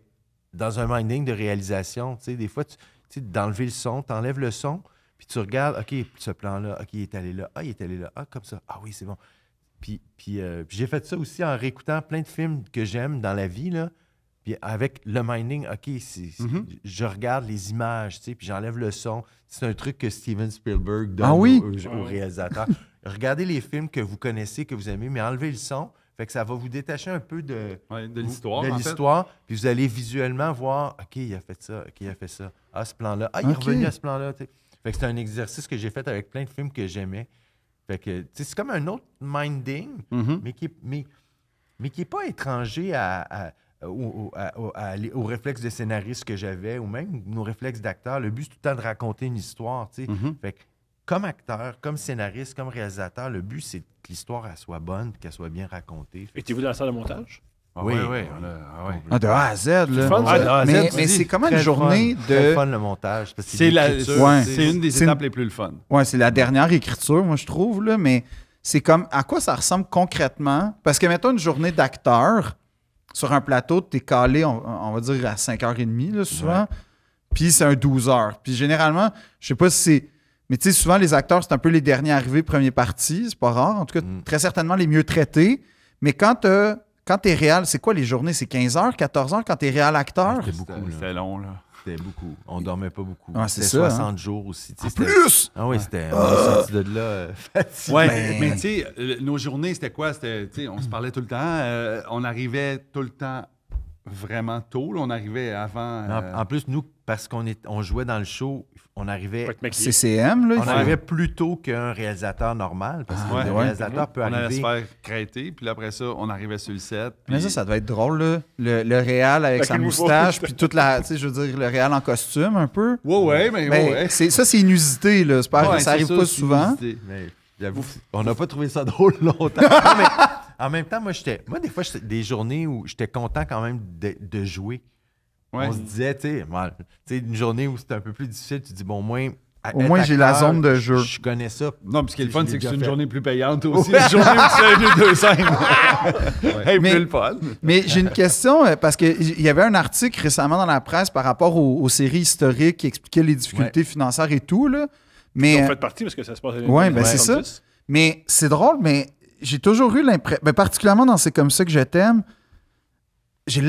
dans un minding de réalisation. Des fois, tu d'enlever le son, tu enlèves le son, puis tu regardes, OK, ce plan-là, OK, il est allé là, ah, il est allé là, ah, comme ça, ah oui, c'est bon. Puis, euh, j'ai fait ça aussi en réécoutant plein de films que j'aime dans la vie, Puis avec le minding », OK, mhm. je regarde les images, tu puis j'enlève le son. C'est un truc que Steven Spielberg ah donne aux, réalisateurs. Regardez les films que vous connaissez, que vous aimez, mais enlevez le son, fait que ça va vous détacher un peu de, l'histoire. Puis vous allez visuellement voir, OK, il a fait ça, OK, il a fait ça. Ah, ce plan-là. Ah, il est revenu à ce plan-là. Fait que c'est un exercice que j'ai fait avec plein de films que j'aimais. Fait que c'est comme un autre minding, mm-hmm. mais qui n'est pas étranger à, réflexes au, réflexe de scénariste que j'avais ou même nos réflexes d'acteur. Le but, c'est tout le temps de raconter une histoire. Mm-hmm. Fait comme acteur, comme scénariste, comme réalisateur, le but, c'est que l'histoire soit bonne qu'elle soit bien racontée. Étiez-vous dans la salle de montage? Ah oui, oui. on a, ah ah, de A à Z. Là. mais, c'est comment une journée de. C'est fun le montage. C'est une des étapes les plus le fun. Oui, c'est la dernière écriture, moi, je trouve. Là, mais c'est comme à quoi ça ressemble concrètement? Parce que, mettons, une journée d'acteur sur un plateau, tu es calé, on, va dire, à 5h30 là, souvent. Puis c'est un 12 h Puis généralement, je sais pas si c'est mais tu sais, souvent, les acteurs, c'est un peu les derniers arrivés, premiers partis, c'est pas rare. En tout cas, mm. très certainement les mieux traités. Mais quand tu euh, quand t'es réel, c'est quoi les journées? C'est 15 heures, 14 heures quand t'es réel acteur? Ah, c'était beaucoup. C'était long, là. C'était beaucoup. On dormait pas beaucoup. c'était 60 hein. jours aussi. En plus! Ah oui, c'était. On de là euh, Ouais, ben, mais tu sais, nos journées, c'était quoi? C'était, on se parlait tout le temps. Euh, on arrivait tout le temps vraiment tôt. On arrivait avant. en, plus, nous, parce qu'on on jouait dans le show, on arrivait CCM, là, on arrivait plus tôt qu'un réalisateur normal parce ah, qu'un réalisateur peut arriver. On allait se faire crêter, puis après ça, on arrivait sur le set. Mais ça, ça devait être drôle, Le, Real avec sa moustache, puis toute la, tu sais, je veux dire, le Real en costume un peu. Ouais, ouais, mais, mais ça, c'est inusité, là. ça arrive pas souvent. on n'a pas trouvé ça drôle longtemps. en même temps, moi, j'étais, moi, des fois, des journées où j'étais content quand même de jouer. On se disait, tu sais, une journée où c'était un peu plus difficile, tu dis, bon, au moins, au moins, j'ai la zone de jeu. Je connais ça. Non, parce ce le fun, c'est que c'est une journée plus payante aussi. une journée où c'est scènes. mais, mais j'ai une question, euh, parce qu'il y avait un article récemment dans la presse par rapport aux, séries historiques qui expliquaient les difficultés financières et tout. Là. Mais, euh, fait partie parce que ça se passe à Oui, ben c'est ça. Mais c'est drôle, mais j'ai toujours eu l'impression, particulièrement dans C'est comme ça que je t'aime, j'ai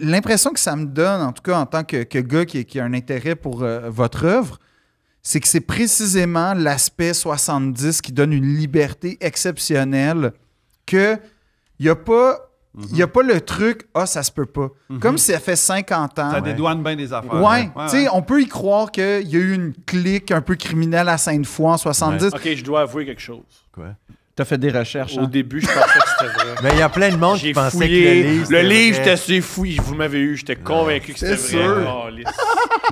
l'impression que ça me donne, en tout cas en tant que, gars qui, a un intérêt pour euh, votre œuvre, c'est que c'est précisément l'aspect 70 qui donne une liberté exceptionnelle que il n'y a pas. a mhm. pas le truc, ah, oh, ça se peut pas. Mhm. Comme si ça fait 50 ans. Ça hein. dédouane bien des affaires. Oui, on peut y croire qu'il y a eu une clique un peu criminelle à Sainte-Foy en 70. OK, je dois avouer quelque chose. Quoi? T'as fait des recherches. Au hein? début, je pensais que c'était vrai. Mais il y a plein de monde qui pensait que le livre. Le livre, j'étais assez fouillé. Vous m'avez eu, j'étais convaincu que c'était vrai.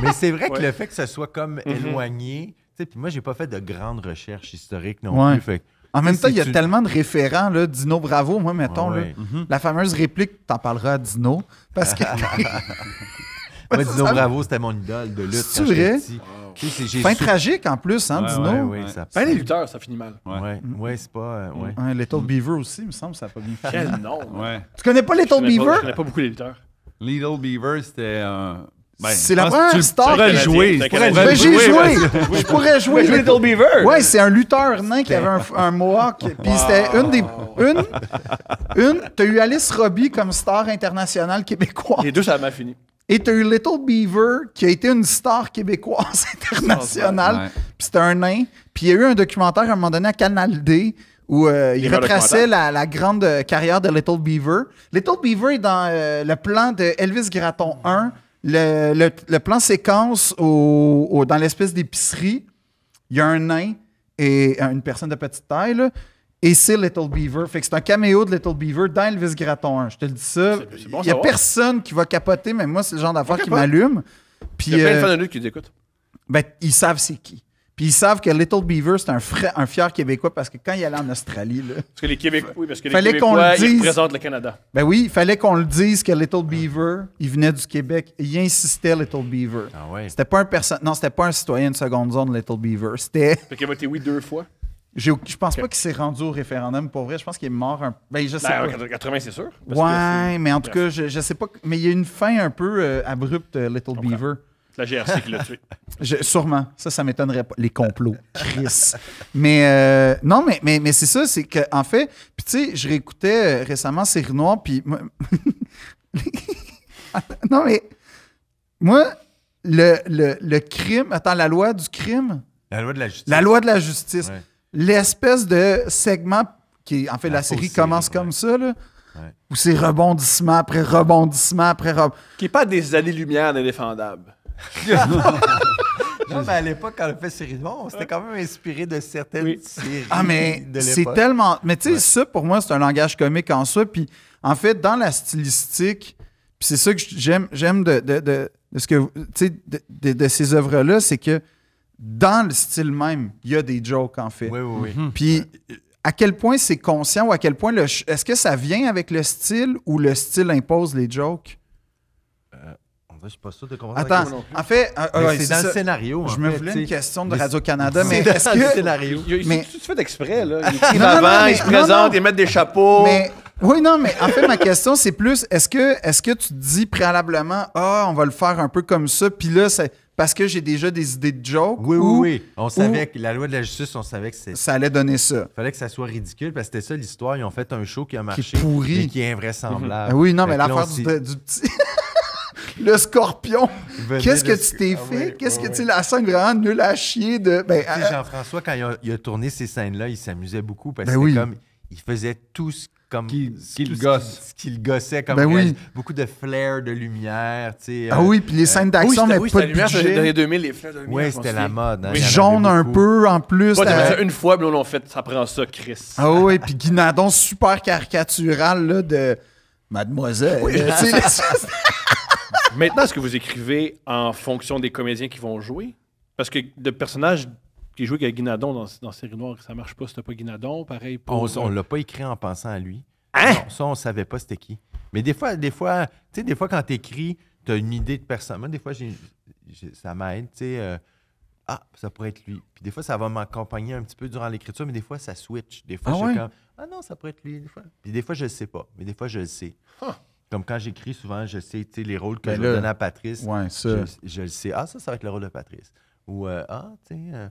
Mais c'est vrai que le fait que ce soit comme mhm. éloigné... Tu sais, Puis moi, j'ai pas fait de grandes recherches historiques non plus. en même temps, il y a tellement de référents, là, Dino Bravo, moi, mettons, là, mhm. la fameuse réplique, t'en parleras à Dino, parce que... Dino Bravo, c'était mon idole de lutte. C'est vrai? Ah. Okay, fin tragique en plus, hein, ouais, Dino? Ouais, oui, Ça, ben, les lutteurs, ça finit mal. Ouais, ouais c'est pas. Euh, Little Beaver aussi, il me semble, ça a pas bien fini. Quel nom! Tu connais pas Little Beaver? je connais pas beaucoup les lutteurs. Little Beaver, c'était. Euh, ben, c'est la première star. Ben, j'ai joué. Je pourrais joué! Je pourrais jouer. Little Beaver. Oui, c'est un lutteur nain qui avait un, mohawk. Puis c'était une des. Une. Une. T'as eu Alice Robbie comme star internationale québécoise. Les deux, ça m'a fini. Et un Little Beaver, qui a été une star québécoise internationale. Puis c'était un nain. Puis il y a eu un documentaire à un moment donné à Canal D où euh, il retraçait la, grande euh, carrière de Little Beaver. Little Beaver est dans euh, le plan de Elvis Graton 1, le, plan séquence dans l'espèce d'épicerie. Il y a un nain et une personne de petite taille, là, et c'est Little Beaver. Fait que c'est un caméo de Little Beaver dans Elvis Graton 1. Je te le dis ça. Il n'y a personne qui va capoter, mais moi, c'est le genre d'affaire qui m'allume. il y a plein de euh, fans de lui qui écoutent. Ben, ils savent c'est qui. Puis ils savent que Little Beaver, c'est un, fier Québécois parce que quand il allait en Australie. parce que les Québécois, oui, parce que les Québécois, le Canada. Ben oui, il fallait qu'on le dise que Little Beaver, il venait du Québec. Il insistait, Little Beaver. Ah ouais. C'était pas un personne. Non, c'était pas un citoyen de seconde zone, Little Beaver. C'était. Fait qu'il a voté oui deux fois. Je pense pas qu'il s'est rendu au référendum pour vrai. Je pense qu'il est mort un Ben, je ben, sais 80, c'est sûr. Ouais, mais en tout cas, je, ne sais pas. Mais il y a une fin un peu euh, abrupte, euh, Little Beaver. La GRC qui l'a tué. sûrement. Ça, ça m'étonnerait pas. Les complots. Chris. mais euh, non, mais, mais, c'est ça. C'est qu'en en fait, puis tu sais, je réécoutais récemment Série Noire, puis. non, mais. Moi, le, crime. Attends, la loi du crime. La loi de la justice. La loi de la justice l'espèce de segment qui, en fait, la, série commence comme ça, là, où c'est rebondissement après rebondissement après rebondissement. Qui n'est pas des années-lumière indéfendables. non, mais à l'époque, quand on a fait Série bon, on s'était quand même inspiré de certaines séries. Ah, mais c'est tellement. Mais tu sais, ça, pour moi, c'est un langage comique en soi. Puis, en fait, dans la stylistique, puis c'est ça que j'aime, j'aime de, ce que. Tu sais, de, de, ces œuvres-là, c'est que dans le style même, il y a des jokes, en fait. Oui, oui, oui. Mhm. Puis, à quel point c'est conscient ou à quel point le. Est-ce que ça vient avec le style ou le style impose les jokes? Euh, je suis pas sûr de comprendre. Attends, en fait, euh, euh, c'est dans le scénario. Je me voulais une question de Radio-Canada, mais est-ce que. Le scénario. Mais... Tu fais d'exprès, là. Ils se présentent, ils mettent des chapeaux. Oui, non, mais en fait, ma question, c'est plus est-ce que, est -ce que tu te dis préalablement, ah, on va le faire un peu comme ça, puis là, c'est parce que j'ai déjà des idées de jokes. Oui, oui, oui. On savait que la loi de la justice, on savait que c'est. Ça allait donner ça. Il fallait que ça soit ridicule parce que c'était ça l'histoire. Ils ont fait un show qui a marché. Qui est pourri. qui est invraisemblable. Ah oui, non, mais l'affaire du, du petit. le scorpion. Qu'est-ce que tu t'es ah fait? Qu'est-ce que tu es la scène vraiment nulle à chier de. Ben, euh, Jean-François, quand il a, tourné ces scènes-là, il s'amusait beaucoup parce ben que comme il faisait tout ce comme qui, le gosse. Ce qui, le gossait comme ben beaucoup de flair de lumière, tu sais. Ah oui, puis les euh, scènes d'action n'avaient oui, pas de lumière, budget. 2000, les flares de lumière. Oui, c'était la mode. Hein, Jaune un peu en plus. Une fois, mais on fait, ça prend ça, Chris. Ah oui, puis Guinadon super caricatural là, de Mademoiselle. Maintenant, est-ce que vous écrivez en fonction des comédiens qui vont jouer? Parce que de personnages qui joué avec Guinadon dans, dans Série Noire, ça marche pas, c'était pas Guinadon. Pareil On, ne euh, l'a pas écrit en pensant à lui. Hein? ça, on savait pas c'était qui. Mais des fois, des fois, tu sais, des fois quand t'écris, t'as une idée de personne. Moi, des fois, ça m'aide, tu sais. Euh, ah, ça pourrait être lui. Puis des fois, ça va m'accompagner un petit peu durant l'écriture, mais des fois, ça switch. Des fois, ah je suis comme Ah non, ça pourrait être lui. Des fois. Puis des fois, je le sais pas, mais des fois, je le sais. Comme quand j'écris, souvent, je sais tu les rôles que ben je vais donner à Patrice. Je, le sais. Ah, ça, ça va être le rôle de Patrice. Ou euh, Ah, tu sais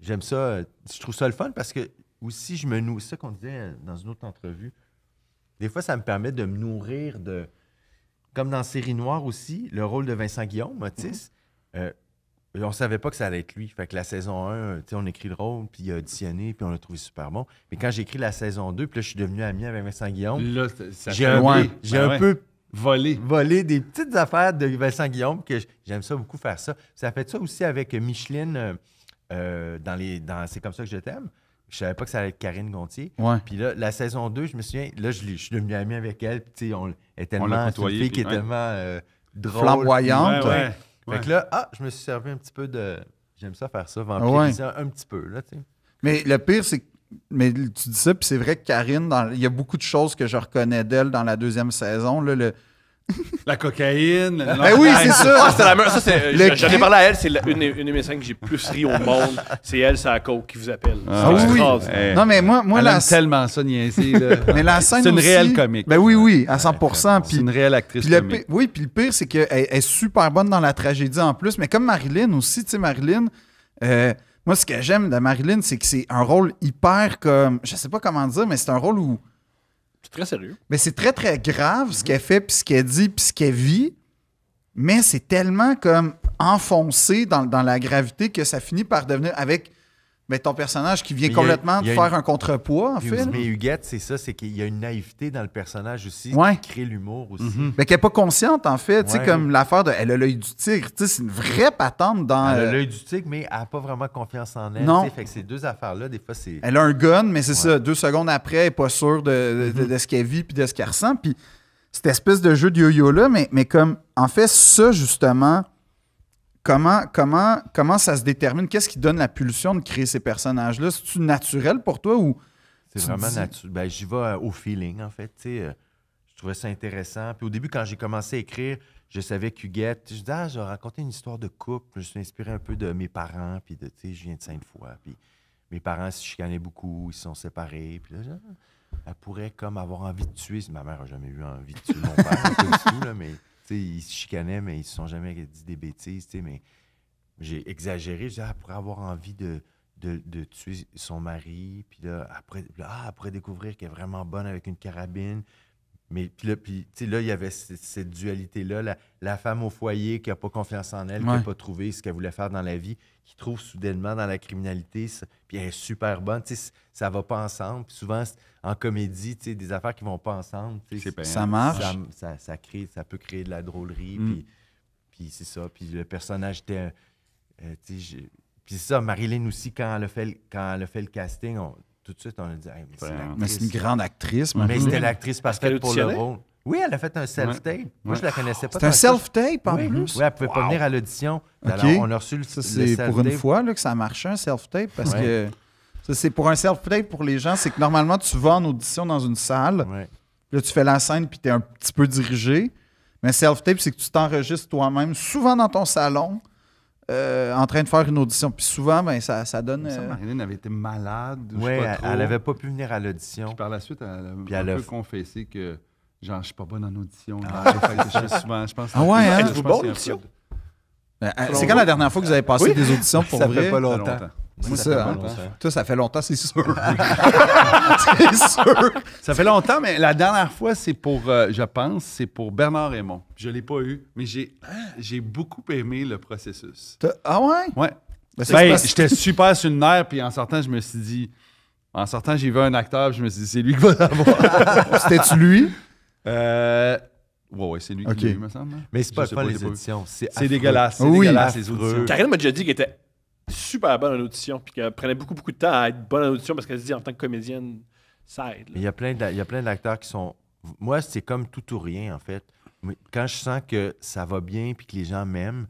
j'aime ça. Euh, je trouve ça le fun parce que aussi, je me nourris. C'est ça qu'on disait euh, dans une autre entrevue. Des fois, ça me permet de me nourrir de. Comme dans Série Noire aussi, le rôle de Vincent Guillaume, Otis. on ne on savait pas que ça allait être lui. Fait que la saison 1, euh, on écrit le rôle, puis il a auditionné, puis on l'a trouvé super bon. Mais quand j'ai écrit la saison 2, puis là, je suis devenu ami avec Vincent Guillaume. Là, j'ai un, un peu volé. volé des petites affaires de Vincent Guillaume que j'aime ça beaucoup faire ça. Ça fait ça aussi avec Micheline. Euh, dans les, dans C'est comme ça que je t'aime. Je savais pas que ça allait être Karine Gontier. Puis là, la saison 2, je me souviens, là, je, je suis devenu ami avec elle. on, elle est tellement. qui tellement Flamboyante. fait que là, ah, je me suis servi un petit peu de. J'aime ça faire ça, vampiriser un petit peu. Mais le pire, c'est que mais tu dis ça, puis c'est vrai que Karine, il y a beaucoup de choses que je reconnais d'elle dans la deuxième saison. Là, le, la cocaïne. Ben oui, c'est ça. Ah, j'en ai parlé à elle, c'est une, une, mes scènes que j'ai plus ri au monde. C'est elle, c'est la coke qui vous appelle. Ah, oui. Eh. Non, mais moi, moi elle la... aime tellement ça, niaiser. mais la scène C'est une réelle comique. Ben oui, oui, à 100%. c'est une réelle actrice comique. Oui, puis le pire, c'est qu'elle est super bonne dans la tragédie en plus. Mais comme Marilyn aussi, tu sais, Marilyn... Euh, moi, ce que j'aime de Marilyn, c'est que c'est un rôle hyper comme... Je sais pas comment dire, mais c'est un rôle où c'est très sérieux. Mais c'est très, très grave ce qu'elle fait, puis ce qu'elle dit, puis ce qu'elle vit. Mais c'est tellement comme enfoncé dans, dans, la gravité que ça finit par devenir avec mais ton personnage qui vient complètement de faire un contrepoids, en fait. Mais Huguette, c'est ça, c'est qu'il y a une naïveté dans le personnage aussi ouais. qui crée l'humour aussi. Mm-hmm. Mais qu'elle n'est pas consciente, en fait. Tu sais, comme l'affaire de Elle a l'œil du tigre. Tu sais, c'est une vraie patente dans. Elle a euh, l'œil du tigre, mais elle n'a pas vraiment confiance en elle. Non. Tu fait que ces deux affaires-là, des fois, c'est. Elle a un gun, mais c'est ça. Deux secondes après, elle n'est pas sûre mm-hmm. de, ce qu'elle vit puis de ce qu'elle ressent. Puis cette espèce de jeu de yo-yo-là, mais, mais comme, en fait, ça, justement comment, comment, comment ça se détermine? Qu'est-ce qui donne la pulsion de créer ces personnages-là? C'est-tu naturel pour toi ou. C'est vraiment naturel. Ben, J'y vais euh, au feeling, en fait. Euh, je trouvais ça intéressant. Puis au début, quand j'ai commencé à écrire, je savais qu'Huguette, je disais, ah, je vais raconter une histoire de couple. Je suis inspiré un peu de mes parents, puis de, je viens de Sainte-Foy. Puis mes parents se chicanaient beaucoup, ils se sont séparés. Puis là, ah, elle pourrait comme avoir envie de tuer. Ma mère n'a jamais eu envie de tuer mon père, mais ils se chicanaient, mais ils se sont jamais dit des bêtises. Mais j'ai exagéré. Je ah, pour avoir envie de, de, tuer son mari. Puis là, après, ah, après découvrir qu'elle est vraiment bonne avec une carabine. Mais puis là, puis, là, il y avait cette, dualité-là, la, femme au foyer qui n'a pas confiance en elle, qui n'a pas trouvé ce qu'elle voulait faire dans la vie, qui trouve soudainement dans la criminalité, puis elle est super bonne. Tu sais, ça va pas ensemble. souvent, en comédie, tu sais, des affaires qui vont pas ensemble. Tu sais, ça marche. Ça, crée, ça peut créer de la drôlerie. Mm. Puis, puis c'est ça. Puis le personnage était. Euh, tu sais, puis ça, Marilyn aussi, quand elle a fait, quand elle fait le casting, tout de suite, on a dit mais c'est une grande actrice. Mais c'était l'actrice parfaite pour le rôle. Oui, elle a fait un self-tape. Moi, je la connaissais pas. C'est un self-tape en plus? Oui, elle ne pouvait pas venir à l'audition. on a reçu le, c'est pour une fois que ça marche, un self-tape, parce que... c'est pour un self-tape pour les gens, c'est que normalement, tu vas en audition dans une salle. Là, tu fais la scène, puis tu es un petit peu dirigé. Mais self-tape, c'est que tu t'enregistres toi-même, souvent dans ton salon, euh, en train de faire une audition. Puis souvent, ben, ça, donne. Euh, Marilyn avait été malade. Oui, elle n'avait pas pu venir à l'audition. par la suite, elle a un peu a... confessé que Genre, je suis pas bon en audition. Ah. je, souvent, je pense. Ah ouais, hein? vous bon ben, c'est quand la dernière fois que vous avez passé des auditions pour ça vrai? Fait pas longtemps. Ça fait ça, ça, fait longtemps. Toi, ça fait longtemps, c'est sûr. c'est sûr. Ça fait longtemps, mais la dernière fois, c'est pour, euh, je pense, c'est pour Bernard Raymond. Je ne l'ai pas eu, mais j'ai, j'ai beaucoup aimé le processus. Ah ouais? Ouais. Ben, ben, j'étais super sur une nerf, puis en sortant, je me suis dit. En sortant, j'ai vu un acteur, je me suis dit, c'est lui qui va l'avoir. C'était-tu lui? Euh, Ouais, c'est lui qui l'a eu, me semble. Hein. Mais c'est pas, pas, les auditions. C'est dégueulasse. C'est dégueulasse, les auditions. Karine m'a déjà dit qu'elle était super bonne en audition, puis qu'elle prenait beaucoup, beaucoup de temps à être bonne en audition parce qu'elle se dit en tant que comédienne, ça aide. Il y a plein d'acteurs qui sont. Moi, c'est comme tout ou rien, en fait. Quand je sens que ça va bien puis que les gens m'aiment,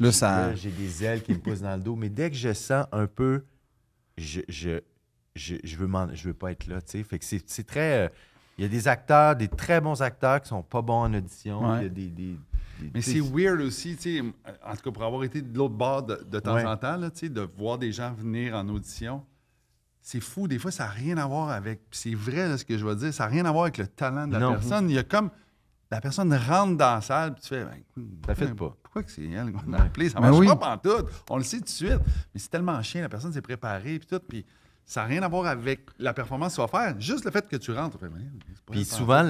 j'ai ça... des ailes qui me poussent dans le dos. Mais dès que je sens un peu, je, je, je, je veux, je veux pas être là. Fait que c'est très euh, il y a des acteurs, des très bons acteurs qui sont pas bons en audition. Il y a des, Mais c'est weird aussi, tu sais, en tout cas pour avoir été de l'autre bord de, temps en temps, de voir des gens venir en audition. C'est fou, des fois, ça n'a rien à voir avec. C'est vrai ce que je veux dire, ça n'a rien à voir avec le talent de la personne. Il y a comme. La personne rentre dans la salle, puis tu fais. Ben, ça fait pas. Pourquoi que c'est elle qu'on a appelé? Ça ben marche pas en tout. On le sait tout de suite. Mais c'est tellement chien, la personne s'est préparée, puis tout. Puis ça n'a rien à voir avec la performance qu'il va faire, juste le fait que tu rentres. Ben, Puis souvent,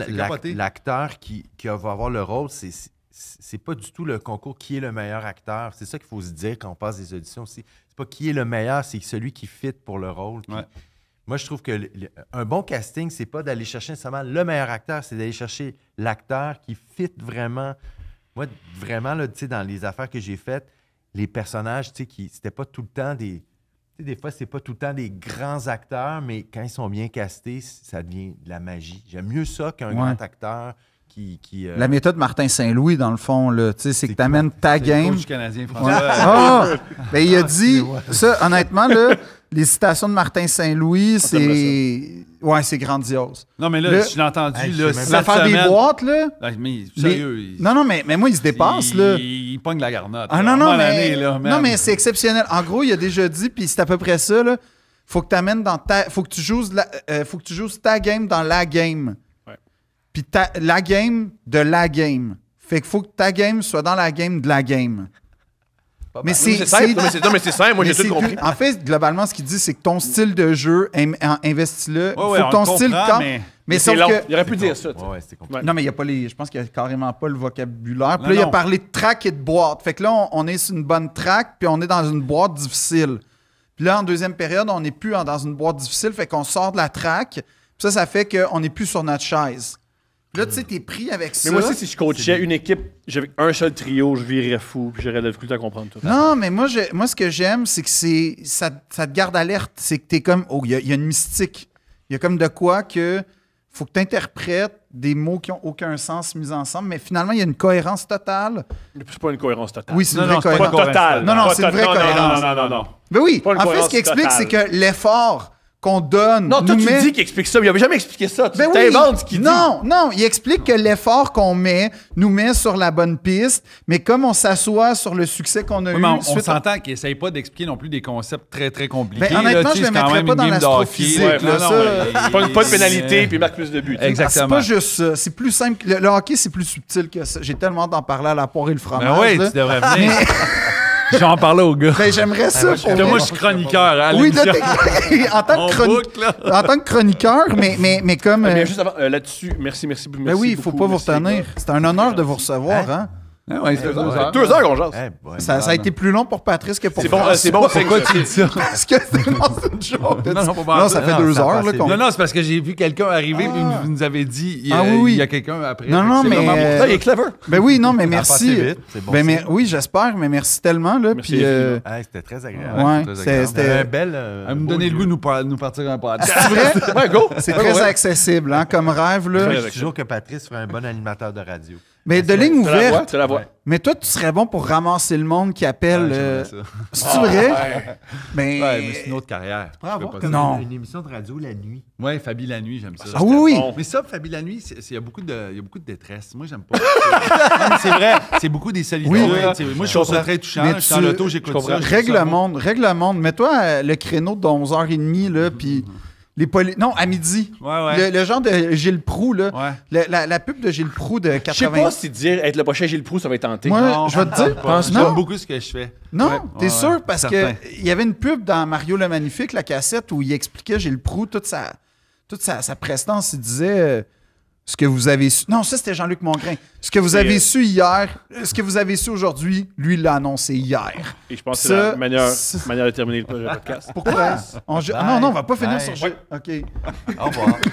l'acteur qui, va avoir le rôle, c'est n'est pas du tout le concours qui est le meilleur acteur. C'est ça qu'il faut se dire quand on passe des auditions aussi. C'est pas qui est le meilleur, c'est celui qui fit pour le rôle. Moi, je trouve que un bon casting, c'est pas d'aller chercher seulement le meilleur acteur, c'est d'aller chercher l'acteur qui fit vraiment. Moi, vraiment, là, dans les affaires que j'ai faites, les personnages, tu sais, qui c'était pas tout le temps des des fois, c'est pas tout le temps des grands acteurs, mais quand ils sont bien castés, ça devient de la magie. J'aime mieux ça qu'un grand acteur euh, la méthode Martin Saint-Louis, dans le fond, c'est que tu amènes ta game. Ah! Ben, il a ah, dit, ça, honnêtement, là, les citations de Martin Saint-Louis, c'est. Ouais, c'est grandiose. Non, mais là, je l'ai entendu. là, des boîtes, Non, non, mais, mais moi, il se dépasse, il... là. Il, pogne la garnotte. Ah, non, non, mais. c'est exceptionnel. En gros, il a déjà dit, puis c'est à peu près ça, Faut que tu dans Faut que tu joues, euh, faut que tu joues ta game dans la game. Puis la game de la game. Fait qu'il faut que ta game soit dans la game de la game. Mais c'est simple. mais c'est simple. Moi, j'ai tout compris. En fait, globalement, ce qu'il dit, c'est que ton style de jeu, investis-le. faut ton style. Mais, Il aurait pu dire ça. Non, mais il y a pas les. Je pense qu'il n'y a carrément pas le vocabulaire. Puis là, il a parlé de track et de boîte. Fait que là, on, est sur une bonne track, puis on est dans une boîte difficile. Puis là, en deuxième période, on n'est plus dans une boîte difficile. Fait qu'on sort de la track. Puis ça, ça fait qu'on n'est plus sur notre chaise. Là, tu sais, t'es pris avec ça. Mais moi aussi, si je coachais une équipe, j'avais un seul trio, je virais fou, puis j'aurais de la difficulté à comprendre tout. Non, mais moi, je, moi ce que j'aime, c'est que c'est ça, ça, te garde alerte. C'est que t'es comme, oh, il y, y, a une mystique. Il y a comme de quoi que faut que t'interprètes des mots qui n'ont aucun sens mis ensemble, mais finalement, il y a une cohérence totale. C'est pas une cohérence totale. Oui, c'est une, vraie cohérence. totale. Non, non, c'est une vraie cohérence. Non, non, non, non. Mais oui, en fait, ce qui explique, c'est que l'effort qu'on donne. Non, toi, tu dis qu'il explique ça, mais il n'avait jamais expliqué ça. Tu ben t'inventes oui. ce qu'il dit. Non, non, il explique que l'effort qu'on met nous met sur la bonne piste, mais comme on s'assoit sur le succès qu'on a eu. on, on s'entend qu'il n'essaye pas d'expliquer non plus des concepts très, très compliqués. Ben, honnêtement, là, je ne le mettrais pas dans l'astrophysique. pas, de pénalité, puis marque plus de buts. Exactement. Ah, c'est pas juste ça. plus simple. Le, hockey, c'est plus subtil que ça. J'ai tellement d'en parler à la poire et le fromage. Ben oui, tu devrais venir. J'en parlais au gars. Mais ben, j'aimerais ça. moi, je suis chroniqueur. Hein, oui, en, tant que en tant que chroniqueur, mais, mais, mais comme. Mais eh euh, juste avant, euh, là-dessus, merci, merci, merci. Mais ben oui, il ne faut pas vous retenir. C'est un honneur de vous recevoir. hein? hein? Ah ça ouais, deux, deux, heures. Deux heures qu'on jase. Eh, ça, a été plus long pour Patrice que pour C'est bon, c'est bon, c'est quoi tu dis Parce que c'est non, une Non, non, ça fait deux heures. Là, Non, non, c'est parce que j'ai vu quelqu'un arriver et ah. nous avez dit ah il y a, quelqu'un après. Non, non, mais. il est clever. Ben oui, non, mais merci. ben, oui, j'espère, mais merci tellement. Là, puis, euh, c'était très agréable. Ouais, c'était un bel. Euh, Elle me donnait le goût de nous partir un podcast. C'est vrai? go. C'est très accessible, hein, comme rêve. Je toujours que Patrice serait un bon animateur de radio. Mais de ligne ouverte. Mais toi, tu serais bon pour ramasser le monde qui appelle. Ouais, euh, C'est-tu vrai? Mais... mais c'est une autre carrière. Tu avoir pas non. Une, émission de radio la nuit. Ouais, Fabi la nuit, j'aime ça. Ah oui! Mais ça, Fabi la nuit, il y, a beaucoup de détresse. Moi, j'aime pas. c'est vrai, c'est beaucoup des solitudes. Oui, Moi, je suis ça très touchant. Mais je suis tu... l'auto, j'écoute ça. Règle le monde, règle le monde. Mets-toi euh, le créneau de 11h30, là, puis non, à midi. Le, genre de Gilles Proux, là. la, pub de Gilles Proux de 80. Je sais pas si dire être le prochain Gilles Proux, ça va être tenté. Moi, je vais te dire. J'aime beaucoup ce que je fais. Non, t'es sûr? Parce qu'il y avait une pub dans Mario le Magnifique, la cassette, où il expliquait Gilles Proux toute sa, toute sa, sa prestance. Il disait. Euh, ce que vous avez su. Non, ça, c'était Jean-Luc Mongrain. Ce que vous avez euh, su hier, ce que vous avez su aujourd'hui, lui, l'a annoncé hier. Et je pense que c'est la manière, de terminer le podcast. Pourquoi ah Non, non, on va pas finir sur. OK. Au revoir.